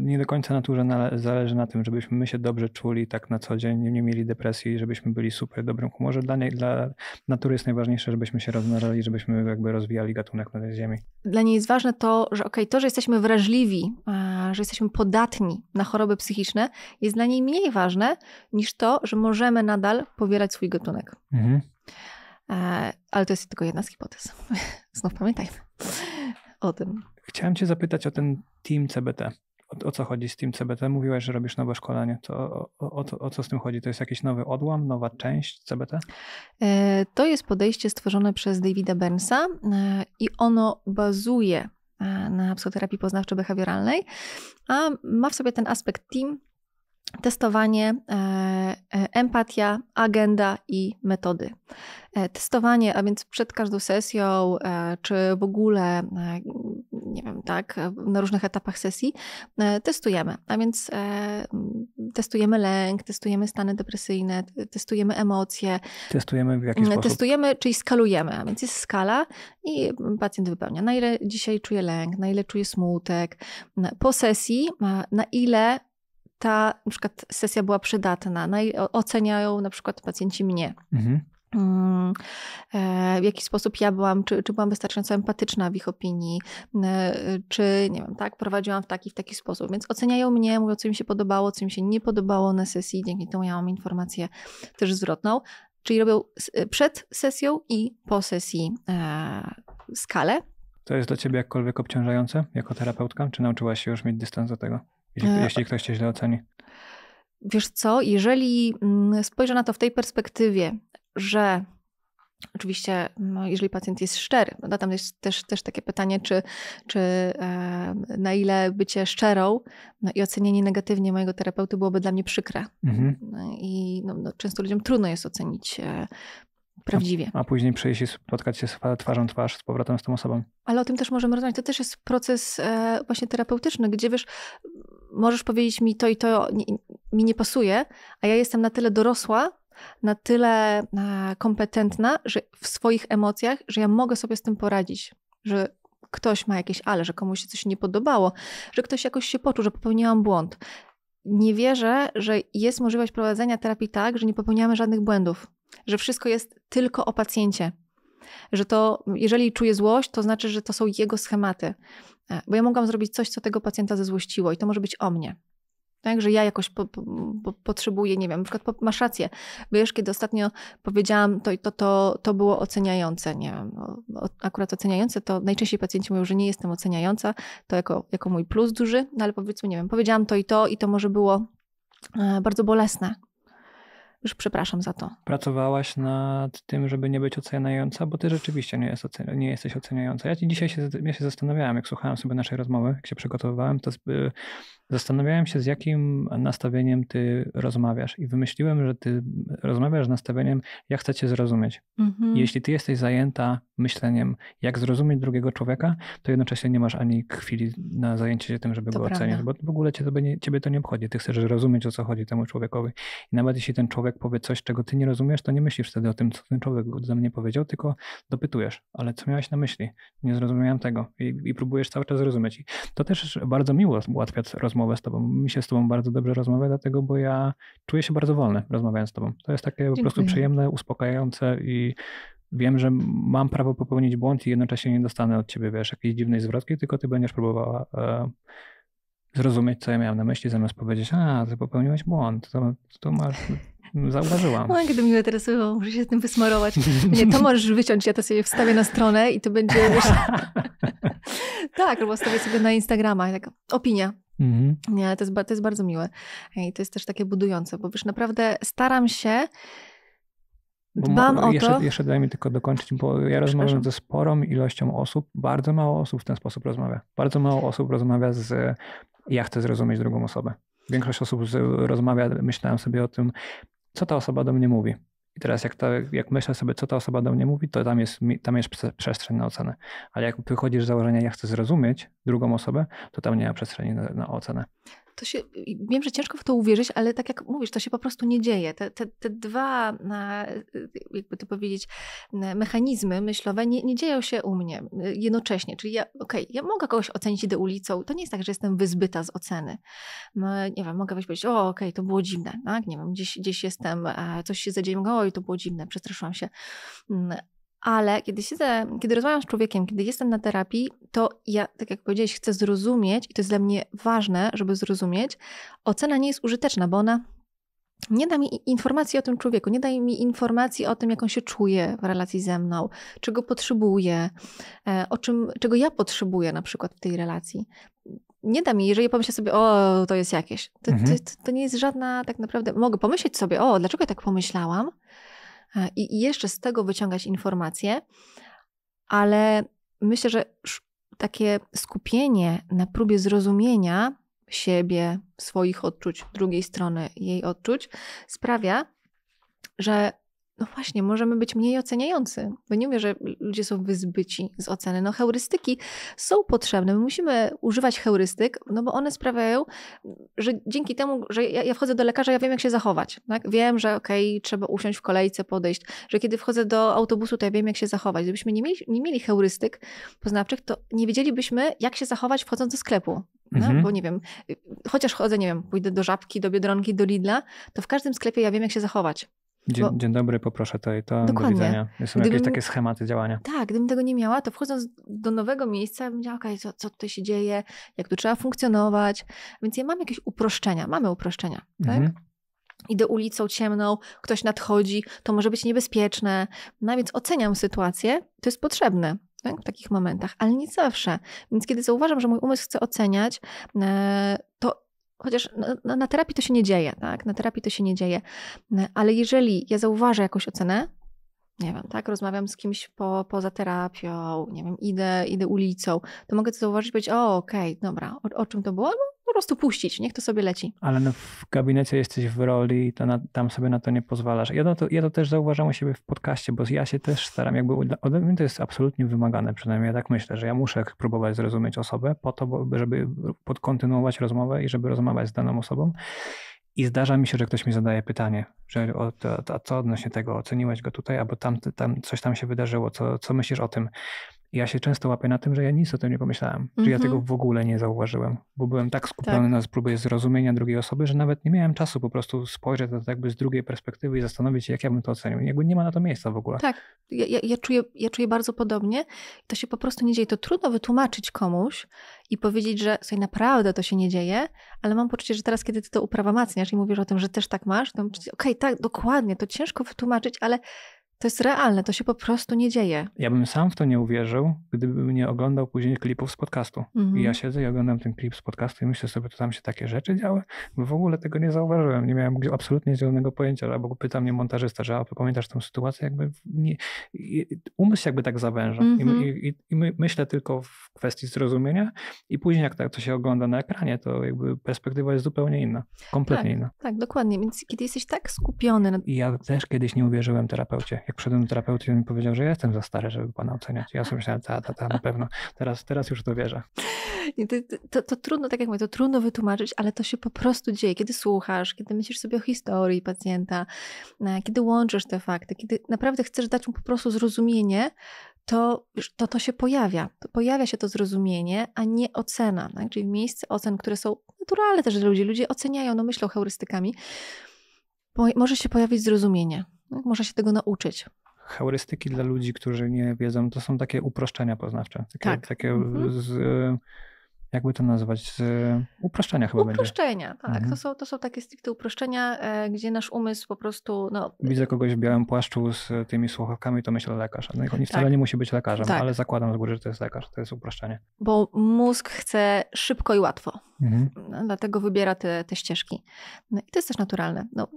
nie do końca naturze zależy na tym, żebyśmy my się dobrze czuli tak na co dzień, nie mieli depresji, żebyśmy byli super dobrym humorze. Dla, niej, dla natury jest najważniejsze, żebyśmy się rozmnażali, żebyśmy jakby rozwijali gatunek na tej ziemi. Dla niej jest ważne to, że okay, to, że jesteśmy wrażliwi, e, że jesteśmy podatni na choroby psychiczne, jest dla niej mniej ważne niż to, że możemy nadal powierać swój gatunek. Mhm. E, ale to jest tylko jedna z hipotez. Znów pamiętajmy o tym. Chciałem Cię zapytać o ten Team CBT. O, o co chodzi z Team CBT? Mówiłeś, że robisz nowe szkolenie. To, o, o, o, co z tym chodzi? To jest jakiś nowy odłam, nowa część CBT? E, to jest podejście stworzone przez Davida Bernsa e, i ono bazuje e, na psychoterapii poznawczo-behawioralnej, a ma w sobie ten aspekt team, testowanie, e, e, empatia, agenda i metody. E, testowanie, a więc przed każdą sesją, czy w ogóle, nie wiem, tak, na różnych etapach sesji, testujemy. A więc testujemy lęk, testujemy stany depresyjne, testujemy emocje. Testujemy w jaki mm, sposób? Testujemy, czyli skalujemy, a więc jest skala i pacjent wypełnia, na ile dzisiaj czuje lęk, na ile czuje smutek. Po sesji, na ile ta na przykład sesja była przydatna. No i oceniają na przykład pacjenci mnie. Mhm. Mm, e, w jaki sposób ja byłam, czy, czy byłam wystarczająco empatyczna w ich opinii, e, czy nie wiem, tak, prowadziłam w taki, w taki sposób. Więc oceniają mnie, mówią, co im się podobało, co im się nie podobało na sesji, dzięki temu ja mam informację też zwrotną. Czyli robią e, przed sesją i po sesji skalę. To jest dla ciebie jakkolwiek obciążające jako terapeutka? Czy nauczyłaś się już mieć dystans do tego? E, jeśli ktoś cię źle oceni? Wiesz co, jeżeli mm, spojrzę na to w tej perspektywie, że Oczywiście, no, jeżeli pacjent jest szczery, no, tam jest też, też takie pytanie, czy, czy e, na ile bycie szczerą no, i ocenienie negatywnie mojego terapeuty byłoby dla mnie przykre. Mhm. No I no, no, często ludziom trudno jest ocenić e, prawdziwie. A, a, później przyjść i spotkać się twarzą twarz z powrotem z tą osobą. Ale o tym też możemy rozmawiać. To też jest proces e, właśnie terapeutyczny, gdzie wiesz, możesz powiedzieć mi to i to mi nie pasuje, a ja jestem na tyle dorosła, na tyle e, kompetentna, że w swoich emocjach, że ja mogę sobie z tym poradzić, że ktoś ma jakieś ale, że komuś się coś nie podobało, że ktoś jakoś się poczuł, że popełniłam błąd. Nie wierzę, że jest możliwość prowadzenia terapii tak, że nie popełniamy żadnych błędów, że wszystko jest tylko o pacjencie. Że to, jeżeli czuje złość, to znaczy, że to są jego schematy. E, bo ja mogłam zrobić coś, co tego pacjenta zezłościło i to może być o mnie. Tak, że ja jakoś po, po, po, potrzebuję, nie wiem, na przykład masz rację, wiesz, kiedy ostatnio powiedziałam to i to, to, to było oceniające, nie wiem, no, akurat oceniające, to najczęściej pacjenci mówią, że nie jestem oceniająca, to jako, jako mój plus duży, no ale powiedzmy, nie wiem, powiedziałam to i to i to może było e, bardzo bolesne, już przepraszam za to. Pracowałaś nad tym, żeby nie być oceniająca, bo ty rzeczywiście nie, jest ocen- nie jesteś oceniająca. Ja dzisiaj się, ja się zastanawiałem, jak słuchałem sobie naszej rozmowy, jak się przygotowywałem, to y, zastanawiałem się, z jakim nastawieniem ty rozmawiasz. I wymyśliłem, że ty rozmawiasz z nastawieniem, jak chcę cię zrozumieć. Mhm. Jeśli ty jesteś zajęta myśleniem, jak zrozumieć drugiego człowieka, to jednocześnie nie masz ani chwili na zajęcie się tym, żeby to go prawda. ocenić, bo w ogóle ciebie, ciebie to nie obchodzi. Ty chcesz zrozumieć, o co chodzi temu człowiekowi. I nawet jeśli ten człowiek człowiek powie coś, czego ty nie rozumiesz, to nie myślisz wtedy o tym, co ten człowiek ze mnie powiedział, tylko dopytujesz, ale co miałeś na myśli? Nie zrozumiałem tego i, i próbujesz cały czas zrozumieć. I to też bardzo miło ułatwia rozmowę z tobą. Mi się z tobą bardzo dobrze rozmawia, dlatego, bo ja czuję się bardzo wolny rozmawiając z tobą. To jest takie Dziękuję. po prostu przyjemne, uspokajające i wiem, że mam prawo popełnić błąd i jednocześnie nie dostanę od ciebie, wiesz, jakiejś dziwnej zwrotki, tylko ty będziesz próbowała e, zrozumieć, co ja miałem na myśli, zamiast powiedzieć, a, ty popełniłeś błąd, to, to masz, Zauważyłam. No, kiedy mnie teraz muszę się z tym wysmarować. Nie, to możesz wyciąć, ja to sobie wstawię na stronę i to będzie... tak, albo wstawię sobie na Instagrama. Tak, opinia. Mhm. Nie, to jest, to jest bardzo miłe. I to jest też takie budujące, bo wiesz, naprawdę staram się... Dbam o jeszcze, to. Jeszcze daj mi tylko dokończyć, bo ja rozmawiam ze sporą ilością osób, bardzo mało osób w ten sposób rozmawia. Bardzo mało osób rozmawia z ja chcę zrozumieć drugą osobę. Większość osób rozmawia, myślałem sobie o tym, co ta osoba do mnie mówi. I teraz jak, to, jak myślę sobie, co ta osoba do mnie mówi, to tam jest, tam jest przestrzeń na ocenę. Ale jak wychodzisz z założenia, ja chcę zrozumieć drugą osobę, to tam nie ma przestrzeni na, na ocenę to się, wiem, że ciężko w to uwierzyć, ale tak jak mówisz, to się po prostu nie dzieje. Te, te, te dwa, e, e, jakby to powiedzieć, mechanizmy myślowe nie, nie dzieją się u mnie jednocześnie. Czyli ja, okej, okay, ja mogę kogoś ocenić idę ulicą, to nie jest tak, że jestem wyzbyta z oceny. Nie wiem, mogę powiedzieć, o okej, okay, to było dziwne, tak? Nie wiem, gdzieś, gdzieś jestem, e, coś się zadzieje, oj, to było dziwne, przestraszyłam się. Ale kiedy siedzę, kiedy rozmawiam z człowiekiem, kiedy jestem na terapii, to ja, tak jak powiedziałeś, chcę zrozumieć, i to jest dla mnie ważne, żeby zrozumieć, ocena nie jest użyteczna, bo ona nie da mi informacji o tym człowieku, nie da mi informacji o tym, jak on się czuje w relacji ze mną, czego potrzebuje, e, o czym, czego ja potrzebuję na przykład w tej relacji. Nie da mi, jeżeli pomyślę sobie, o, to jest jakieś, to, mhm. to, to, nie jest żadna tak naprawdę, mogę pomyśleć sobie, o, dlaczego ja tak pomyślałam, E, i, jeszcze z tego wyciągać informacje, ale myślę, że takie skupienie na próbie zrozumienia siebie, swoich odczuć, drugiej strony jej odczuć sprawia, że no właśnie, możemy być mniej oceniający, bo nie mówię, że ludzie są wyzbyci z oceny. No heurystyki są potrzebne, my musimy używać heurystyk, no bo one sprawiają, że dzięki temu, że ja, ja wchodzę do lekarza, ja wiem jak się zachować. Tak? Wiem, że okej, okay, trzeba usiąść w kolejce, podejść, że kiedy wchodzę do autobusu, to ja wiem jak się zachować. Gdybyśmy nie mieli, nie mieli heurystyk poznawczych, to nie wiedzielibyśmy jak się zachować wchodząc do sklepu. No, mhm. Bo nie wiem, chociaż chodzę, nie wiem, pójdę do żabki, do biedronki, do Lidla, to w każdym sklepie ja wiem, jak się zachować. Dzień, bo... dzień dobry, poproszę to i to, Dokładnie. do widzenia. Są gdybym, jakieś takie schematy działania. Tak, gdybym tego nie miała, to wchodząc do nowego miejsca, bym wiedziała, okay, co, co tutaj się dzieje, jak tu trzeba funkcjonować. Więc ja mam jakieś uproszczenia, mamy uproszczenia, tak? mhm. tak? idę ulicą ciemną, ktoś nadchodzi, to może być niebezpieczne. No więc oceniam sytuację, to jest potrzebne. Tak? W takich momentach, ale nie zawsze. Więc kiedy zauważam, że mój umysł chce oceniać, e, to Chociaż na, na terapii to się nie dzieje, tak? Na terapii to się nie dzieje. Ale jeżeli ja zauważę jakąś ocenę, nie wiem, tak, rozmawiam z kimś po, poza terapią, nie wiem, idę, idę ulicą, to mogę to zauważyć być, o okej, okay, dobra, o, o, czym to było? No, po prostu puścić, niech to sobie leci. Ale no w gabinecie jesteś w roli, to na, tam sobie na to nie pozwalasz. Ja, to, ja to też zauważam u siebie w podcaście, bo ja się też staram, jakby ode mnie to jest absolutnie wymagane, przynajmniej ja tak myślę, że ja muszę próbować zrozumieć osobę po to, żeby podkontynuować rozmowę i żeby rozmawiać z daną osobą. I zdarza mi się, że ktoś mi zadaje pytanie, że o, a co odnośnie tego, oceniłeś go tutaj, albo tam, tam coś tam się wydarzyło, co, co myślisz o tym? ja się często łapię na tym, że ja nic o tym nie pomyślałem, mm -hmm. że ja mhm. tego w ogóle nie zauważyłem, bo byłem tak skupiony tak. na próbie zrozumienia drugiej osoby, że nawet nie miałem czasu po prostu spojrzeć na to jakby z drugiej perspektywy i zastanowić się, jak ja bym to ocenił. Jakby nie ma na to miejsca w ogóle. Tak, ja, ja, ja czuję, ja czuję bardzo podobnie. To się po prostu nie dzieje. To trudno wytłumaczyć komuś i powiedzieć, że sobie naprawdę to się nie dzieje, ale mam poczucie, że teraz, kiedy ty to uprawamacniasz i mówisz o tym, że też tak masz, to mam poczucie, okej, okay, tak, dokładnie, to ciężko wytłumaczyć, ale to jest realne, to się po prostu nie dzieje. Ja bym sam w to nie uwierzył, gdybym nie oglądał później klipów z podcastu. Mhm. I ja mhm. siedzę i oglądam ten klip z podcastu i myślę sobie, to tam się takie rzeczy działy, bo w ogóle tego nie zauważyłem. Nie miałem absolutnie zielonego pojęcia, albo pyta mnie montażysta, że a pamiętasz tą sytuację, jakby nie, umysł jakby tak zawęża. Mhm. I, i, I, myślę tylko w kwestii zrozumienia i później jak tak to się ogląda na ekranie, to jakby perspektywa jest zupełnie inna, kompletnie tak, inna. Tak, dokładnie. Więc kiedy jesteś tak skupiony. Na... I ja też kiedyś nie uwierzyłem terapeucie jak przyszedłem do terapeuty, on mi powiedział, że jestem za stary, żeby pana oceniać. Ja sobie myślałem, ta, ta, ta, na pewno. Teraz, teraz już to wierzę. Nie, to, to, to, trudno, tak jak mówię, to trudno wytłumaczyć, ale to się po prostu dzieje. Kiedy słuchasz, kiedy myślisz sobie o historii pacjenta, e, kiedy łączysz te fakty, kiedy naprawdę chcesz dać mu po prostu zrozumienie, to, to to się pojawia. Pojawia się to zrozumienie, a nie ocena. Tak? Czyli w miejsce ocen, które są naturalne też dla ludzi, ludzie oceniają, no myślą heurystykami, może się pojawić zrozumienie. No można się tego nauczyć. Heurystyki dla ludzi, którzy nie wiedzą, to są takie uproszczenia poznawcze. Takie, tak. takie mhm. z, e, jakby to nazwać, z uproszczenia chyba Uproszczenia, będzie. tak. Mhm. To, są, to są takie stricte uproszczenia, e, gdzie nasz umysł po prostu... No... Widzę kogoś w białym płaszczu z tymi słuchawkami, to myślę lekarz. No, on wcale tak. nie musi być lekarzem, tak. ale zakładam z góry, że to jest lekarz. To jest uproszczenie. Bo mózg chce szybko i łatwo. Mhm. No, dlatego wybiera te, te ścieżki. No, I to jest też naturalne. No,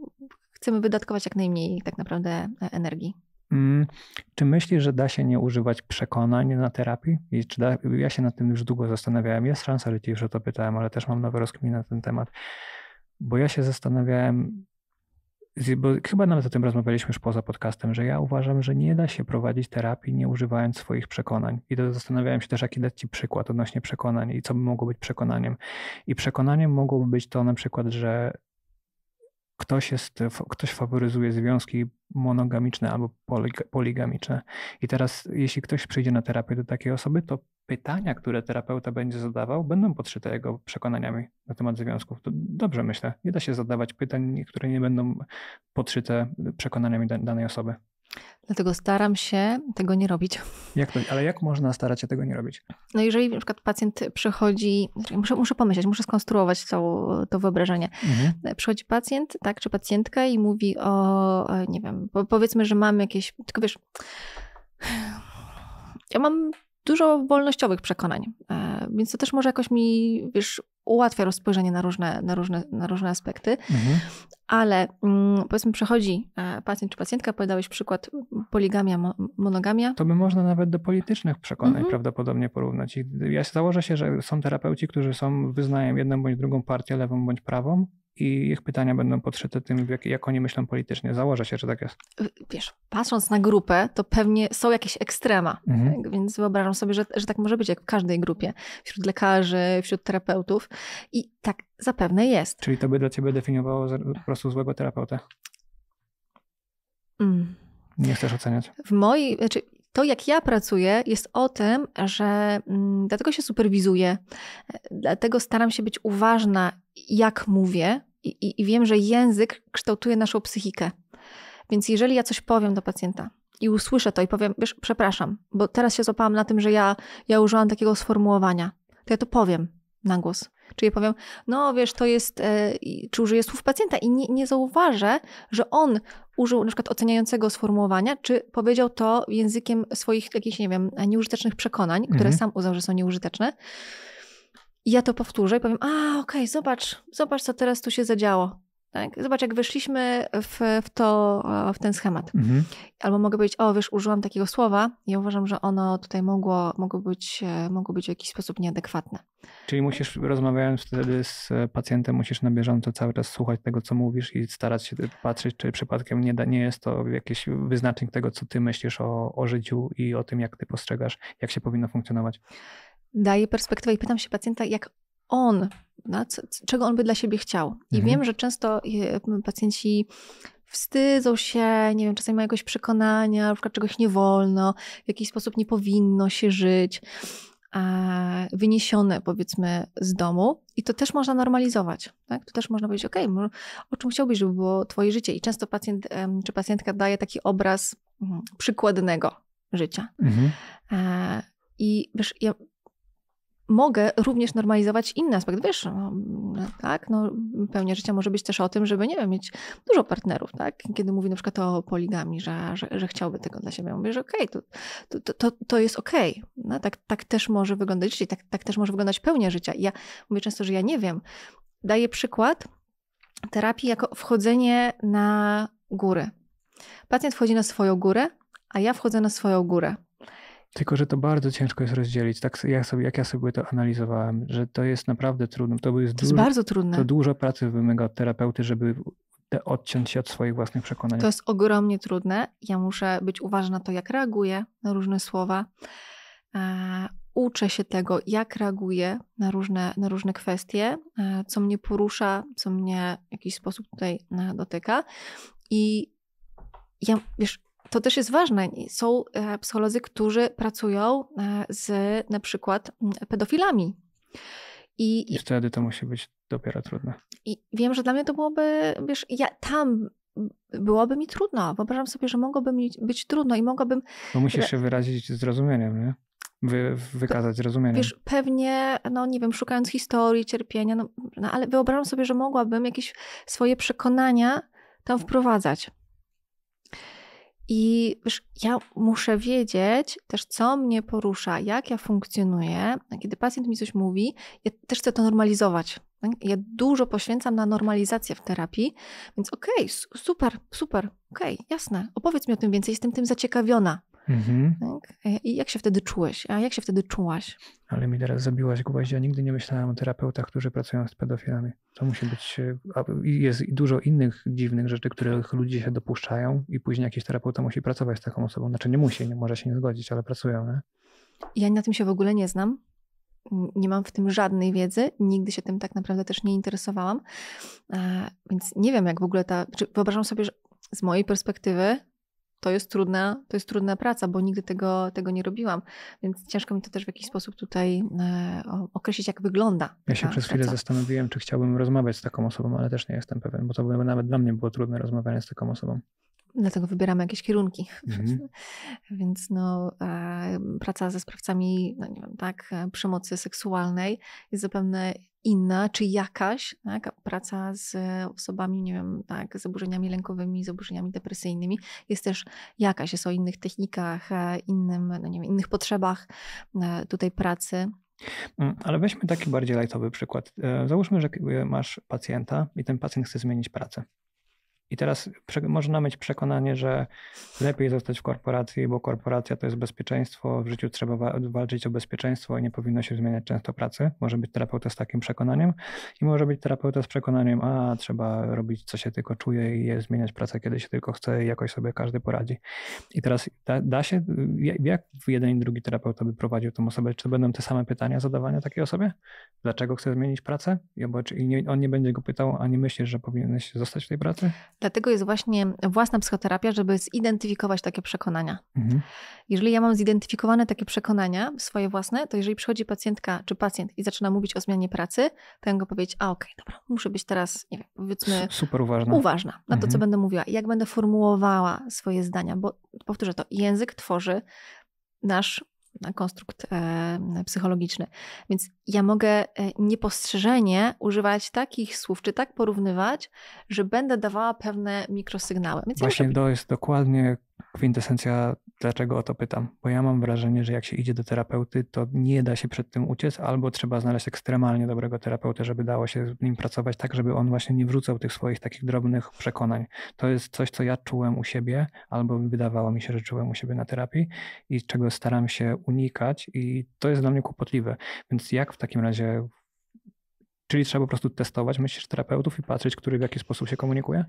chcemy wydatkować jak najmniej tak naprawdę e, energii. Mm, czy myślisz, że da się nie używać przekonań na terapii? I czy da, ja się nad tym już długo zastanawiałem. Jest szansa, że ci już o to pytałem, ale też mam nowe rozkminy na ten temat. Bo ja się zastanawiałem, bo chyba nawet o tym rozmawialiśmy już poza podcastem, że ja uważam, że nie da się prowadzić terapii nie używając swoich przekonań. I to zastanawiałem się też, jaki dać Ci przykład odnośnie przekonań i co by mogło być przekonaniem. I przekonaniem mogłoby być to na przykład, że ktoś, jest, ktoś faworyzuje związki monogamiczne albo poligamiczne. I teraz, jeśli ktoś przyjdzie na terapię do takiej osoby, to pytania, które terapeuta będzie zadawał, będą podszyte jego przekonaniami na temat związków. To dobrze myślę. Nie da się zadawać pytań, które nie będą podszyte przekonaniami danej osoby. Dlatego staram się tego nie robić. Jak to, ale jak można starać się tego nie robić? No jeżeli na przykład pacjent przychodzi, muszę, muszę pomyśleć, muszę skonstruować całe to wyobrażenie. Mhm. Przychodzi pacjent, tak, czy pacjentka i mówi o, e, nie wiem, powiedzmy, że mam jakieś, tylko wiesz, ja mam dużo wolnościowych przekonań, e, więc to też może jakoś mi, wiesz, ułatwia rozpojrzenie na różne, na różne, na różne aspekty, mhm. ale mm, powiedzmy przechodzi e, pacjent czy pacjentka, podałeś przykład poligamia, monogamia. To by można nawet do politycznych przekonań mhm. prawdopodobnie porównać. Ja założę się, że są terapeuci, którzy są, wyznają jedną bądź drugą partię, lewą bądź prawą, i ich pytania będą podszyte tym, jak, jak oni myślą politycznie. Założę się, że tak jest. Wiesz, patrząc na grupę, to pewnie są jakieś ekstrema, mhm. tak? więc wyobrażam sobie, że, że tak może być jak w każdej grupie, wśród lekarzy, wśród terapeutów i tak zapewne jest. Czyli to by dla ciebie definiowało po prostu złego terapeuta? Mm. Nie chcesz oceniać. W mojej, znaczy to, jak ja pracuję, jest o tym, że mm, dlatego się superwizuję, e, dlatego staram się być uważna, jak mówię, i, i, i wiem, że język kształtuje naszą psychikę. Więc jeżeli ja coś powiem do pacjenta, i usłyszę to i powiem, wiesz, przepraszam, bo teraz się złapałam na tym, że ja, ja użyłam takiego sformułowania, to ja to powiem na głos. Czyli powiem, no wiesz, to jest, e, czy użyję słów pacjenta i nie, nie zauważę, że on użył na przykład oceniającego sformułowania, czy powiedział to językiem swoich jakichś, nie wiem, nieużytecznych przekonań, mhm. które sam uznał, że są nieużyteczne. I ja to powtórzę i powiem, a okej, okay, zobacz, zobacz, co teraz tu się zadziało. Tak? Zobacz, jak wyszliśmy w, w, to, e, w ten schemat. Mhm. Albo mogę powiedzieć, o wiesz, użyłam takiego słowa i uważam, że ono tutaj mogło, mogło, być, e, mogło być w jakiś sposób nieadekwatne. Czyli musisz, rozmawiając wtedy z pacjentem, musisz na bieżąco cały czas słuchać tego, co mówisz i starać się patrzeć, czy przypadkiem nie, da, nie jest to jakiś wyznacznik tego, co ty myślisz o, o życiu i o tym, jak ty postrzegasz, jak się powinno funkcjonować. Daję perspektywę i pytam się pacjenta, jak on no, co, czego on by dla siebie chciał. I mhm. wiem, że często pacjenci wstydzą się, nie wiem, czasami mają jakieś przekonania, na przykład czegoś nie wolno, w jakiś sposób nie powinno się żyć, e, wyniesione powiedzmy z domu. I to też można normalizować. Tak? To też można powiedzieć, ok, o czym chciałbyś, żeby było twoje życie. I często pacjent czy pacjentka daje taki obraz przykładnego życia. Mhm. E, I wiesz, ja mogę również normalizować inny aspekt. Wiesz, no, tak, no, pełnia życia może być też o tym, żeby, nie wiem, mieć dużo partnerów, tak? Kiedy mówi na przykład o poligami, że, że, że chciałby tego dla siebie, ja mówię, że okej, okay, to, to, to, to, jest okej. Okay. No, tak, tak też może wyglądać życie, tak, tak też może wyglądać pełnia życia. I ja mówię często, że ja nie wiem. Daję przykład terapii jako wchodzenie na górę. Pacjent wchodzi na swoją górę, a ja wchodzę na swoją górę. Tylko, że to bardzo ciężko jest rozdzielić. Tak jak, sobie, jak ja sobie to analizowałem, że to jest naprawdę trudne. To, jest, to dużo, jest bardzo trudne. To dużo pracy wymaga od terapeuty, żeby odciąć się od swoich własnych przekonań. To jest ogromnie trudne. Ja muszę być uważna to, jak reaguję na różne słowa. E, uczę się tego, jak reaguję na różne, na różne kwestie, e, co mnie porusza, co mnie w jakiś sposób tutaj e, dotyka. I ja, wiesz, to też jest ważne. Są e, psycholodzy, którzy pracują e, z na przykład pedofilami. I, I wtedy to musi być dopiero trudne. I wiem, że dla mnie to byłoby, wiesz, ja tam byłoby mi trudno. Wyobrażam sobie, że mogłoby mi być trudno i mogłabym. Bo musisz e, się wyrazić zrozumieniem, nie? Wy, wykazać zrozumienie. Wiesz, pewnie, no nie wiem, szukając historii, cierpienia, no, no ale wyobrażam sobie, że mogłabym jakieś swoje przekonania tam wprowadzać. I wiesz, ja muszę wiedzieć też, co mnie porusza, jak ja funkcjonuję. Kiedy pacjent mi coś mówi, ja też chcę to normalizować. Tak? Ja dużo poświęcam na normalizację w terapii, więc okej, okay, super, super, okej, okay, jasne. Opowiedz mi o tym więcej, jestem tym zaciekawiona. Mhm. Tak? E, I jak się wtedy czułeś? A jak się wtedy czułaś? Ale mi teraz zabiłaś gwoździa. Nigdy nie myślałam o terapeutach, którzy pracują z pedofilami. To musi być... E, jest dużo innych dziwnych rzeczy, których ludzie się dopuszczają i później jakiś terapeuta musi pracować z taką osobą. Znaczy nie musi, nie może się nie zgodzić, ale pracują, nie? Ja na tym się w ogóle nie znam. Nie mam w tym żadnej wiedzy, nigdy się tym tak naprawdę też nie interesowałam, e, więc nie wiem, jak w ogóle ta. Wyobrażam sobie, że z mojej perspektywy to jest trudna, to jest trudna praca, bo nigdy tego, tego nie robiłam, więc ciężko mi to też w jakiś sposób tutaj e, określić, jak wygląda. Ja się przez chwilę praca. zastanowiłem, czy chciałbym rozmawiać z taką osobą, ale też nie jestem pewien, bo to by nawet dla mnie było trudne rozmawianie z taką osobą dlatego wybieramy jakieś kierunki. Mhm. Więc no, e, praca ze sprawcami, no nie wiem, tak, e, przemocy seksualnej jest zapewne inna czy jakaś, tak? praca z osobami, nie wiem, tak, z zaburzeniami lękowymi, zaburzeniami depresyjnymi jest też jakaś, jest o innych technikach, e, innym, no nie wiem, innych potrzebach e, tutaj pracy. Mm, ale weźmy taki bardziej lajtowy przykład. E, załóżmy, że masz pacjenta i ten pacjent chce zmienić pracę. I teraz można mieć przekonanie, że lepiej zostać w korporacji, bo korporacja to jest bezpieczeństwo, w życiu trzeba wa walczyć o bezpieczeństwo i nie powinno się zmieniać często pracy. Może być terapeuta z takim przekonaniem i może być terapeuta z przekonaniem, a trzeba robić co się tylko czuje i zmieniać pracę kiedy się tylko chce i jakoś sobie każdy poradzi. I teraz da, da się, jak jeden i drugi terapeuta by prowadził tą osobę? Czy będą te same pytania zadawane takiej osobie? Dlaczego chce zmienić pracę? I on nie będzie go pytał, a nie myślisz, że powinieneś zostać w tej pracy? Dlatego jest właśnie własna psychoterapia, żeby zidentyfikować takie przekonania. Mhm. Jeżeli ja mam zidentyfikowane takie przekonania, swoje własne, to jeżeli przychodzi pacjentka czy pacjent i zaczyna mówić o zmianie pracy, to ja go powiedzieć, a okej, okay, dobra, muszę być teraz, nie wiem, powiedzmy... Super uważna. Uważna na to, co mhm. będę mówiła, jak będę formułowała swoje zdania, bo powtórzę to, język tworzy nasz konstrukt e, psychologiczny. Więc ja mogę e, niepostrzeżenie używać takich słów, czy tak porównywać, że będę dawała pewne mikrosygnały. Więc Właśnie to jest dokładnie kwintesencja, dlaczego o to pytam. Bo ja mam wrażenie, że jak się idzie do terapeuty, to nie da się przed tym uciec, albo trzeba znaleźć ekstremalnie dobrego terapeuta, żeby dało się z nim pracować tak, żeby on właśnie nie wrzucał tych swoich takich drobnych przekonań. To jest coś, co ja czułem u siebie, albo wydawało mi się, że czułem u siebie na terapii i czego staram się unikać, i to jest dla mnie kłopotliwe. Więc jak w takim razie Czyli trzeba po prostu testować myślisz terapeutów i patrzeć, który w jaki sposób się komunikuje?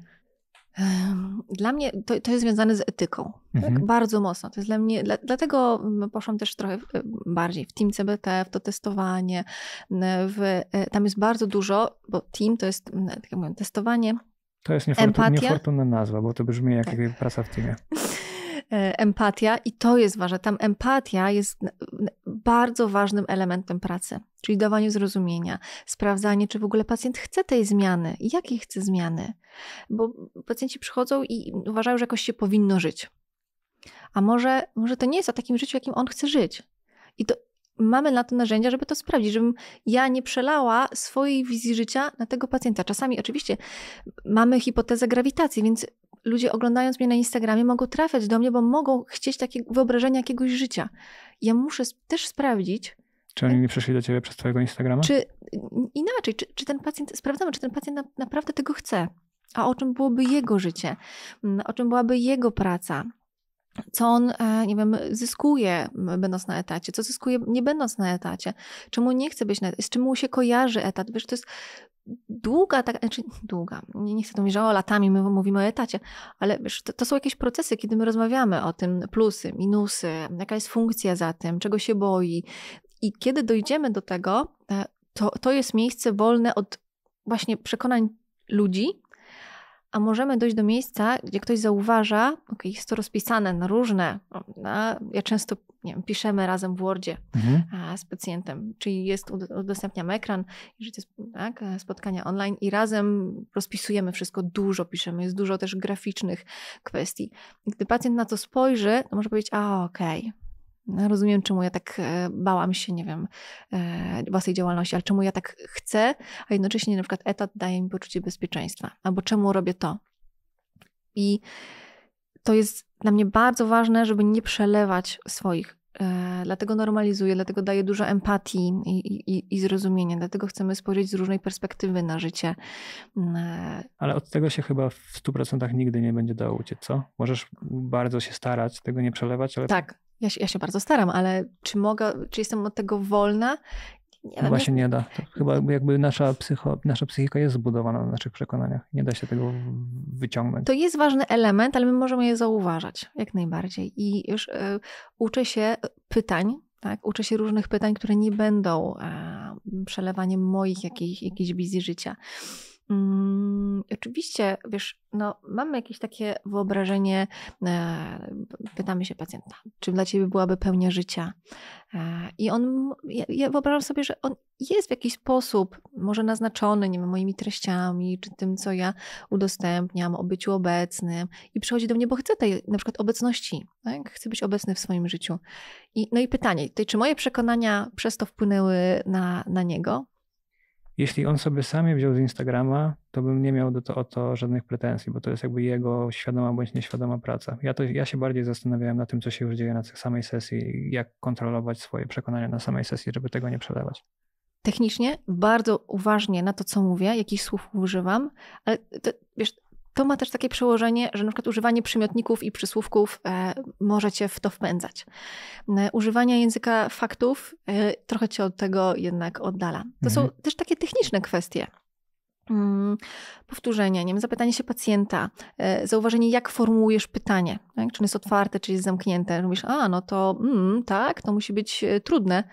Dla mnie to, to jest związane z etyką. Tak? Mhm. Tak? Bardzo mocno. To jest dla mnie, dla, dlatego poszłam też trochę bardziej w Team CBT, w to testowanie. W, e, tam jest bardzo dużo, bo Team to jest, tak jak mówię, testowanie. To jest niefortunna nazwa, bo to brzmi jak tak. praca w teamie. E, empatia i to jest ważne. Tam empatia jest bardzo ważnym elementem pracy, czyli dawanie zrozumienia, sprawdzanie, czy w ogóle pacjent chce tej zmiany jakie jakiej chce zmiany, bo pacjenci przychodzą i uważają, że jakoś się powinno żyć. A może, może to nie jest o takim życiu, jakim on chce żyć. I to mamy na to narzędzia, żeby to sprawdzić, żebym ja nie przelała swojej wizji życia na tego pacjenta. Czasami oczywiście mamy hipotezę grawitacji, więc ludzie oglądając mnie na Instagramie mogą trafiać do mnie, bo mogą chcieć takie wyobrażenia jakiegoś życia. Ja muszę też sprawdzić. Czy oni nie przeszli do ciebie przez twojego Instagrama? Czy inaczej, czy, czy ten pacjent, sprawdzamy, czy ten pacjent na, naprawdę tego chce, a o czym byłoby jego życie, mm, o czym byłaby jego praca, co on, e, nie wiem, zyskuje będąc na etacie, co zyskuje nie będąc na etacie, czemu nie chce być na etacie, z czym mu się kojarzy etat, wiesz, to jest długa, tak, znaczy długa, nie, nie chcę tu mówić, że o latami my mówimy o etacie, ale wiesz, to, to, są jakieś procesy, kiedy my rozmawiamy o tym, plusy, minusy, jaka jest funkcja za tym, czego się boi i kiedy dojdziemy do tego, e, to, to jest miejsce wolne od właśnie przekonań ludzi, a możemy dojść do miejsca, gdzie ktoś zauważa, ok, jest to rozpisane na różne, na, ja często nie wiem, piszemy razem w Wordzie mhm. z pacjentem, czyli jest, udostępniamy ekran, jeżeli jest tak, e, spotkania online i razem rozpisujemy wszystko, dużo piszemy, jest dużo też graficznych kwestii. Gdy pacjent na to spojrzy, to może powiedzieć, a okej, okay no, rozumiem, czemu ja tak e, bałam się, nie wiem, e, własnej działalności, ale czemu ja tak chcę, a jednocześnie na przykład etat daje mi poczucie bezpieczeństwa, albo czemu robię to. I to jest dla mnie bardzo ważne, żeby nie przelewać swoich. E, dlatego normalizuję, dlatego daję dużo empatii i, i, i zrozumienia, dlatego chcemy spojrzeć z różnej perspektywy na życie. Mm, ale od tego się chyba w 100% nigdy nie będzie dało uciec, co? Możesz bardzo się starać, tego nie przelewać, ale tak ja się, ja się bardzo staram, ale czy mogę, czy jestem od tego wolna? Nie Chyba się nie da. To chyba jakby nasza, psycho, nasza psychika jest zbudowana na naszych przekonaniach. Nie da się tego wyciągnąć. To jest ważny element, ale my możemy je zauważać jak najbardziej. I już y, uczę się pytań, tak? Uczę się różnych pytań, które nie będą e, przelewaniem moich jakichś, jakichś wizji życia. Mm, oczywiście, wiesz, no, mamy jakieś takie wyobrażenie, e, pytamy się pacjenta, czy dla ciebie byłaby pełnia życia. E, I on, ja, ja, wyobrażam sobie, że on jest w jakiś sposób może naznaczony, nie wiem, moimi treściami, czy tym, co ja udostępniam, o byciu obecnym i przychodzi do mnie, bo chce tej na przykład obecności, tak? chce być obecny w swoim życiu. I, no i pytanie, tutaj, czy moje przekonania przez to wpłynęły na, na niego? Jeśli on sobie sam je wziął z Instagrama, to bym nie miał do to, o to żadnych pretensji, bo to jest jakby jego świadoma bądź nieświadoma praca. Ja, to, ja się bardziej zastanawiałem na tym, co się już dzieje na samej sesji, jak kontrolować swoje przekonania na samej sesji, żeby tego nie przelewać technicznie bardzo uważnie na to, co mówię, jakichś słów używam, ale to, wiesz, to ma też takie przełożenie, że na przykład używanie przymiotników i przysłówków e, może cię w to wpędzać. E, używanie języka faktów e, trochę cię od tego jednak oddala. To mhm. są też takie techniczne kwestie. Hmm, powtórzenie, nie wiem, zapytanie się pacjenta, e, zauważenie, jak formułujesz pytanie, tak? czy jest otwarte, czy jest zamknięte. Mówisz, a no to mm, tak, to musi być e, trudne.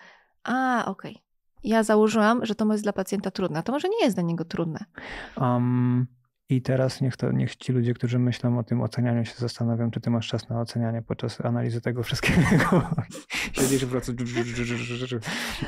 A, okej. Okay. Ja założyłam, że to jest dla pacjenta trudne. To może nie jest dla niego trudne. Um, i teraz niech, to, niech ci ludzie, którzy myślą o tym ocenianiu, się zastanawią, czy ty masz czas na ocenianie podczas analizy tego wszystkiego. Siedzisz po prostu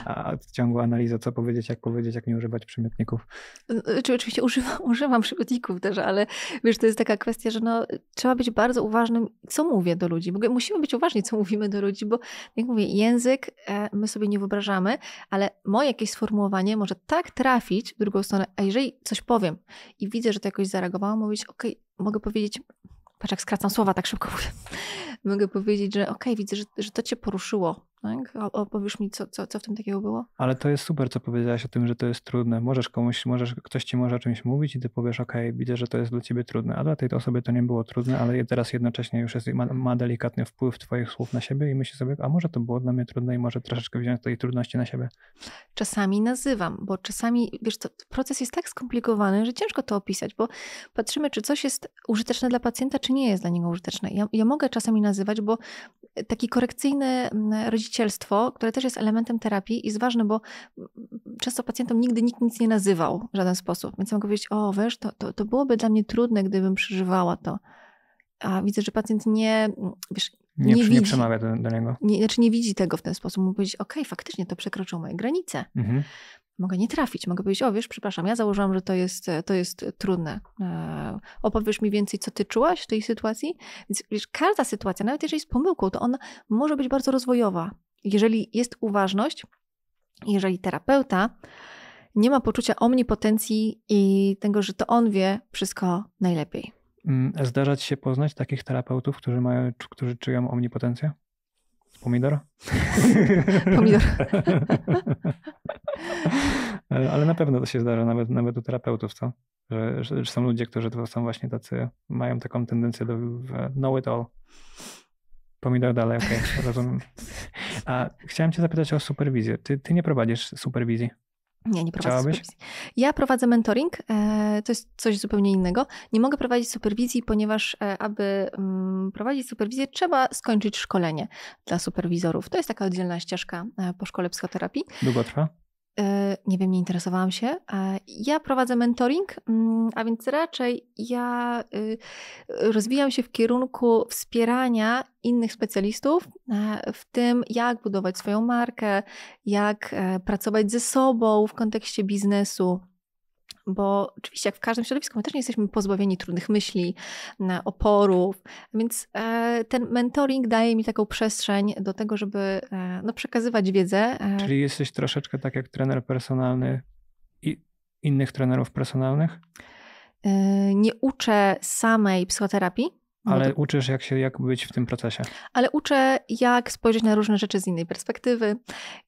a w ciągu analizy, co powiedzieć, jak powiedzieć, jak nie używać przymiotników. No, czy znaczy, oczywiście używam, używam przymiotników też, ale wiesz, to jest taka kwestia, że no, trzeba być bardzo uważnym, co mówię do ludzi. Musimy być uważni, co mówimy do ludzi, bo jak mówię, język e, my sobie nie wyobrażamy, ale moje jakieś sformułowanie może tak trafić w drugą stronę, a jeżeli coś powiem i widzę, że to jakoś zareagowałam, mówić, ok, mogę powiedzieć, patrz jak skracam słowa tak szybko, mogę powiedzieć, że ok, widzę, że, że to cię poruszyło, tak? Opowiesz mi, co, co, co w tym takiego było? Ale to jest super, co powiedziałaś o tym, że to jest trudne. Możesz komuś, możesz, ktoś ci może o czymś mówić i ty powiesz, ok, widzę, że to jest dla ciebie trudne, a dla tej osoby to nie było trudne, ale teraz jednocześnie już jest, ma, ma delikatny wpływ twoich słów na siebie i myślisz sobie, a może to było dla mnie trudne i może troszeczkę wziąć tej trudności na siebie. Czasami nazywam, bo czasami, wiesz proces jest tak skomplikowany, że ciężko to opisać, bo patrzymy, czy coś jest użyteczne dla pacjenta, czy nie jest dla niego użyteczne. Ja, ja mogę czasami nazywać, bo taki korekcyjne mm, rodzicielstwo, które też jest elementem terapii, i jest ważne, bo mm, często pacjentom nigdy nikt nic nie nazywał w żaden sposób. Więc mogę powiedzieć, o wiesz, to, to, to byłoby dla mnie trudne, gdybym przeżywała to. A widzę, że pacjent nie, mm, wiesz, nie, nie, widzi, nie przemawia do, do niego. Nie, znaczy nie widzi tego w ten sposób. Mógł powiedzieć, okej, okay, faktycznie to przekroczyło moje granice. Mhm mogę nie trafić, mogę powiedzieć, o wiesz, przepraszam, ja założyłam, że to jest, to jest trudne. E, opowiesz mi więcej, co ty czułaś w tej sytuacji? Więc wiesz, każda sytuacja, nawet jeżeli jest pomyłką, to ona może być bardzo rozwojowa. Jeżeli jest uważność, jeżeli terapeuta nie ma poczucia omnipotencji i tego, że to on wie wszystko najlepiej. Mm, Zdarzać się poznać takich terapeutów, którzy, mają, którzy czują omnipotencję? Pomidor? Pomidor. E, ale na pewno to się zdarza, nawet, nawet u terapeutów, co? Że, że są ludzie, którzy to są właśnie tacy, mają taką tendencję do know it all. Pomidor dalej, okej, okay, rozumiem. A chciałem cię zapytać o superwizję. Ty, ty nie prowadzisz superwizji. Nie, nie prowadzę Chciałabyś? superwizji. Ja prowadzę mentoring, e, to jest coś zupełnie innego. Nie mogę prowadzić superwizji, ponieważ e, aby mm, prowadzić superwizję, trzeba skończyć szkolenie dla superwizorów. To jest taka oddzielna ścieżka po szkole psychoterapii. Długo trwa? E, nie wiem, nie interesowałam się. E, ja prowadzę mentoring, mm, a więc raczej ja y, rozwijam się w kierunku wspierania innych specjalistów e, w tym, jak budować swoją markę, jak pracować ze sobą w kontekście biznesu bo oczywiście jak w każdym środowisku, my też nie jesteśmy pozbawieni trudnych myśli, oporów, więc e, ten mentoring daje mi taką przestrzeń do tego, żeby e, no, przekazywać wiedzę. E. Czyli jesteś troszeczkę tak jak trener personalny i innych trenerów personalnych? Nie uczę samej psychoterapii, no ale to... uczysz, jak się jak być w tym procesie. Ale uczę, jak spojrzeć na różne rzeczy z innej perspektywy,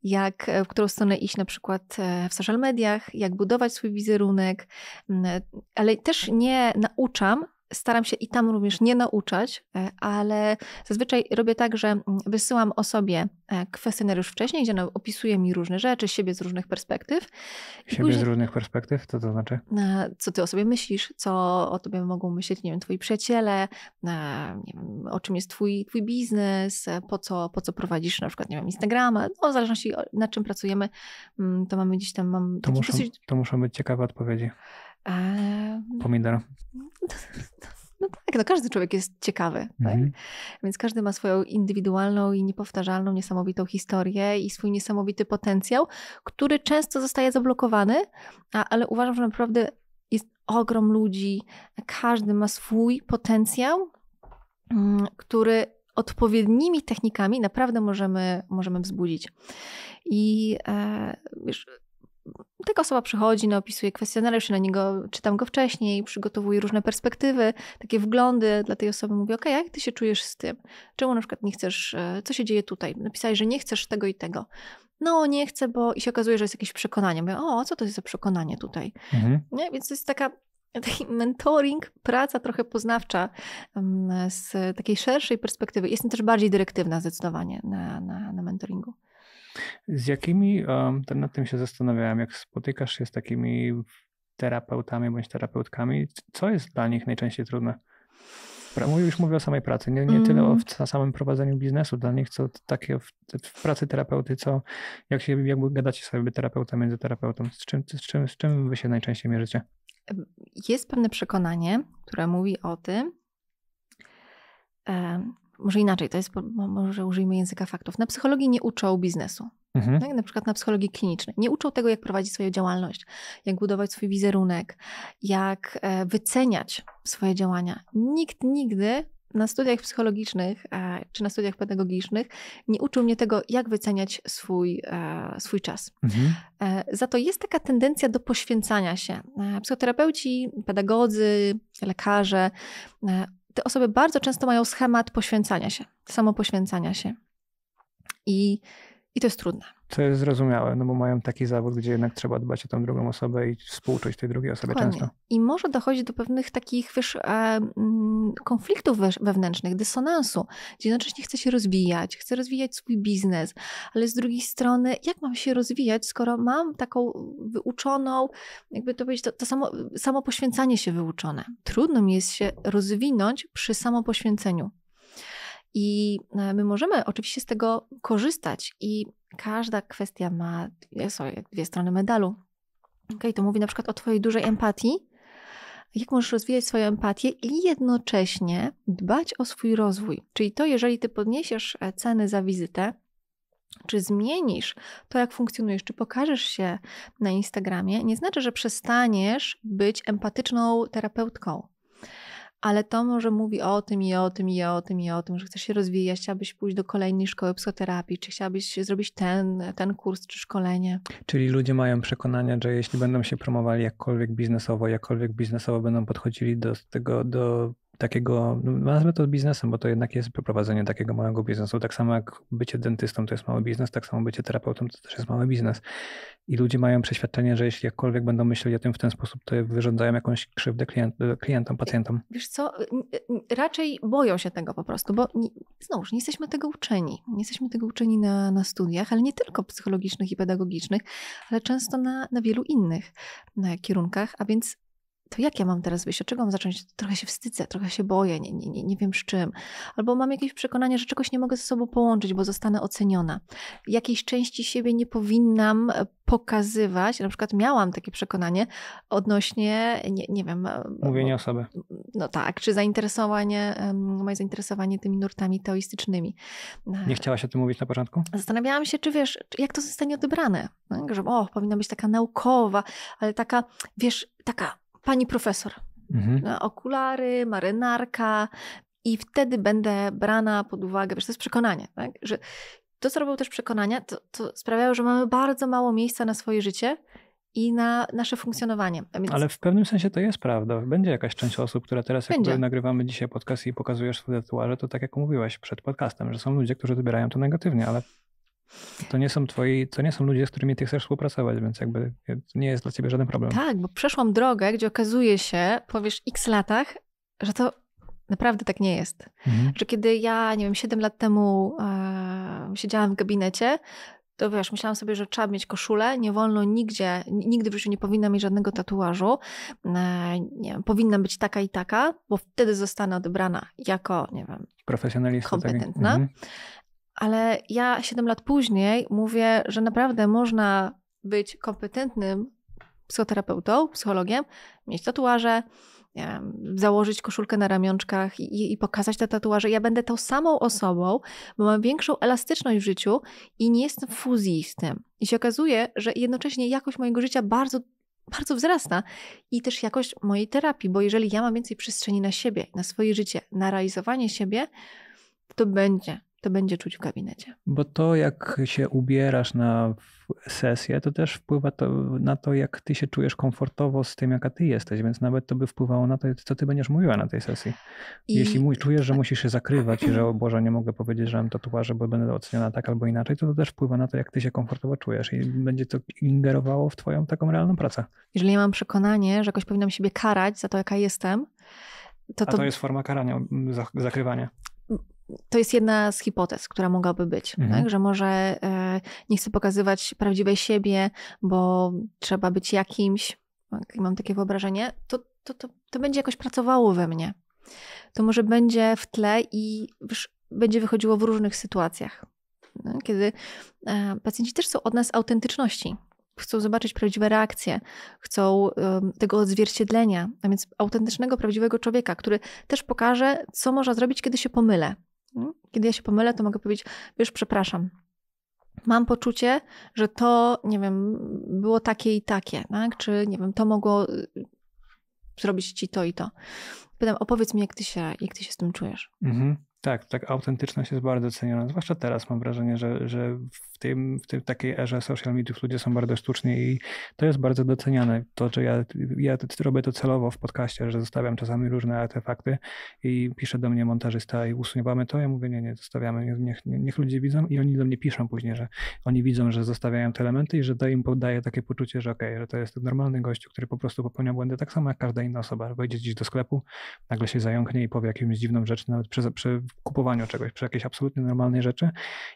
jak e, w którą stronę iść na przykład e, w social mediach, jak budować swój wizerunek, mm, e, ale też nie nauczam staram się i tam również nie nauczać, e, ale zazwyczaj robię tak, że mm, wysyłam osobie e, kwestionariusz wcześniej, gdzie ona opisuje mi różne rzeczy, siebie z różnych perspektyw. Siebie później, z różnych perspektyw? Co to znaczy? Co ty o sobie myślisz, co o tobie mogą myśleć, nie wiem, twoi przyjaciele, nie wiem, o czym jest twój, twój biznes, po co, po co prowadzisz na przykład, nie wiem, Instagrama, no w zależności na czym pracujemy, mm, to mamy gdzieś tam, mam... To, muszą, dosyć... to muszą być ciekawe odpowiedzi. Pomidor. No, tak, no każdy człowiek jest ciekawy, tak? mhm. więc każdy ma swoją indywidualną i niepowtarzalną, niesamowitą historię i swój niesamowity potencjał, który często zostaje zablokowany, a, ale uważam, że naprawdę jest ogrom ludzi, każdy ma swój potencjał, mm, który odpowiednimi technikami naprawdę możemy, możemy wzbudzić. I e, wiesz, taka osoba przychodzi, no, opisuje kwestionariusz, na niego czytam go wcześniej, przygotowuję różne perspektywy, takie wglądy dla tej osoby. Mówię, ok, jak ty się czujesz z tym? Czemu na przykład nie chcesz, e, co się dzieje tutaj? Napisałeś, że nie chcesz tego i tego. No, nie chcę, bo i się okazuje, że jest jakieś przekonanie. Mówię, o, co to jest za przekonanie tutaj? Mhm. Nie? Więc to jest taka taki mentoring, praca trochę poznawcza mm, z takiej szerszej perspektywy. Jestem też bardziej dyrektywna zdecydowanie na, na, na mentoringu. Z jakimi, ten, nad tym się zastanawiałem, jak spotykasz się z takimi terapeutami bądź terapeutkami, co jest dla nich najczęściej trudne? Już mówię o samej pracy, nie, nie tyle o mm. samym prowadzeniu biznesu dla nich, co takie w, w, pracy terapeuty, co jak się jakby gadacie sobie terapeuta między terapeutą, z czym, z, czym, z czym wy się najczęściej mierzycie? Jest pewne przekonanie, które mówi o tym, może inaczej, to jest, może użyjmy języka faktów. Na psychologii nie uczą biznesu. Mhm. Tak? Na przykład na psychologii klinicznej. Nie uczą tego, jak prowadzić swoją działalność, jak budować swój wizerunek, jak e, wyceniać swoje działania. Nikt nigdy na studiach psychologicznych e, czy na studiach pedagogicznych nie uczył mnie tego, jak wyceniać swój, e, swój czas. Mhm. Za to jest taka tendencja do poświęcania się. Psychoterapeuci, pedagodzy, lekarze te osoby bardzo często mają schemat poświęcania się, samopoświęcania się. I, i to jest trudne. To jest zrozumiałe, no bo mają taki zawód, gdzie jednak trzeba dbać o tą drugą osobę i współczuć tej drugiej osobie Dokładnie. często. I może dochodzi do pewnych takich, wiesz, e, mm, konfliktów wewnętrznych, dysonansu, gdzie jednocześnie chce się rozwijać, chce rozwijać swój biznes, ale z drugiej strony, jak mam się rozwijać, skoro mam taką wyuczoną, jakby to powiedzieć, to, to samo, samo poświęcanie się wyuczone. Trudno mi jest się rozwinąć przy samopoświęceniu. I e, my możemy oczywiście z tego korzystać i każda kwestia ma dwie, sorry, dwie strony medalu. Ok, okay, to mówi na przykład o Twojej dużej empatii. Jak możesz rozwijać swoją empatię i jednocześnie dbać o swój rozwój? Czyli to, jeżeli Ty podniesiesz e, ceny za wizytę, czy zmienisz to, jak funkcjonujesz, czy pokażesz się na Instagramie, nie znaczy, że przestaniesz być empatyczną terapeutką ale to może mówi o tym i o tym i o tym i o tym, że chcesz się rozwijać, chciałabyś pójść do kolejnej szkoły psychoterapii, czy chciałabyś zrobić ten, ten kurs czy szkolenie. Czyli ludzie mają przekonania, że jeśli będą się promowali jakkolwiek biznesowo, jakkolwiek biznesowo będą podchodzili do tego, do takiego, no nazwę to biznesem, bo to jednak jest prowadzenie takiego małego biznesu. Tak samo jak bycie dentystą to jest mały biznes, tak samo bycie terapeutą to też jest mały biznes. I ludzie mają przeświadczenie, że jeśli jakkolwiek będą myśleli o tym w ten sposób, to wyrządzają jakąś krzywdę klient, klientom, pacjentom. Wiesz co, y, y, raczej boją się tego po prostu, bo nie, znowuż nie jesteśmy tego uczeni. Nie jesteśmy tego uczeni na, na studiach, ale nie tylko psychologicznych i pedagogicznych, ale często na, na wielu innych kierunkach, a więc to jak ja mam teraz wyjść, od czego mam zacząć? Trochę się wstydzę, trochę się boję, nie, nie, nie, nie wiem z czym. Albo mam jakieś przekonanie, że czegoś nie mogę ze sobą połączyć, bo zostanę oceniona. Jakiejś części siebie nie powinnam e, pokazywać. Na przykład miałam takie przekonanie odnośnie, nie, nie wiem... E, Mówienia o sobie. No tak, czy zainteresowanie, moje zainteresowanie tymi nurtami teoistycznymi. E, nie chciałaś o tym mówić na początku? Zastanawiałam się, czy wiesz, jak to zostanie odebrane. No, że o, powinna być taka naukowa, ale taka, wiesz, taka pani profesor. Mhm. E, okulary, marynarka, i wtedy będę brana pod uwagę, wiesz, to jest przekonanie, tak? że to, co robią też przekonania, to, to sprawiało, że mamy bardzo mało miejsca na swoje życie i na nasze funkcjonowanie. Więc... Ale w pewnym sensie to jest prawda. Będzie jakaś część osób, która teraz, jak nagrywamy dzisiaj podcast i pokazujesz swoje tatuaże, to tak jak mówiłaś przed podcastem, że są ludzie, którzy odbierają to negatywnie, ale to nie są twoi, to nie są ludzie, z którymi ty chcesz współpracować, więc jakby nie jest dla ciebie żaden problem. Tak, bo przeszłam drogę, gdzie okazuje się, powiesz x latach, że to naprawdę tak nie jest. Mhm. Że kiedy ja, nie wiem, 7 lat temu e, siedziałam w gabinecie, to wiesz, myślałam sobie, że trzeba mieć koszulę, nie wolno nigdzie, nigdy w życiu nie powinna mieć żadnego tatuażu, e, nie wiem, powinna być taka i taka, bo wtedy zostanę odebrana jako, nie wiem, profesjonalista, tak kompetentna. Tak. Mhm. Ale ja 7 lat później mówię, że naprawdę można być kompetentnym psychoterapeutą, psychologiem, mieć tatuaże, założyć koszulkę na ramionczkach i, i, pokazać te tatuaże. Ja będę tą samą osobą, bo mam większą elastyczność w życiu i nie jestem w fuzji z tym. I się okazuje, że jednocześnie jakość mojego życia bardzo, bardzo wzrasta i też jakość mojej terapii, bo jeżeli ja mam więcej przestrzeni na siebie, na swoje życie, na realizowanie siebie, to będzie to będzie czuć w gabinecie. Bo to, jak się ubierasz na sesję, to też wpływa to, na to, jak ty się czujesz komfortowo z tym, jaka ty jesteś, więc nawet to by wpływało na to, co ty będziesz mówiła na tej sesji. I... Jeśli mój, czujesz, że tak. musisz się zakrywać i że o Boże, nie mogę powiedzieć, że mam tatuaże, bo będę oceniona tak albo inaczej, to to też wpływa na to, jak ty się komfortowo czujesz i będzie to ingerowało w twoją taką realną pracę. Jeżeli ja mam przekonanie, że jakoś powinnam siebie karać za to, jaka jestem, to, to... A to jest forma karania, zakrywania to jest jedna z hipotez, która mogłaby być, mhm. tak? że może e, nie chcę pokazywać prawdziwej siebie, bo trzeba być jakimś, mam takie wyobrażenie, to, to, to, to będzie jakoś pracowało we mnie. To może będzie w tle i będzie wychodziło w różnych sytuacjach. No, kiedy e, pacjenci też są od nas autentyczności, chcą zobaczyć prawdziwe reakcje, chcą tego odzwierciedlenia, a więc autentycznego, prawdziwego człowieka, który też pokaże, co można zrobić, kiedy się pomylę, kiedy ja się pomylę, to mogę powiedzieć, wiesz, przepraszam. Mam poczucie, że to, nie wiem, było takie i takie, tak? czy nie wiem, to mogło y, zrobić ci to i to. Pytam, opowiedz mi, jak ty się, jak ty się z tym czujesz. Mhm. Tak, tak, autentyczność jest bardzo ceniona, zwłaszcza teraz mam wrażenie, że, że w, tym, w tym takiej erze social mediów ludzie są bardzo sztuczni i to jest bardzo doceniane. To, że ja, ja robię to celowo w podcaście, że zostawiam czasami różne artefakty i pisze do mnie montażysta i usuwamy to, ja mówię nie, nie, zostawiamy, niech, niech ludzie widzą i oni do mnie piszą później, że oni widzą, że zostawiają te elementy i że to im daje takie poczucie, że okej, okay, że to jest normalny gościu, który po prostu popełnia błędy tak samo jak każda inna osoba. Wejdzie gdzieś do sklepu, nagle się zająknie i powie jakąś dziwną rzecz, nawet przy, przy kupowaniu czegoś, przy jakiejś absolutnie normalnej rzeczy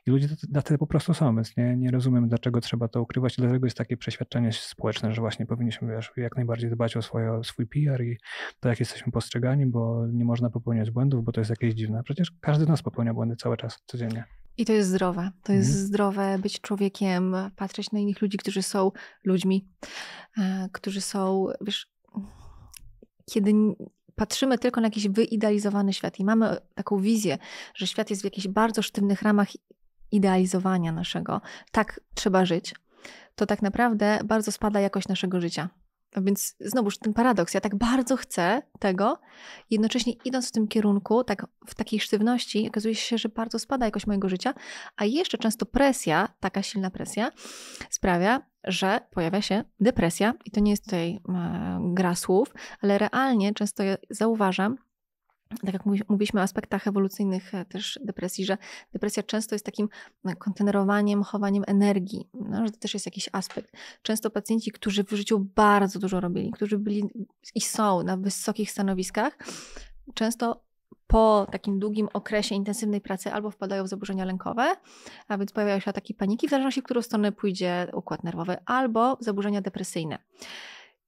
i ludzie na tyle po prostu są, więc nie, nie rozumiem, dlaczego trzeba to ukrywać i dlatego jest takie przeświadczenie społeczne, że właśnie powinniśmy wiesz, jak najbardziej dbać o, swoje, o swój PR i to, jak jesteśmy postrzegani, bo nie można popełniać błędów, bo to jest jakieś dziwne. Przecież każdy z nas popełnia błędy cały czas, codziennie. I to jest zdrowe. To jest mhm. zdrowe być człowiekiem, patrzeć na innych ludzi, którzy są ludźmi, e, którzy są, wiesz, kiedy patrzymy tylko na jakiś wyidealizowany świat i mamy taką wizję, że świat jest w jakichś bardzo sztywnych ramach idealizowania naszego, tak trzeba żyć, to tak naprawdę bardzo spada jakość naszego życia. Więc znowuż ten paradoks, ja tak bardzo chcę tego, jednocześnie idąc w tym kierunku, tak w takiej sztywności, okazuje się, że bardzo spada jakość mojego życia, a jeszcze często presja, taka silna presja, sprawia, że pojawia się depresja i to nie jest tutaj e, gra słów, ale realnie często zauważam, tak jak mówiliśmy o aspektach ewolucyjnych e, też depresji, że depresja często jest takim e, kontenerowaniem, chowaniem energii, no, że to też jest jakiś aspekt. Często pacjenci, którzy w życiu bardzo dużo robili, którzy byli i są na wysokich stanowiskach, często po takim długim okresie intensywnej pracy albo wpadają w zaburzenia lękowe, a więc pojawiają się ataki paniki, w zależności w którą stronę pójdzie układ nerwowy, albo zaburzenia depresyjne.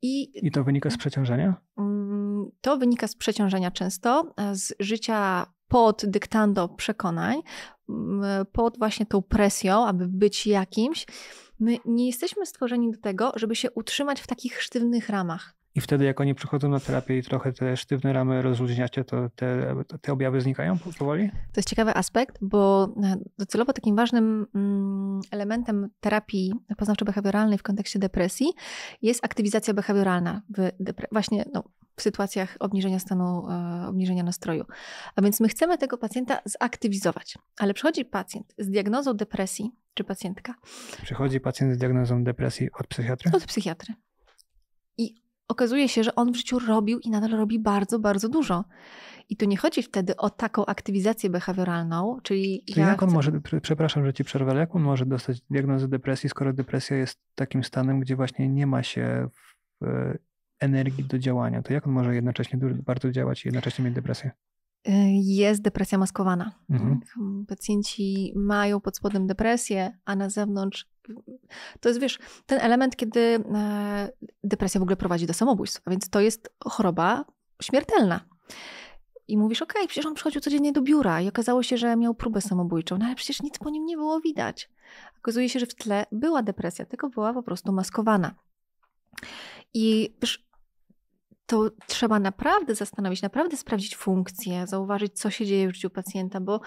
I, I to wynika z przeciążenia? Mm, to wynika z przeciążenia często, e, z życia pod dyktando przekonań, pod właśnie tą presją, aby być jakimś. My nie jesteśmy stworzeni do tego, żeby się utrzymać w takich sztywnych ramach. I wtedy, jak oni przychodzą na terapię i trochę te sztywne ramy rozluźniacie, to te, te objawy znikają powoli? To jest ciekawy aspekt, bo e, docelowo takim ważnym mm, elementem terapii poznawczo-behawioralnej w kontekście depresji jest aktywizacja behawioralna w właśnie no, w sytuacjach obniżenia stanu, e, obniżenia nastroju. A więc my chcemy tego pacjenta zaktywizować, ale przychodzi pacjent z diagnozą depresji czy pacjentka. Przychodzi pacjent z diagnozą depresji od psychiatry? Od psychiatry. I okazuje się, że on w życiu robił i nadal robi bardzo, bardzo dużo. I tu nie chodzi wtedy o taką aktywizację behawioralną, czyli. Ja jak on może, przepraszam, że ci przerwę, jak on może dostać diagnozę depresji, skoro depresja jest takim stanem, gdzie właśnie nie ma się energii do działania, to jak on może jednocześnie bardzo działać i jednocześnie mieć depresję? Y, jest depresja maskowana. Mhm. Tak, pacjenci mają pod spodem depresję, a na zewnątrz to jest, wiesz, ten element, kiedy e, depresja w ogóle prowadzi do samobójstw, a więc to jest choroba śmiertelna. I mówisz, okej, okay, przecież on przychodził codziennie do biura i okazało się, że miał próbę samobójczą, no ale przecież nic po nim nie było widać. Okazuje się, że w tle była depresja, tylko była po prostu maskowana. I wiesz, to trzeba naprawdę zastanowić, naprawdę sprawdzić funkcję, zauważyć, co się dzieje w życiu pacjenta, bo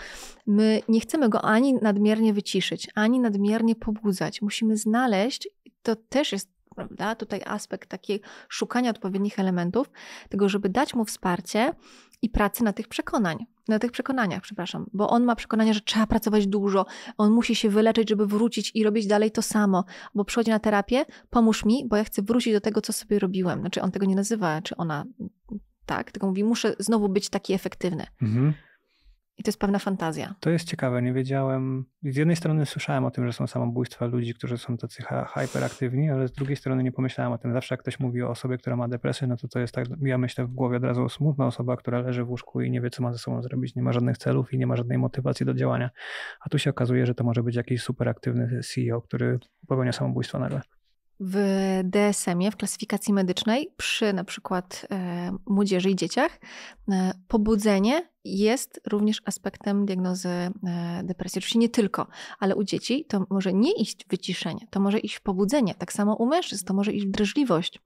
my nie chcemy go ani nadmiernie wyciszyć, ani nadmiernie pobudzać. Musimy znaleźć, to też jest prawda? Tutaj aspekt takiego szukania odpowiednich elementów, tego, żeby dać mu wsparcie i pracy na tych przekonań, na tych przekonaniach, przepraszam, bo on ma przekonanie, że trzeba pracować dużo, on musi się wyleczyć, żeby wrócić i robić dalej to samo, bo przychodzi na terapię, pomóż mi, bo ja chcę wrócić do tego, co sobie robiłem. Znaczy on tego nie nazywa, czy ona tak, tylko mówi, muszę znowu być taki efektywny. Mhm. I to jest pewna fantazja. To jest ciekawe, nie wiedziałem. Z jednej strony słyszałem o tym, że są samobójstwa ludzi, którzy są tacy hyperaktywni, ale z drugiej strony nie pomyślałem o tym. Zawsze jak ktoś mówi o osobie, która ma depresję, no to to jest tak, ja myślę w głowie od razu smutna osoba, która leży w łóżku i nie wie, co ma ze sobą zrobić, nie ma żadnych celów i nie ma żadnej motywacji do działania. A tu się okazuje, że to może być jakiś superaktywny CEO, który popełnia samobójstwo nagle w DSM-ie, w klasyfikacji medycznej, przy na przykład e, młodzieży i dzieciach, e, pobudzenie jest również aspektem diagnozy e, depresji. Oczywiście nie tylko, ale u dzieci to może nie iść w wyciszenie, to może iść w pobudzenie. Tak samo u mężczyzn, to może iść w drżliwość.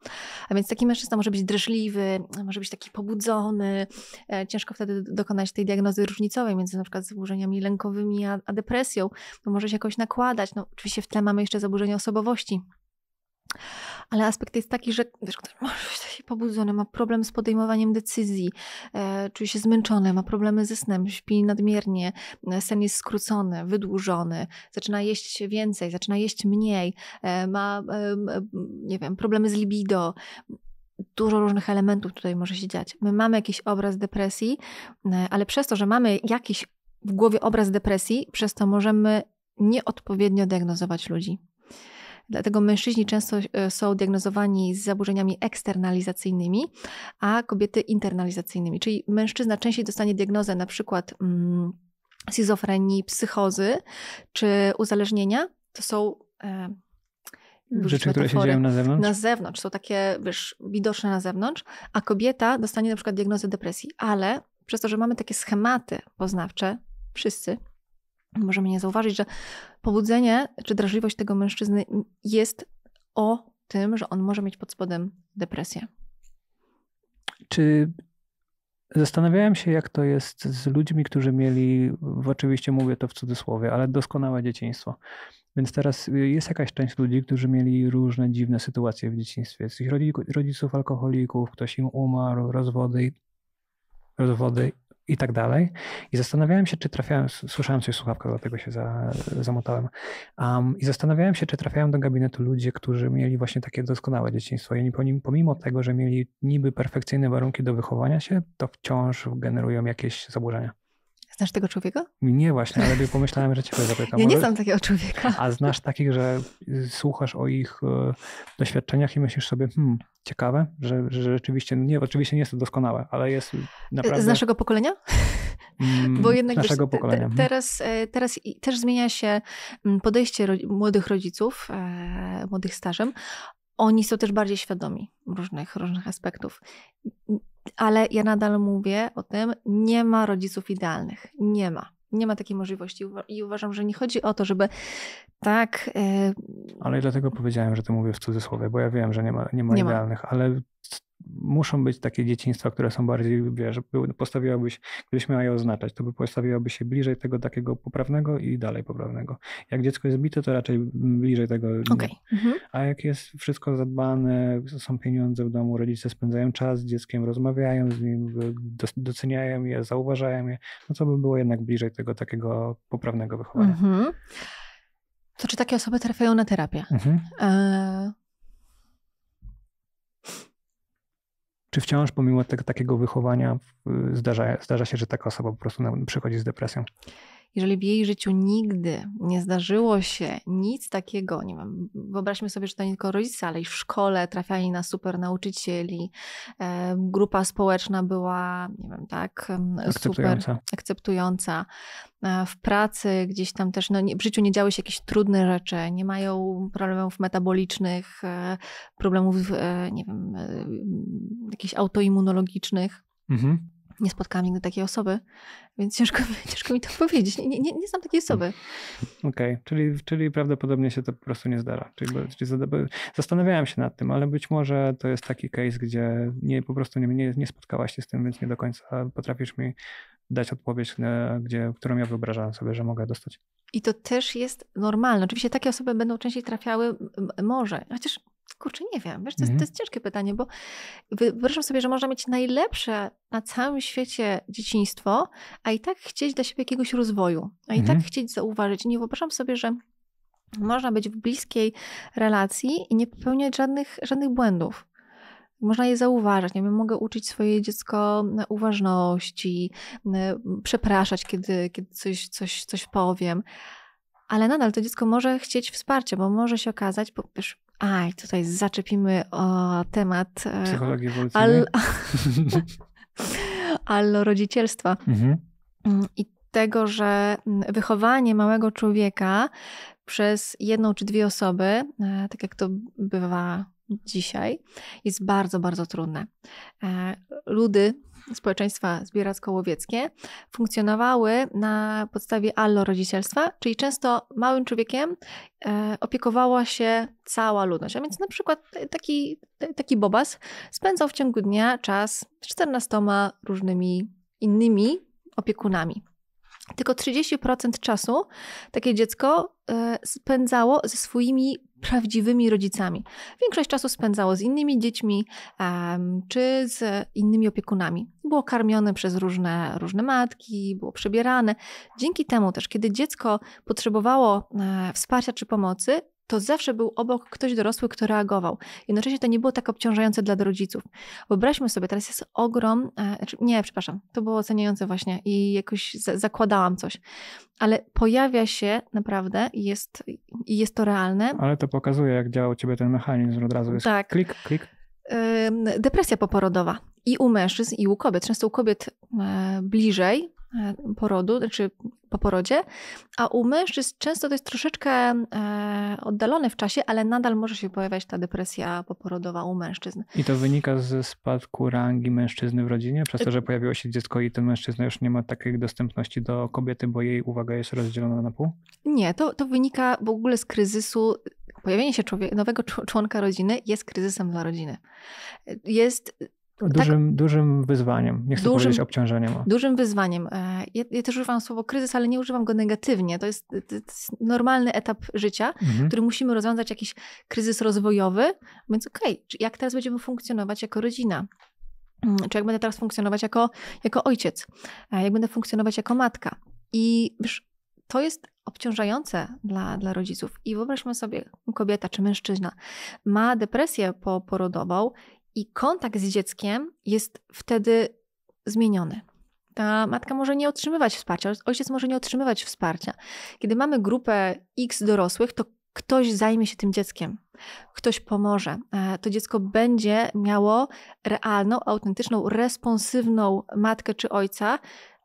A więc taki mężczyzna może być drżliwy, może być taki pobudzony. E, ciężko wtedy dokonać tej diagnozy różnicowej między na przykład zaburzeniami lękowymi a, a depresją. To może się jakoś nakładać. No, oczywiście w tle mamy jeszcze zaburzenia osobowości ale aspekt jest taki, że wiesz, ktoś może być taki pobudzony, ma problem z podejmowaniem decyzji, e, czuje się zmęczony, ma problemy ze snem, śpi nadmiernie, e, sen jest skrócony, wydłużony, zaczyna jeść więcej, zaczyna jeść mniej, e, ma, e, e nie wiem, problemy z libido. Dużo różnych elementów tutaj może się dziać. My mamy jakiś obraz depresji, e, ale przez to, że mamy jakiś w głowie obraz depresji, przez to możemy nieodpowiednio diagnozować ludzi. Dlatego mężczyźni często e, są diagnozowani z zaburzeniami eksternalizacyjnymi, a kobiety internalizacyjnymi. Czyli mężczyzna częściej dostanie diagnozę na przykład mm, schizofrenii, psychozy czy uzależnienia. To są e, rzeczy, które się dzieją na zewnątrz? Na zewnątrz, są takie wiesz, widoczne na zewnątrz, a kobieta dostanie na przykład diagnozę depresji, ale przez to, że mamy takie schematy poznawcze, wszyscy, możemy nie zauważyć, że Pobudzenie czy drażliwość tego mężczyzny jest o tym, że on może mieć pod spodem depresję. Czy Zastanawiałem się, jak to jest z ludźmi, którzy mieli, oczywiście mówię to w cudzysłowie, ale doskonałe dzieciństwo. Więc teraz y, jest jakaś część ludzi, którzy mieli różne dziwne sytuacje w dzieciństwie. ich rodziców alkoholików, ktoś im umarł, rozwody, rozwody i tak dalej. I zastanawiałem się, czy trafiałem, słyszałem coś słuchawkę, dlatego się za, zamotałem. Um, I zastanawiałem się, czy trafiają do gabinetu ludzie, którzy mieli właśnie takie doskonałe dzieciństwo. I oni pomimo tego, że mieli niby perfekcyjne warunki do wychowania się, to wciąż generują jakieś zaburzenia. Znasz tego człowieka? Nie właśnie, ale pomyślałem, że ciebie zapytam. Ja nie znam takiego człowieka. A znasz takich, że y, słuchasz o ich y, doświadczeniach i myślisz sobie, hmm, ciekawe, że, że rzeczywiście, nie, oczywiście nie jest to doskonałe, ale jest naprawdę... Z naszego pokolenia? Mm, Bo jednak wiesz, pokolenia. Mhm. teraz, e, teraz też zmienia się mm, podejście młodych rodziców, e, młodych stażem. Oni są też bardziej świadomi różnych, różnych aspektów. Ale ja nadal mówię o tym, nie ma rodziców idealnych. Nie ma. Nie ma takiej możliwości i uważam, że nie chodzi o to, żeby tak. E, ale i dlatego powiedziałem, że to mówię w cudzysłowie, bo ja wiem, że nie ma, nie ma nie idealnych, ma. ale muszą być takie dzieciństwa, które są bardziej, wiesz, postawiłabyś, gdybyś miała je oznaczać, to by postawiłaby się bliżej tego takiego poprawnego i dalej poprawnego. Jak dziecko jest bite, to raczej bliżej tego. Okay. Mhm. A jak jest wszystko zadbane, są pieniądze w domu, rodzice spędzają czas z dzieckiem, rozmawiają z nim, doceniają je, zauważają je, no to by było jednak bliżej tego takiego poprawnego wychowania. Mhm. To czy takie osoby trafiają na terapię? Mhm. E, Czy wciąż pomimo tego, takiego wychowania y, zdarza, zdarza się, że taka osoba po prostu przychodzi z depresją? jeżeli w jej życiu nigdy nie zdarzyło się nic takiego, nie wiem, wyobraźmy sobie, że to nie tylko rodzice, ale i w szkole trafiali na super nauczycieli, e, grupa społeczna była, nie wiem, tak, akceptująca. Mm, super akceptująca. E, w pracy gdzieś tam też, no, w życiu nie działy się jakieś trudne rzeczy, nie mają problemów metabolicznych, e, problemów, nie wiem, jakichś autoimmunologicznych. Mhm. Nie spotkałam nigdy takiej osoby, więc ciężko, ciężko mi to powiedzieć. Nie, nie, nie znam takiej osoby. Okej, okay. czyli, czyli prawdopodobnie się to po prostu nie zdarza. Czyli, czyli zastanawiałem się nad tym, ale być może to jest taki case, gdzie nie, po prostu nie, nie, nie spotkałaś się z tym, więc nie do końca potrafisz mi dać odpowiedź, e, gdzie, którą ja wyobrażałem sobie, że mogę dostać. I to też jest normalne. Oczywiście takie osoby będą częściej trafiały, może, chociaż kurczę, nie wiem. Wiesz, to, jest, to mhm. jest ciężkie pytanie, bo wyobrażam sobie, że można mieć najlepsze na całym świecie dzieciństwo, a i tak chcieć dla siebie jakiegoś rozwoju, a i tak mhm. chcieć zauważyć. Nie wyobrażam sobie, że można być w bliskiej relacji i nie popełniać żadnych, żadnych błędów. Można je zauważać. Nie wiem, mogę uczyć swoje dziecko e, uważności, e, przepraszać, kiedy, kiedy coś, coś, coś powiem. Ale nadal to dziecko może chcieć wsparcia, bo może się okazać, bo wiesz, Aj, tutaj zaczepimy o temat e, psychologii ewolucyjnej. Allo rodzicielstwa. Mhm. I tego, że wychowanie małego człowieka przez jedną czy dwie osoby, e, tak jak to bywa dzisiaj, jest bardzo, bardzo trudne. E, ludy społeczeństwa zbieracko-łowieckie funkcjonowały na podstawie allorodzicielstwa, czyli często małym człowiekiem e, opiekowała się cała ludność. A więc na przykład taki, taki bobas spędzał w ciągu dnia czas z 14 różnymi innymi opiekunami. Tylko 30% czasu takie dziecko e, spędzało ze swoimi prawdziwymi rodzicami. Większość czasu spędzało z innymi dziećmi czy z innymi opiekunami. Było karmione przez różne, różne matki, było przebierane. Dzięki temu też, kiedy dziecko potrzebowało e, wsparcia czy pomocy, to zawsze był obok ktoś dorosły, kto reagował. Jednocześnie to nie było tak obciążające dla rodziców. Wyobraźmy sobie, teraz jest ogrom, e, znaczy, nie, przepraszam, to było oceniające właśnie i jakoś zakładałam coś, ale pojawia się naprawdę i jest, jest to realne. Ale to pokazuje, jak działa u ciebie ten mechanizm, od razu jest tak. klik, klik. Depresja poporodowa i u mężczyzn, i u kobiet. Często u kobiet e, bliżej e, porodu, znaczy po porodzie, a u mężczyzn często to jest troszeczkę e, oddalone w czasie, ale nadal może się pojawiać ta depresja poporodowa u mężczyzn. I to wynika ze spadku rangi mężczyzny w rodzinie, przez to, że pojawiło się dziecko i ten mężczyzna już nie ma takiej dostępności do kobiety, bo jej uwaga jest rozdzielona na pół? Nie, to, to wynika w ogóle z kryzysu. Pojawienie się nowego członka rodziny jest kryzysem dla rodziny. Jest tak? Dużym, tak, dużym wyzwaniem, nie chcę dużym, powiedzieć obciążeniem. Dużym wyzwaniem. E, ja, ja, też używam słowo kryzys, ale nie używam go negatywnie. To jest, to jest normalny etap życia, mhm. który musimy rozwiązać, jakiś kryzys rozwojowy. Więc okej, okay, jak teraz będziemy funkcjonować jako rodzina? Mm, czy jak będę teraz funkcjonować jako, jako ojciec? E, jak będę funkcjonować jako matka? I wiesz, to jest obciążające dla, dla rodziców. I wyobraźmy sobie, kobieta czy mężczyzna ma depresję poporodową i kontakt z dzieckiem jest wtedy zmieniony. Ta matka może nie otrzymywać wsparcia, ojciec może nie otrzymywać wsparcia. Kiedy mamy grupę X dorosłych, to ktoś zajmie się tym dzieckiem, ktoś pomoże. E, to dziecko będzie miało realną, autentyczną, responsywną matkę czy ojca,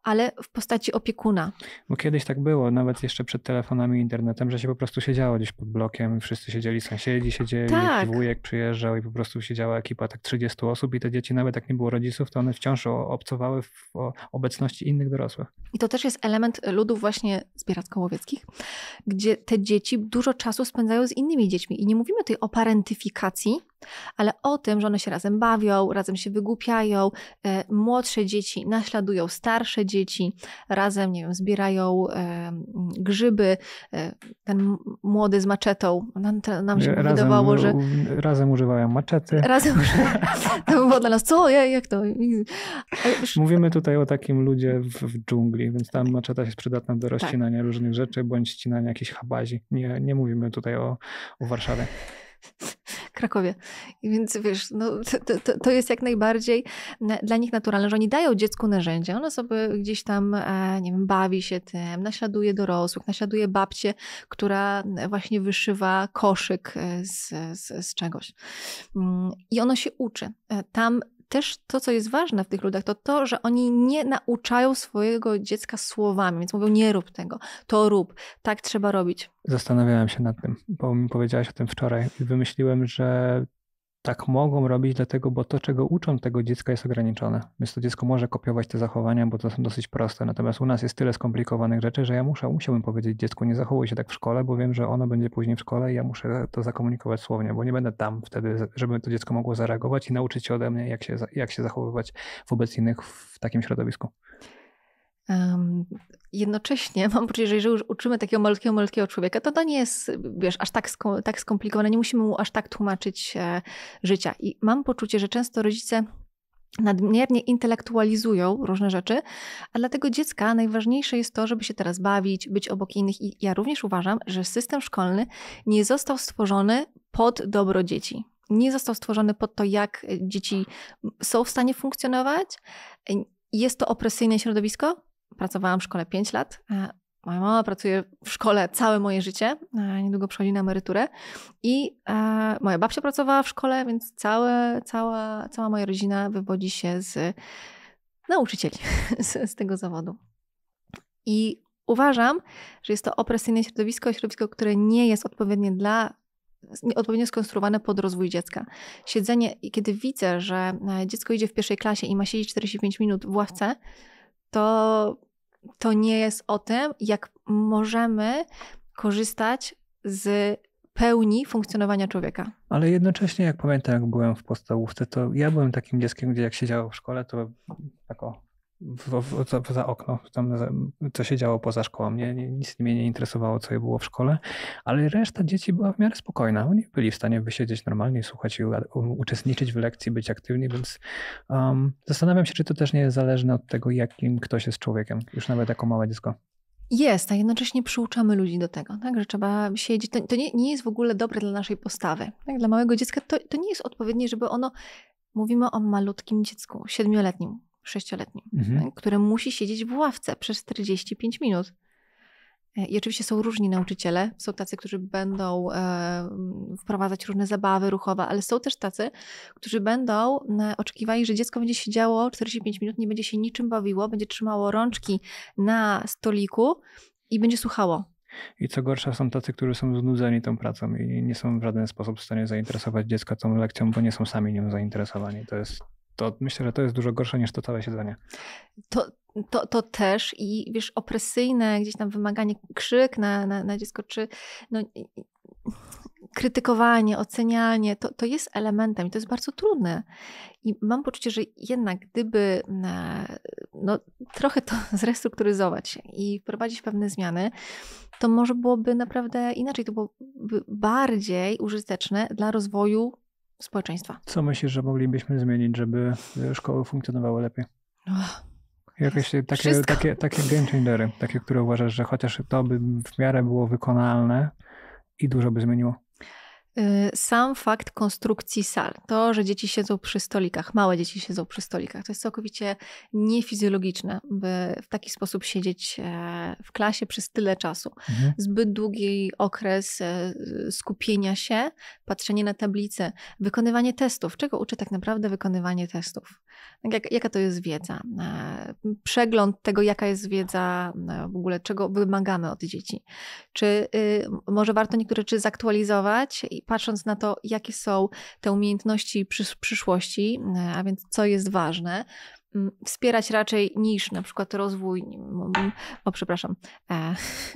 ale w postaci opiekuna. Bo kiedyś tak było, nawet jeszcze przed telefonami i internetem, że się po prostu siedziało gdzieś pod blokiem, wszyscy siedzieli, sąsiedzi siedzieli, tak. wujek przyjeżdżał i po prostu siedziała ekipa tak 30 osób i te dzieci, nawet jak nie było rodziców, to one wciąż obcowały w obecności innych dorosłych. I to też jest element ludów właśnie zbieracko-łowieckich, gdzie te dzieci dużo czasu spędzają z innymi dziećmi i nie mówimy tutaj o parentyfikacji, ale o tym, że one się razem bawią, razem się wygłupiają, e, młodsze dzieci naśladują starsze dzieci, razem, nie wiem, zbierają e, grzyby, e, ten młody z maczetą, nam, nam się razem, wydawało, że... razem używają maczety. Razem To było dla nas, co, jak to? Mówimy tutaj o takim ludzie w, w dżungli, więc tam maczeta jest przydatna do tak. rozcinania tak. różnych rzeczy, bądź ścinania jakichś habazi. Nie, nie mówimy tutaj o, o Warszawie. Krakowie. I więc wiesz, no, to, to, to, jest jak najbardziej dla nich naturalne, że oni dają dziecku narzędzia. Ono sobie gdzieś tam, e, nie wiem, bawi się tym, naśladuje dorosłych, naśladuje babcię, która właśnie wyszywa koszyk e, z, z, z czegoś. Mm, I ono się uczy. E, tam też to, co jest ważne w tych ludach, to to, że oni nie nauczają swojego dziecka słowami, więc mówią, nie rób tego, to rób, tak trzeba robić. Zastanawiałem się nad tym, bo mi powiedziałaś o tym wczoraj i wymyśliłem, że tak mogą robić, dlatego, bo to, czego uczą tego dziecka, jest ograniczone. Więc to dziecko może kopiować te zachowania, bo to są dosyć proste. Natomiast u nas jest tyle skomplikowanych rzeczy, że ja muszę, musiałbym powiedzieć dziecku, nie zachowuj się tak w szkole, bo wiem, że ono będzie później w szkole i ja muszę to zakomunikować słownie, bo nie będę tam wtedy, żeby to dziecko mogło zareagować i nauczyć się ode mnie, jak się, jak się zachowywać wobec innych w takim środowisku. Um, jednocześnie mam poczucie, że jeżeli już uczymy takiego malutkiego, malutkiego człowieka, to to nie jest, wiesz, aż tak, tak skomplikowane, nie musimy mu aż tak tłumaczyć e, życia. I mam poczucie, że często rodzice nadmiernie intelektualizują różne rzeczy, a dla tego dziecka najważniejsze jest to, żeby się teraz bawić, być obok innych. I ja również uważam, że system szkolny nie został stworzony pod dobro dzieci nie został stworzony pod to, jak dzieci są w stanie funkcjonować. Jest to opresyjne środowisko, pracowałam w szkole 5 lat. Moja mama pracuje w szkole całe moje życie, niedługo przychodzi na emeryturę. I e, moja babcia pracowała w szkole, więc całe, cała, cała moja rodzina wywodzi się z nauczycieli, z, z tego zawodu. I uważam, że jest to opresyjne środowisko, środowisko, które nie jest odpowiednie dla odpowiednio skonstruowane pod rozwój dziecka. Siedzenie, kiedy widzę, że e, dziecko idzie w pierwszej klasie i ma siedzieć 45 minut w ławce, to to nie jest o tym, jak możemy korzystać z pełni funkcjonowania człowieka. Ale jednocześnie, jak pamiętam, jak byłem w podstawówce, to ja byłem takim dzieckiem, gdzie jak siedział w szkole, to tak o, w, w, za, okno, tam, co się działo poza szkołą. Mnie, nie, nic mnie nie interesowało, co je było w szkole, ale reszta dzieci była w miarę spokojna. Oni byli w stanie wysiedzieć normalnie, słuchać i uczestniczyć w lekcji, być aktywni, więc um, zastanawiam się, czy to też nie jest zależne od tego, jakim ktoś jest człowiekiem, już nawet jako małe dziecko. Jest, a jednocześnie przyuczamy ludzi do tego, tak? że trzeba siedzieć. To, to nie, nie, jest w ogóle dobre dla naszej postawy. Tak? Dla małego dziecka to, to nie jest odpowiednie, żeby ono. Mówimy o malutkim dziecku, siedmioletnim, sześcioletnim, mhm. E, który musi siedzieć w ławce przez 45 minut. E, I oczywiście są różni nauczyciele, są tacy, którzy będą e, wprowadzać różne zabawy ruchowe, ale są też tacy, którzy będą e, oczekiwali, że dziecko będzie siedziało 45 minut, nie będzie się niczym bawiło, będzie trzymało rączki na stoliku i będzie słuchało. I co gorsza, są tacy, którzy są znudzeni tą pracą i nie są w żaden sposób w stanie zainteresować dziecka tą lekcją, bo nie są sami nią zainteresowani. To jest to myślę, że to jest dużo gorsze niż to całe siedzenie. To, to, to też i wiesz, opresyjne gdzieś tam wymaganie, krzyk na, na, na dziecko, czy no, krytykowanie, ocenianie, to, to jest elementem i to jest bardzo trudne. I mam poczucie, że jednak gdyby e, no, trochę to zrestrukturyzować i wprowadzić pewne zmiany, to może byłoby naprawdę inaczej, to byłoby bardziej użyteczne dla rozwoju społeczeństwa. Co myślisz, że moglibyśmy zmienić, żeby e, szkoły funkcjonowały lepiej? Oh, Jakieś takie, takie, takie game changery, takie, które uważasz, że chociaż to by w miarę było wykonalne i dużo by zmieniło. Y, sam fakt konstrukcji sal, to, że dzieci siedzą przy stolikach, małe dzieci siedzą przy stolikach, to jest całkowicie niefizjologiczne, by w taki sposób siedzieć e, w klasie przez tyle czasu. Mhm. Zbyt długi okres e, skupienia się, patrzenie na tablicę, wykonywanie testów. Czego uczy tak naprawdę wykonywanie testów? Tak jak, jaka to jest wiedza? E, przegląd tego, jaka jest wiedza e, w ogóle, czego wymagamy od dzieci. Czy y, może warto niektóre rzeczy zaktualizować i patrząc na to, jakie są te umiejętności przysz przyszłości, e, a więc co jest ważne, wspierać raczej niż na przykład rozwój, o przepraszam.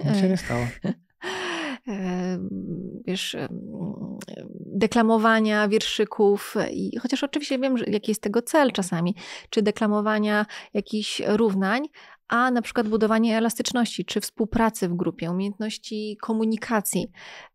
Nic się nie stało. wiesz, deklamowania wierszyków, i chociaż oczywiście wiem, jaki jest tego cel czasami, czy deklamowania jakichś równań, a na przykład budowanie elastyczności, czy współpracy w grupie, umiejętności komunikacji.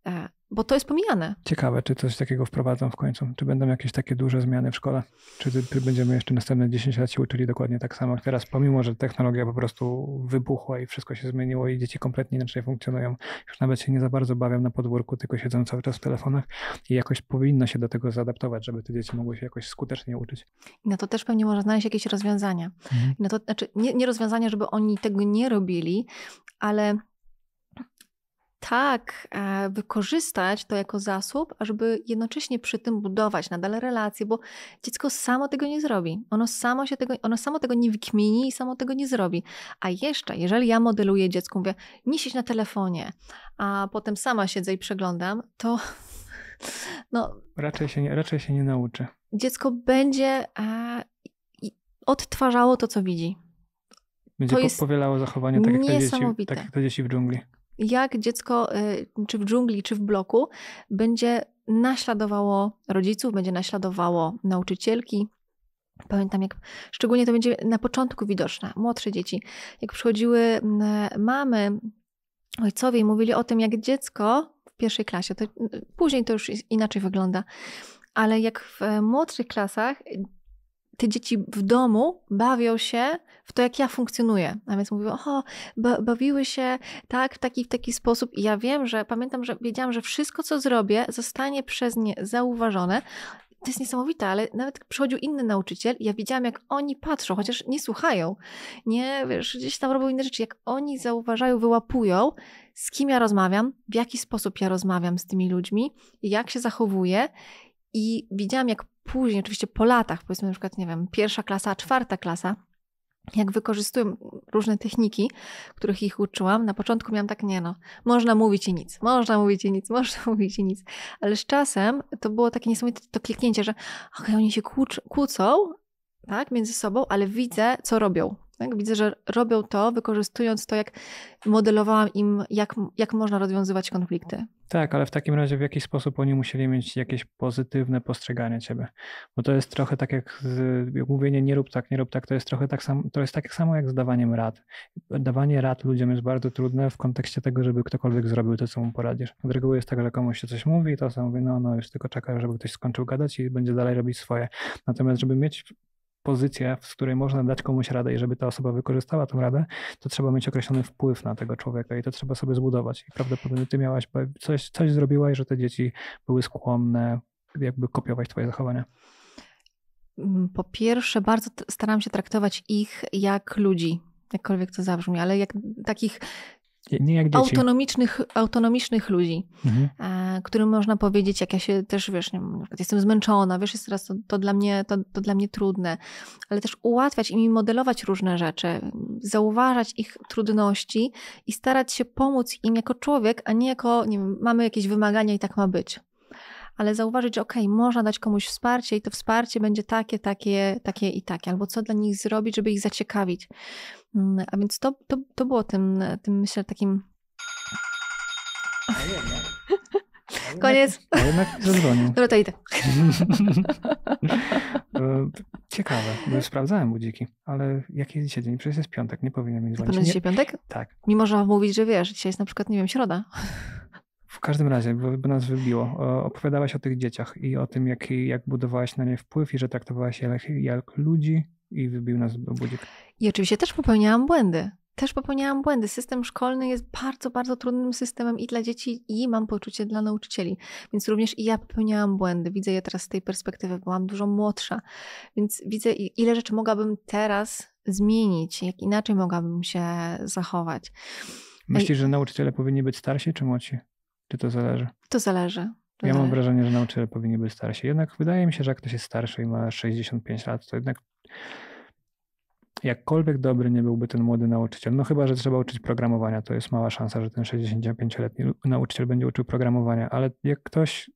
E, bo to jest pomijane. Ciekawe, czy coś takiego wprowadzą w końcu. Czy będą jakieś takie duże zmiany w szkole? Czy będziemy jeszcze następne 10 lat się uczyli dokładnie tak samo jak teraz, pomimo że technologia po prostu wybuchła i wszystko się zmieniło i dzieci kompletnie inaczej funkcjonują. Już nawet się nie za bardzo bawią na podwórku, tylko siedzą cały czas w telefonach i jakoś powinno się do tego zaadaptować, żeby te dzieci mogły się jakoś skutecznie uczyć. I na to też pewnie można znaleźć jakieś rozwiązania. Mhm. No to znaczy nie, nie rozwiązania, żeby oni tego nie robili, ale tak e, wykorzystać to jako zasób, ażeby jednocześnie przy tym budować nadal relacje, bo dziecko samo tego nie zrobi. Ono samo, się tego, ono samo tego nie wykmini i samo tego nie zrobi. A jeszcze, jeżeli ja modeluję dziecku, mówię, nie siedź na telefonie, a potem sama siedzę i przeglądam, to no... Raczej się, nie, raczej się nie nauczy. Dziecko będzie a, e, odtwarzało to, co widzi. Będzie to powielało zachowanie tak jak, te dzieci, tak jak te dzieci w dżungli jak dziecko, y, czy w dżungli, czy w bloku, będzie naśladowało rodziców, będzie naśladowało nauczycielki. Pamiętam, jak szczególnie to będzie na początku widoczne, młodsze dzieci. Jak przychodziły mamy, ojcowie i mówili o tym, jak dziecko w pierwszej klasie, to, y, później to już inaczej wygląda, ale jak w e, młodszych klasach te dzieci w domu bawią się w to, jak ja funkcjonuję. A więc mówią, o, bawiły się tak, w taki, w taki sposób. I ja wiem, że pamiętam, że wiedziałam, że wszystko, co zrobię, zostanie przez nie zauważone. To jest niesamowite, ale nawet przychodził inny nauczyciel ja widziałam, jak oni patrzą, chociaż nie słuchają, nie, wiesz, gdzieś tam robią inne rzeczy, jak oni zauważają, wyłapują, z kim ja rozmawiam, w jaki sposób ja rozmawiam z tymi ludźmi, jak się zachowuję i widziałam, jak później, oczywiście po latach, powiedzmy na przykład, nie wiem, pierwsza klasa, czwarta klasa, jak wykorzystują różne techniki, których ich uczyłam, na początku miałam tak, nie no, można mówić i nic, można mówić i nic, można mówić i nic, ale z czasem to było takie niesamowite to kliknięcie, że okej, okay, oni się kłócz, kłócą, tak, między sobą, ale widzę, co robią, tak? Widzę, że robią to, wykorzystując to, jak modelowałam im, jak, jak można rozwiązywać konflikty. Tak, ale w takim razie w jakiś sposób oni musieli mieć jakieś pozytywne postrzeganie ciebie. Bo to jest trochę tak jak, z, jak mówienie nie rób tak, nie rób tak, to jest trochę tak samo, to jest tak samo jak z dawaniem rad. Dawanie rad ludziom jest bardzo trudne w kontekście tego, żeby ktokolwiek zrobił to, co mu poradzisz. Z reguły jest tak, że komuś się coś mówi, to sam mówi, no, no już tylko czeka, żeby ktoś skończył gadać i będzie dalej robić swoje. Natomiast, żeby mieć pozycję, z której można dać komuś radę i żeby ta osoba wykorzystała tę radę, to trzeba mieć określony wpływ na tego człowieka i to trzeba sobie zbudować. I prawdopodobnie ty miałaś coś, coś zrobiłaś, że te dzieci były skłonne jakby kopiować twoje zachowania. Mm, po pierwsze, bardzo staram się traktować ich jak ludzi, jakkolwiek to zabrzmi, ale jak takich nie jak Autonomicznych, autonomicznych ludzi, mhm. E, którym można powiedzieć, jak ja się też, wiesz, nie, na przykład jestem zmęczona, wiesz, jest teraz to, to, dla mnie, to, to dla mnie trudne, ale też ułatwiać im i modelować różne rzeczy, zauważać ich trudności i starać się pomóc im jako człowiek, a nie jako, nie wiem, mamy jakieś wymagania i tak ma być ale zauważyć, że okej, okay, można dać komuś wsparcie i to wsparcie będzie takie, takie, takie i takie, albo co dla nich zrobić, żeby ich zaciekawić. Mm, a więc to, to, to było tym, tym, myślę, takim... Koniec. A jednak zadzwonił. Dobra, to idę. E, ciekawe, bo już sprawdzałem budziki, ale jaki jest dzisiaj dzień? Przecież jest piątek, nie powinienem dzwonić. Pewnie dzisiaj piątek? Tak. Mimo, że mówić, że wiesz, dzisiaj jest na przykład, nie wiem, środa. W każdym razie, bo, bo nas wybiło, opowiadałaś o tych dzieciach i o tym, jak, jak budowałaś na nie wpływ i że traktowałaś je jak, jak ludzi i wybił nas budzik. I oczywiście też popełniałam błędy. Też popełniałam błędy. System szkolny jest bardzo, bardzo trudnym systemem i dla dzieci, i mam poczucie dla nauczycieli. Więc również i ja popełniałam błędy. Widzę je teraz z tej perspektywy, byłam dużo młodsza. Więc widzę, ile rzeczy mogłabym teraz zmienić, jak inaczej mogłabym się zachować. Myślisz, że nauczyciele powinni być starsi czy młodsi? Czy to zależy? To zależy. To ja zależy. mam wrażenie, że nauczyciele powinni być starsi. Jednak wydaje mi się, że jak ktoś jest starszy i ma 65 lat, to jednak jakkolwiek dobry nie byłby ten młody nauczyciel, no chyba, że trzeba uczyć programowania, to jest mała szansa, że ten 65-letni nauczyciel będzie uczył programowania, ale jak ktoś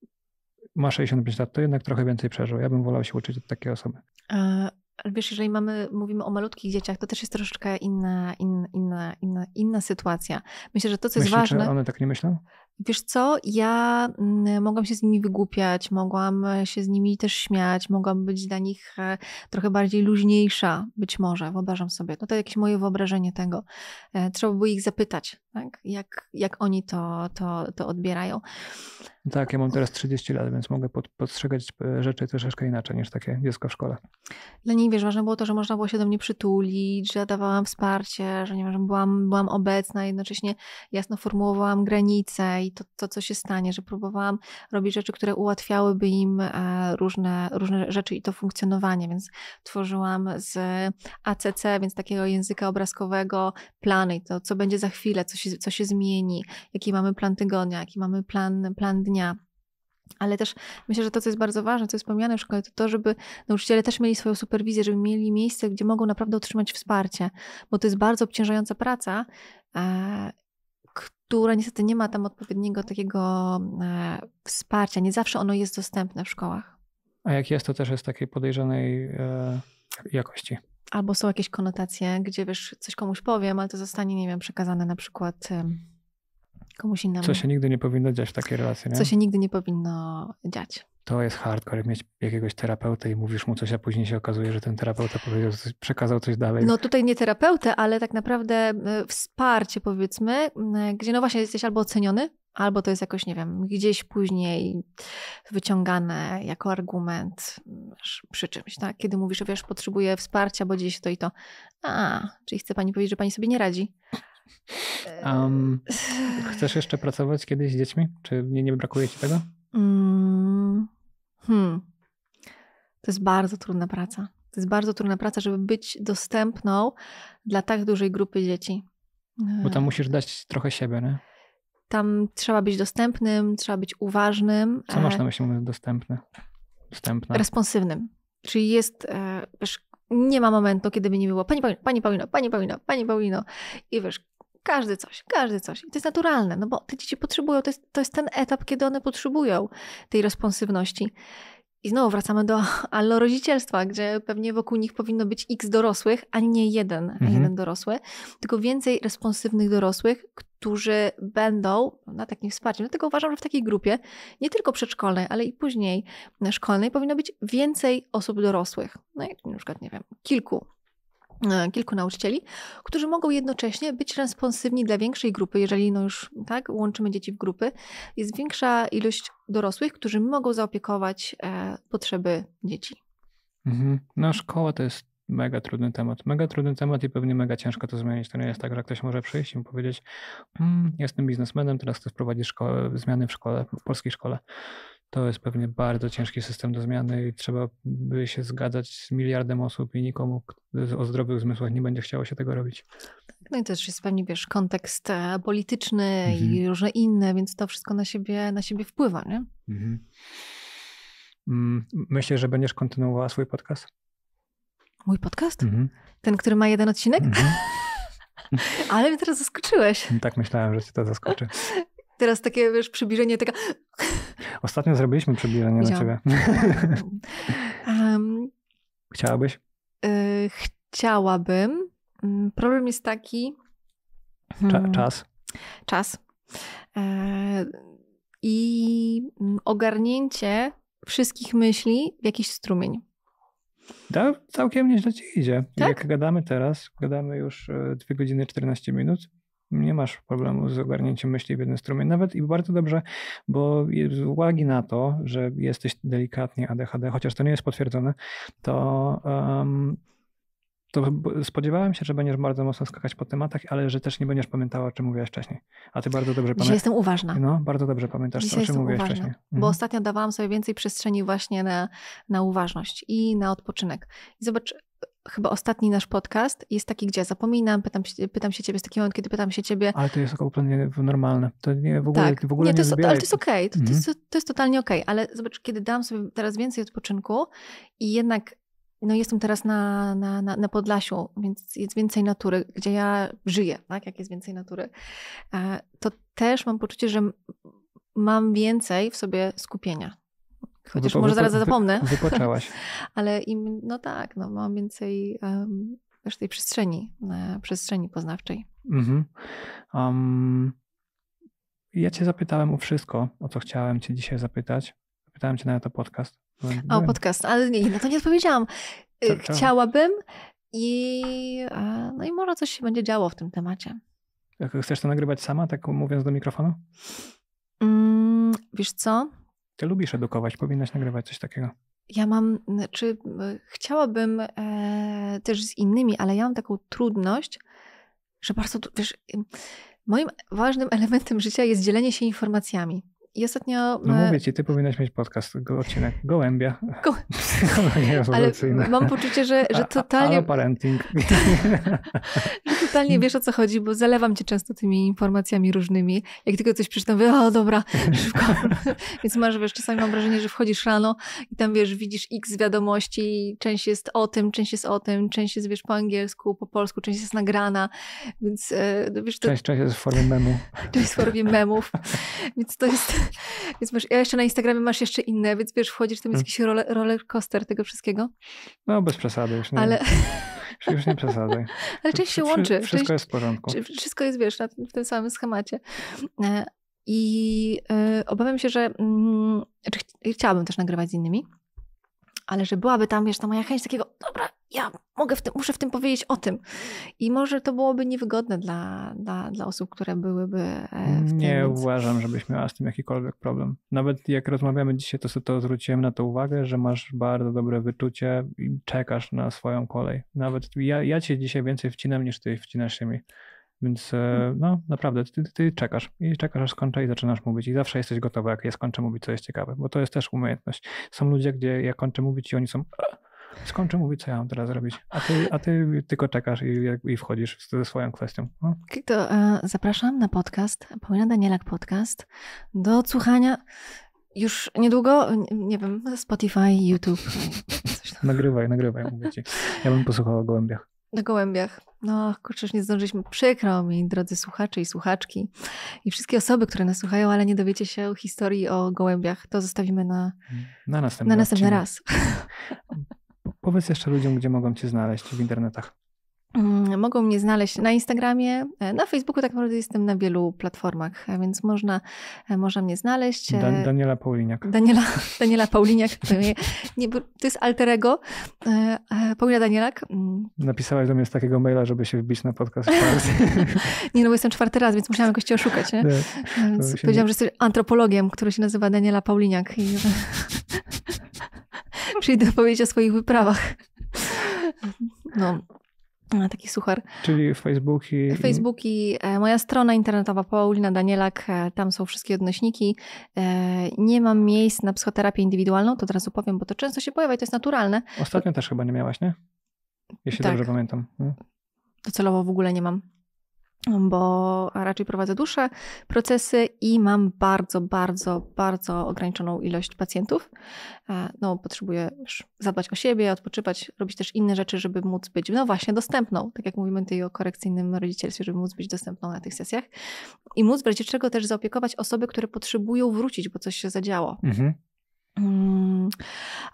ma 65 lat, to jednak trochę więcej przeżył. Ja bym wolał się uczyć od takiej osoby. E, A, wiesz, jeżeli mamy, mówimy o malutkich dzieciach, to też jest troszeczkę inna, inna, inna, inna sytuacja. Myślę, że to, co Myślisz, jest ważne... one tak nie myślą? Wiesz co, ja mm, mogłam się z nimi wygłupiać, mogłam się z nimi też śmiać, mogłam być dla nich e, trochę bardziej luźniejsza, być może, wyobrażam sobie. No to jakieś moje wyobrażenie tego. E, trzeba by ich zapytać, tak? jak, jak oni to, to, to odbierają. Tak, ja mam teraz 30 lat, więc mogę postrzegać e, rzeczy troszeczkę inaczej niż takie dziecko w szkole. Dla niej, wiesz, ważne było to, że można było się do mnie przytulić, że dawałam wsparcie, że nie wiem, że byłam, byłam obecna, jednocześnie jasno formułowałam granice i to, to, co się stanie, że próbowałam robić rzeczy, które ułatwiałyby im e, różne, różne rzeczy i to funkcjonowanie, więc tworzyłam z ACC, więc takiego języka obrazkowego, plany, to co będzie za chwilę, co się, co się zmieni, jaki mamy plan tygodnia, jaki mamy plan, plan dnia, ale też myślę, że to, co jest bardzo ważne, co jest wspomniane w szkole, to to, żeby nauczyciele też mieli swoją superwizję, żeby mieli miejsce, gdzie mogą naprawdę otrzymać wsparcie, bo to jest bardzo obciążająca praca, e, która niestety nie ma tam odpowiedniego takiego e, wsparcia. Nie zawsze ono jest dostępne w szkołach. A jak jest, to też jest takiej podejrzanej e, jakości. Albo są jakieś konotacje, gdzie wiesz, coś komuś powiem, ale to zostanie, nie wiem, przekazane na przykład komuś innemu. Co się nigdy nie powinno dziać w takiej relacji, nie? Co się nigdy nie powinno dziać. To jest hardcore, jak mieć jakiegoś terapeutę i mówisz mu coś, a później się okazuje, że ten terapeuta powiedział coś, przekazał coś dalej. No tutaj nie terapeutę, ale tak naprawdę e, wsparcie powiedzmy, e, gdzie no właśnie jesteś albo oceniony, albo to jest jakoś, nie wiem, gdzieś później wyciągane jako argument przy czymś, tak? Kiedy mówisz, że wiesz, potrzebuję wsparcia, bo dzieje się to i to. A, czyli chce pani powiedzieć, że pani sobie nie radzi. Um, chcesz jeszcze pracować kiedyś z dziećmi? Czy nie, nie brakuje ci tego? Mm, hmm. To jest bardzo trudna praca. To jest bardzo trudna praca, żeby być dostępną dla tak dużej grupy dzieci. Bo tam musisz dać trochę siebie, nie? Tam trzeba być dostępnym, trzeba być uważnym. Co masz e, na myśli mówiąc dostępny? Dostępna. Responsywnym. Czyli jest, e, wiesz, nie ma momentu, kiedy by nie było pani Paulino, pani Paulino, pani Paulino, pani Paulino. I wiesz, każdy coś, każdy coś. I to jest naturalne, no bo te dzieci potrzebują, to jest, to jest ten etap, kiedy one potrzebują tej responsywności. I znowu wracamy do allorodzicielstwa, gdzie pewnie wokół nich powinno być x dorosłych, a nie jeden, mhm. jeden dorosły, tylko więcej responsywnych dorosłych, którzy będą no, na takim wsparciu. Dlatego uważam, że w takiej grupie, nie tylko przedszkolnej, ale i później szkolnej, powinno być więcej osób dorosłych. No jak na przykład, nie wiem, kilku E, kilku nauczycieli, którzy mogą jednocześnie być responsywni dla większej grupy, jeżeli no już tak łączymy dzieci w grupy, jest większa ilość dorosłych, którzy mogą zaopiekować e, potrzeby dzieci. Mhm. No szkoła to jest mega trudny temat. Mega trudny temat i pewnie mega ciężko to zmienić. To nie jest tak, że ktoś może przyjść i powiedzieć, hmm, jestem biznesmenem, teraz chcę wprowadzić szkołę, zmiany w szkole, w polskiej szkole to jest pewnie bardzo ciężki system do zmiany i trzeba by się zgadzać z miliardem osób i nikomu o zdrowych zmysłach nie będzie chciało się tego robić. No i też jest pewnie, wiesz, kontekst e, polityczny mhm. i różne inne, więc to wszystko na siebie, na siebie wpływa, nie? Mhm. Mm, Myślę, że będziesz kontynuowała swój podcast? Mój podcast? Mhm. Ten, który ma jeden odcinek? Mhm. Ale mnie teraz zaskoczyłeś. Tak myślałem, że cię to zaskoczy. Teraz takie, wiesz, przybliżenie taka... Ostatnio zrobiliśmy przybliżenie Widziałam. na ciebie. Um, Chciałabyś? Y, chciałabym. Mm, problem jest taki... Hmm, czas? Czas. E, I mm, ogarnięcie wszystkich myśli w jakiś strumień. Da, całkiem nieźle ci idzie. Tak? Jak gadamy teraz, gadamy już 2 e, godziny 14 minut, nie masz problemu z ogarnięciem myśli w jednym strumie. Nawet i bardzo dobrze, bo z uwagi na to, że jesteś delikatnie ADHD, chociaż to nie jest potwierdzone, to. Um, to spodziewałem się, że będziesz bardzo mocno skakać po tematach, ale że też nie będziesz pamiętała, o czym mówiłaś wcześniej. A ty bardzo dobrze pamiętasz. jestem uważna. No, bardzo dobrze pamiętasz, to, o czym mówiłaś uważna, wcześniej. Bo mhm. ostatnio dawałam sobie więcej przestrzeni właśnie na, na uważność i na odpoczynek. I zobacz, chyba ostatni nasz podcast jest taki, gdzie ja zapominam, pytam się, pytam się ciebie, z takiego momentu, kiedy pytam się ciebie. Ale to jest kompletnie normalne. To nie w ogóle, tak. w ogóle nie, to jest, nie Ale to jest okej, okay. to, mhm. to, to, jest totalnie okej, okay. ale zobacz, kiedy dam sobie teraz więcej odpoczynku i jednak no jestem teraz na, na, na, na Podlasiu, więc jest więcej natury, gdzie ja żyję, tak? jak jest więcej natury, e, to też mam poczucie, że mam więcej w sobie skupienia. Chociaż może zaraz zapomnę. Wypoczęłaś. Ale im, no tak, no mam więcej um, też tej przestrzeni, przestrzeni poznawczej. Mhm. Um, ja cię zapytałem o wszystko, o co chciałem cię dzisiaj zapytać. Zapytałem cię nawet o podcast. O, podcast, ale nie, na no to nie odpowiedziałam. Y, chciałabym i, e, no i może coś się będzie działo w tym temacie. chcesz to nagrywać sama, tak mówiąc do mikrofonu? Mm, wiesz co? Ty lubisz edukować, powinnaś nagrywać coś takiego. Ja mam, czy chciałabym e, też z innymi, ale ja mam taką trudność, że bardzo, wiesz, moim ważnym elementem życia jest dzielenie się informacjami. I ostatnio... No mówię ci, ty powinnaś mieć podcast, odcinek Gołębia. Go... No Ale mam poczucie, że, że totalnie... Halo parenting. Tak. że totalnie wiesz o co chodzi, bo zalewam cię często tymi informacjami różnymi. Jak tylko coś przeczytam, mówię, o dobra, szybko. Więc masz, wiesz, czasami mam wrażenie, że wchodzisz rano i tam, wiesz, widzisz x wiadomości, część jest o tym, część jest o tym, część jest, wiesz, po angielsku, po polsku, część jest nagrana, więc, e, no wiesz... To... Część, część jest w formie memu. Część w formie memów, więc to jest więc masz, ja jeszcze na Instagramie masz jeszcze inne, więc wiesz, wchodzisz, tam jest mm. jakiś roller, roller coaster tego wszystkiego. No bez przesady już nie. Ale... Już nie przesadzaj. Ale część się łączy. Wszystko część, jest w porządku. Wszystko jest, wiesz, na, w tym samym schemacie. E, I e, obawiam się, że mm, znaczy, chciałabym też nagrywać z innymi, ale że byłaby tam, wiesz, ta moja chęć takiego, dobra, ja mogę w tym, muszę w tym powiedzieć o tym. I może to byłoby niewygodne dla, dla, dla osób, które byłyby e, w tym. Nie więc... uważam, żebyś miała z tym jakikolwiek problem. Nawet jak rozmawiamy dzisiaj, to sobie to zwróciłem na to uwagę, że masz bardzo dobre wyczucie i czekasz na swoją kolej. Nawet ja, ja cię dzisiaj więcej wcinam niż ty wcinasz się mi. Więc e, mhm. no naprawdę, ty, ty, czekasz i czekasz aż skończę i zaczynasz mówić i zawsze jesteś gotowy, jak ja skończę mówić, co jest ciekawe, bo to jest też umiejętność. Są ludzie, gdzie ja kończę mówić i oni są skończę mówić, co ja mam teraz robić, a ty, a ty tylko czekasz i, i wchodzisz ze swoją kwestią. No. To e, zapraszam na podcast, Paulina Danielak podcast, do słuchania już niedługo, nie wiem, Spotify, YouTube. Coś tam. Nagrywaj, nagrywaj, mówię ci. Ja bym posłuchała o gołębiach. Na gołębiach. No, kurczę, już nie zdążyliśmy. Przykro mi, drodzy słuchacze i słuchaczki i wszystkie osoby, które nas słuchają, ale nie dowiecie się historii o gołębiach. To zostawimy na, na następny, na następny raz. raz. Powiedz jeszcze ludziom, gdzie mogą cię znaleźć w internetach. Mm, mogą mnie znaleźć na Instagramie, e, na Facebooku tak naprawdę jestem na wielu platformach, e, więc można, e, można mnie znaleźć. Dan Daniela Pauliniak. Daniela, Daniela Pauliniak, to, nie, to jest alterego. Paulina Danielak. Mm. Napisałaś do mnie z takiego maila, żeby się wbić na podcast. nie no, bo jestem czwarty raz, więc musiałam jakoś cię oszukać. Nie? No, nie więc powiedziałam, nie... że jesteś antropologiem, który się nazywa Daniela Pauliniak. I... Przyjdę powiedzieć o swoich wyprawach. No, Taki suchar. Czyli Facebooki. Facebooki, e, moja strona internetowa Paulina Danielak, e, tam są wszystkie odnośniki. E, nie mam miejsc na psychoterapię indywidualną, to teraz opowiem, bo to często się pojawia i to jest naturalne. Ostatnio to... też chyba nie miałaś, nie? Jeśli tak. dobrze pamiętam. Nie? No. Docelowo w ogóle nie mam bo raczej prowadzę dłuższe procesy i mam bardzo, bardzo, bardzo ograniczoną ilość pacjentów. E, no, potrzebuję zadbać o siebie, odpoczywać, robić też inne rzeczy, żeby móc być, no właśnie, dostępną. Tak jak mówimy tutaj o korekcyjnym rodzicielstwie, żeby móc być dostępną na tych sesjach. I móc w razie czego też zaopiekować osoby, które potrzebują wrócić, bo coś się zadziało. Mhm. Mm.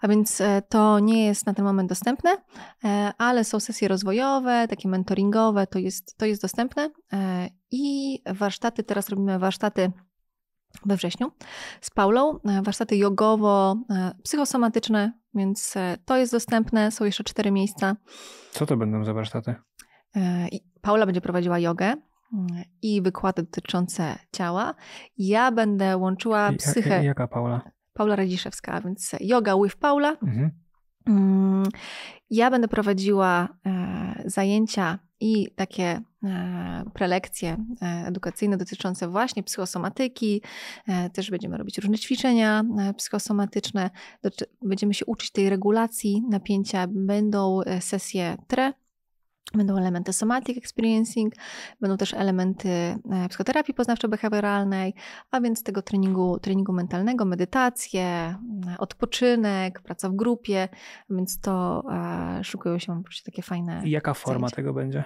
A więc e, to nie jest na ten moment dostępne, e, ale są sesje rozwojowe, takie mentoringowe, to jest, to jest dostępne. E, I warsztaty, teraz robimy warsztaty we wrześniu z Paulą, warsztaty jogowo-psychosomatyczne, więc to jest dostępne, są jeszcze cztery miejsca. Co to będą za warsztaty? Paula będzie prowadziła jogę, mm, i wykłady dotyczące ciała. Ja będę łączyła psychę. I, jaka Paula? Paula Radziszewska, a więc Yoga with Paula. Mhm. Mm, ja będę prowadziła e, zajęcia i takie e, prelekcje e, edukacyjne dotyczące właśnie psychosomatyki. Też będziemy robić różne ćwiczenia psychosomatyczne. Będziemy się uczyć tej regulacji napięcia. Będą sesje TRE, Będą elementy somatic experiencing, będą też elementy e, psychoterapii poznawczo-behawioralnej, a więc tego treningu, treningu mentalnego, medytacje, e, odpoczynek, praca w grupie, więc to e, szukują się właśnie takie fajne. I jaka forma zajęcia. tego będzie?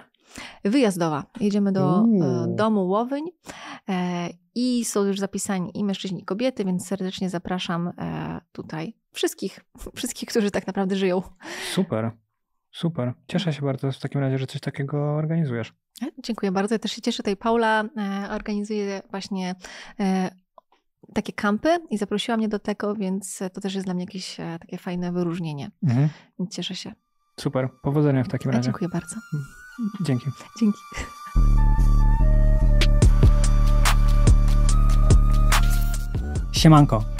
Wyjazdowa. Jedziemy do e, domu Łowyń e, i są już zapisani i mężczyźni, i kobiety, więc serdecznie zapraszam e, tutaj wszystkich, wszystkich, którzy tak naprawdę żyją. Super. Super. Cieszę się bardzo w takim razie, że coś takiego organizujesz. E, dziękuję bardzo. Ja też się cieszę. Tutaj Paula e, organizuje właśnie e, takie kampy i zaprosiła mnie do tego, więc to też jest dla mnie jakieś takie fajne wyróżnienie. Mhm. Cieszę się. Super. Powodzenia w takim razie. Dziękuję bardzo. Mhm. Dzięki. Dzięki. Siemanko.